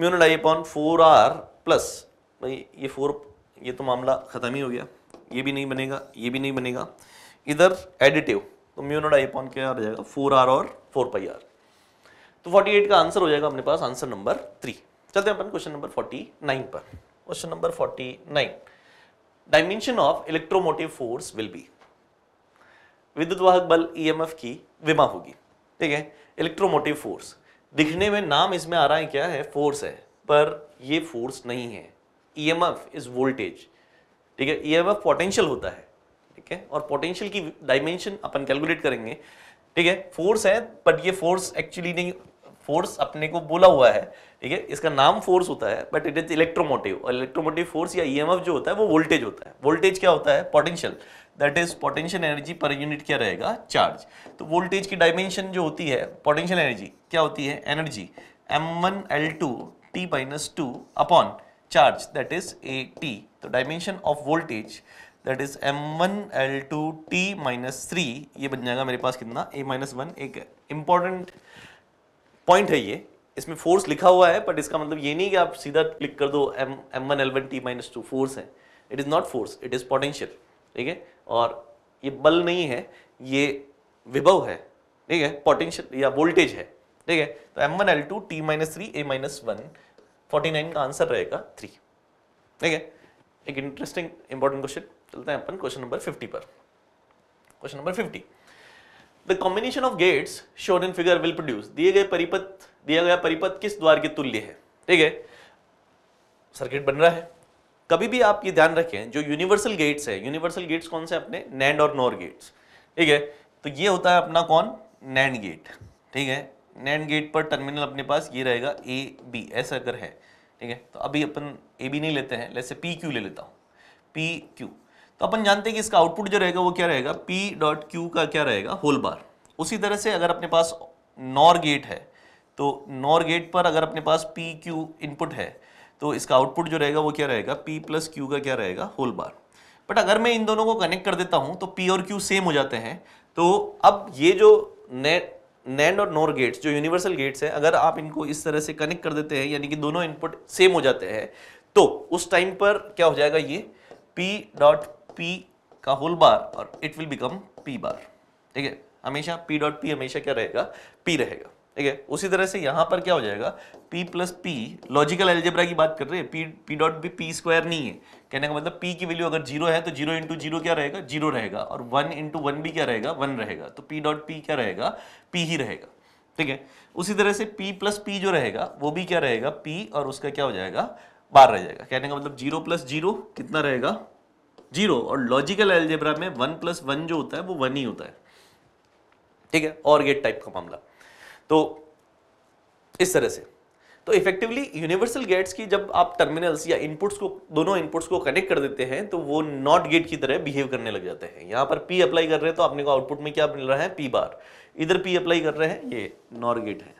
mu naught I upon four R plus भाई ये फोर ये तो मामला ख़त्म ही हो गया ये भी नहीं बनेगा ये भी नहीं बनेगा इधर एडिटिव तो म्यूनोड आई पॉन क्या आ जाएगा फोर आर और फोर पाई आर तो फोर्टी एट का आंसर हो जाएगा अपने पास आंसर नंबर थ्री चलते हैं अपन क्वेश्चन नंबर फोर्टी नाइन पर question number forty nine dimension of electromotive force will be विद्युत वाहक बल ईएमएफ e की विमा होगी ठीक है इलेक्ट्रोमोटिव फोर्स दिखने में नाम इसमें आ रहा है क्या है फोर्स है पर ये फोर्स नहीं है E M F is voltage ठीक है ई एम एफ पोटेंशियल होता है ठीक है और पोटेंशियल की डायमेंशन अपन कैलकुलेट करेंगे ठीक है फोर्स है बट ये फोर्स एक्चुअली नहीं फोर्स अपने को बोला हुआ है ठीक है इसका नाम फोर्स होता है बट इट इज इलेक्ट्रोमोटिव और इलेक्ट्रोमोटिव फोर्स या ईएमएफ e जो होता है वो वोल्टेज होता है वोल्टेज क्या होता है potential that is potential energy per unit क्या रहेगा चार्ज तो वोल्टेज की डायमेंशन जो होती है पोटेंशियल एनर्जी क्या होती है energy M one L two T minus two upon charge that is AT. तो dimension of voltage that is M1 L2 T minus 3 ये बन जाएगा मेरे पास कितना A minus 1 एक important point है ये इसमें फोर्स लिखा हुआ है बट इसका मतलब ये नहीं कि आप सीधा क्लिक कर दो M M one L one T minus two force है it is not force it is potential ठीक है और ये बल नहीं है ये विभव है ठीक है पोटेंशियल या वोल्टेज है ठीक है तो M one L two T minus three A minus one 49 का आंसर रहेगा थ्री ठीक है एक इंटरेस्टिंग इंपॉर्टेंट क्वेश्चन चलते हैं अपन क्वेश्चन नंबर 50 पर question number 50 the combination of gates shown in figure will produce दिए गए परिपथ दिया गया परिपथ किस द्वार के तुल्य है ठीक है सर्किट बन रहा है कभी भी आप ये ध्यान रखें जो यूनिवर्सल गेट्स है यूनिवर्सल गेट्स कौन से अपने नैंड और नोर गेट्स ठीक है तो ये होता है अपना कौन नैंड गेट ठीक है नैंड गेट पर टर्मिनल अपने पास ये रहेगा ए बी ऐसा अगर है ठीक है तो अभी अपन ए बी नहीं लेते हैं जैसे पी क्यू ले लेता हूँ पी क्यू तो अपन जानते हैं कि इसका आउटपुट जो रहेगा वो क्या रहेगा पी डॉट क्यू का क्या रहेगा होल बार उसी तरह से अगर अपने पास नॉर गेट है तो नॉर गेट पर अगर अपने पास पी क्यू इनपुट है तो इसका आउटपुट जो रहेगा वो क्या रहेगा पी प्लस क्यू का क्या रहेगा होल बार बट अगर मैं इन दोनों को कनेक्ट कर देता हूँ तो पी और क्यू सेम हो जाते हैं तो अब ये जो नेट नैंड और नोर गेट्स जो यूनिवर्सल गेट्स हैं अगर आप इनको इस तरह से कनेक्ट कर देते हैं यानी कि दोनों इनपुट सेम हो जाते हैं तो उस टाइम पर क्या हो जाएगा ये पी डॉट पी का होल बार और it will become P bar ठीक है हमेशा पी डॉट पी हमेशा क्या रहेगा पी रहेगा ठीक है उसी तरह से यहाँ पर क्या हो जाएगा p plus P logical algebra की बात कर रहे हैं P P dot B P square नहीं है कहने का मतलब पी की वैल्यू अगर जीरो है तो जीरो इंटू जीरो क्या रहेगा जीरो रहेगा और वन इंटू वन भी क्या रहेगा वन रहेगा तो पी डॉट पी क्या रहेगा पी ही रहेगा ठीक है उसी तरह से पी प्लस पी जो रहेगा वो भी क्या रहेगा पी और उसका क्या हो जाएगा बार रह जाएगा कहने का मतलब जीरो प्लस जीरो कितना रहेगा जीरो और लॉजिकल एल्जेब्रा में वन प्लस वन जो होता है वो वन ही होता है ठीक है और गेट टाइप का मामला तो इस तरह से तो इफेक्टिवली यूनिवर्सल गेट्स की जब आप टर्मिनल्स या इनपुट्स को दोनों इनपुट्स को कनेक्ट कर देते हैं तो वो नॉट गेट की तरह बिहेव करने लग जाते हैं यहाँ पर पी अप्लाई कर रहे हैं तो आपने को आउटपुट में क्या मिल रहा है पी बार इधर पी अप्लाई कर रहे हैं ये नॉट गेट है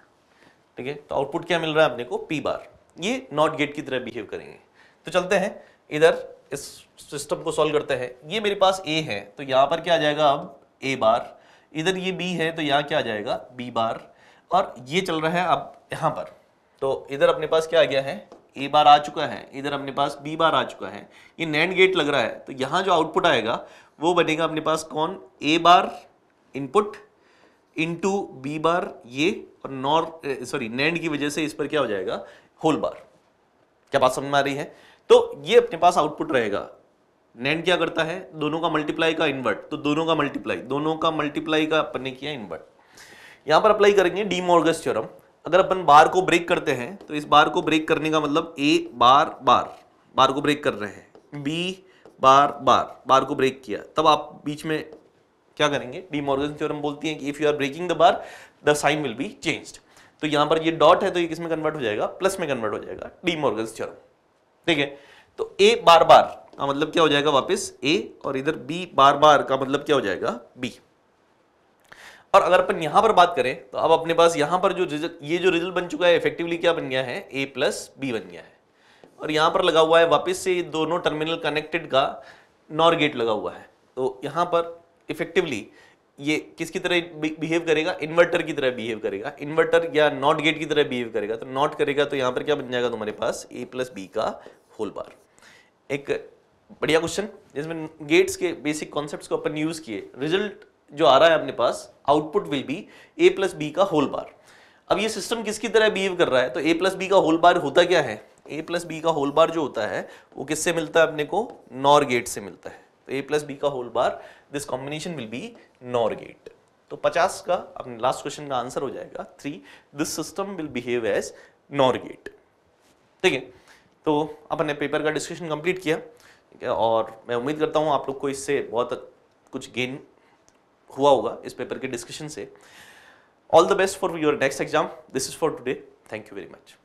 ठीक है तो आउटपुट क्या मिल रहा है आपने को पी बार ये नॉट गेट की तरह बिहेव करेंगे तो चलते हैं इधर इस सिस्टम को सॉल्व करते हैं ये मेरे पास ए है तो यहाँ पर क्या आ जाएगा अब ए बार इधर ये बी है तो यहाँ क्या आ जाएगा बी बार और ये चल रहा है अब यहाँ पर तो इधर अपने पास क्या आ गया है ए बार आ चुका है इधर अपने पास बी बार आ चुका है ये नैंड गेट लग रहा है तो यहाँ जो आउटपुट आएगा वो बनेगा अपने पास कौन A bar input into B bar ये और नॉर सॉरी नैंड की वजह से इस पर क्या हो जाएगा होल बार क्या बात समझ में आ रही है तो ये अपने पास आउटपुट रहेगा नैंड क्या करता है दोनों का मल्टीप्लाई का इन्वर्ट तो दोनों का मल्टीप्लाई दोनों का मल्टीप्लाई का अपन ने किया इन्वर्ट यहां पर अप्लाई करेंगे डी मोर्गस थ्योरम अगर अपन बार को ब्रेक करते हैं तो इस बार को ब्रेक करने का मतलब ए बार बार बार को ब्रेक कर रहे हैं बी बार बार बार को ब्रेक किया तब आप बीच में क्या करेंगे डी मॉर्गन थ्योरम बोलती हैं कि if you are breaking the bar the sign will be changed तो यहां पर ये डॉट है तो ये किस में कन्वर्ट हो जाएगा प्लस में कन्वर्ट हो जाएगा डी मॉर्गन थ्योरम ठीक है तो ए बार बार का मतलब क्या हो जाएगा वापस ए और इधर बी बार बार का मतलब क्या हो जाएगा बी और अगर अपन यहाँ पर बात करें तो अब अपने पास यहाँ पर जो रिजल्ट ये जो रिजल्ट बन चुका है इफेक्टिवली क्या बन गया है ए प्लस बी बन गया है और यहाँ पर लगा हुआ है वापस से दोनों टर्मिनल कनेक्टेड का नॉर गेट लगा हुआ है तो यहाँ पर इफेक्टिवली ये किसकी तरह बिहेव करेगा इन्वर्टर की तरह बिहेव करेगा इन्वर्टर या नॉट गेट की तरह बिहेव करेगा तो नॉट करेगा तो यहाँ पर क्या बन जाएगा तुम्हारे पास ए प्लस बी का होल बार एक बढ़िया क्वेश्चन जिसमें गेट्स के बेसिक कॉन्सेप्ट्स को अपन यूज़ किए रिजल्ट जो आ रहा है अपने पास output will be A plus B का होल बार अब ये सिस्टम किसकी तरह बिहेव कर रहा है तो ए प्लस बी का होल बार होता क्या है ए प्लस बी का होल बार जो होता है वो किससे मिलता है अपने को नॉर गेट से मिलता है तो ए प्लस बी का whole bar this combination will be NOR gate तो 50 का अपने लास्ट क्वेश्चन का आंसर हो जाएगा three this system will behave as NOR gate ठीक है तो अपने पेपर का डिस्कशन कंप्लीट किया और मैं उम्मीद करता हूँ आप लोग को इससे बहुत कुछ गेन हुआ होगा इस पेपर के डिस्कशन से all the best for your next exam this is for today thank you very much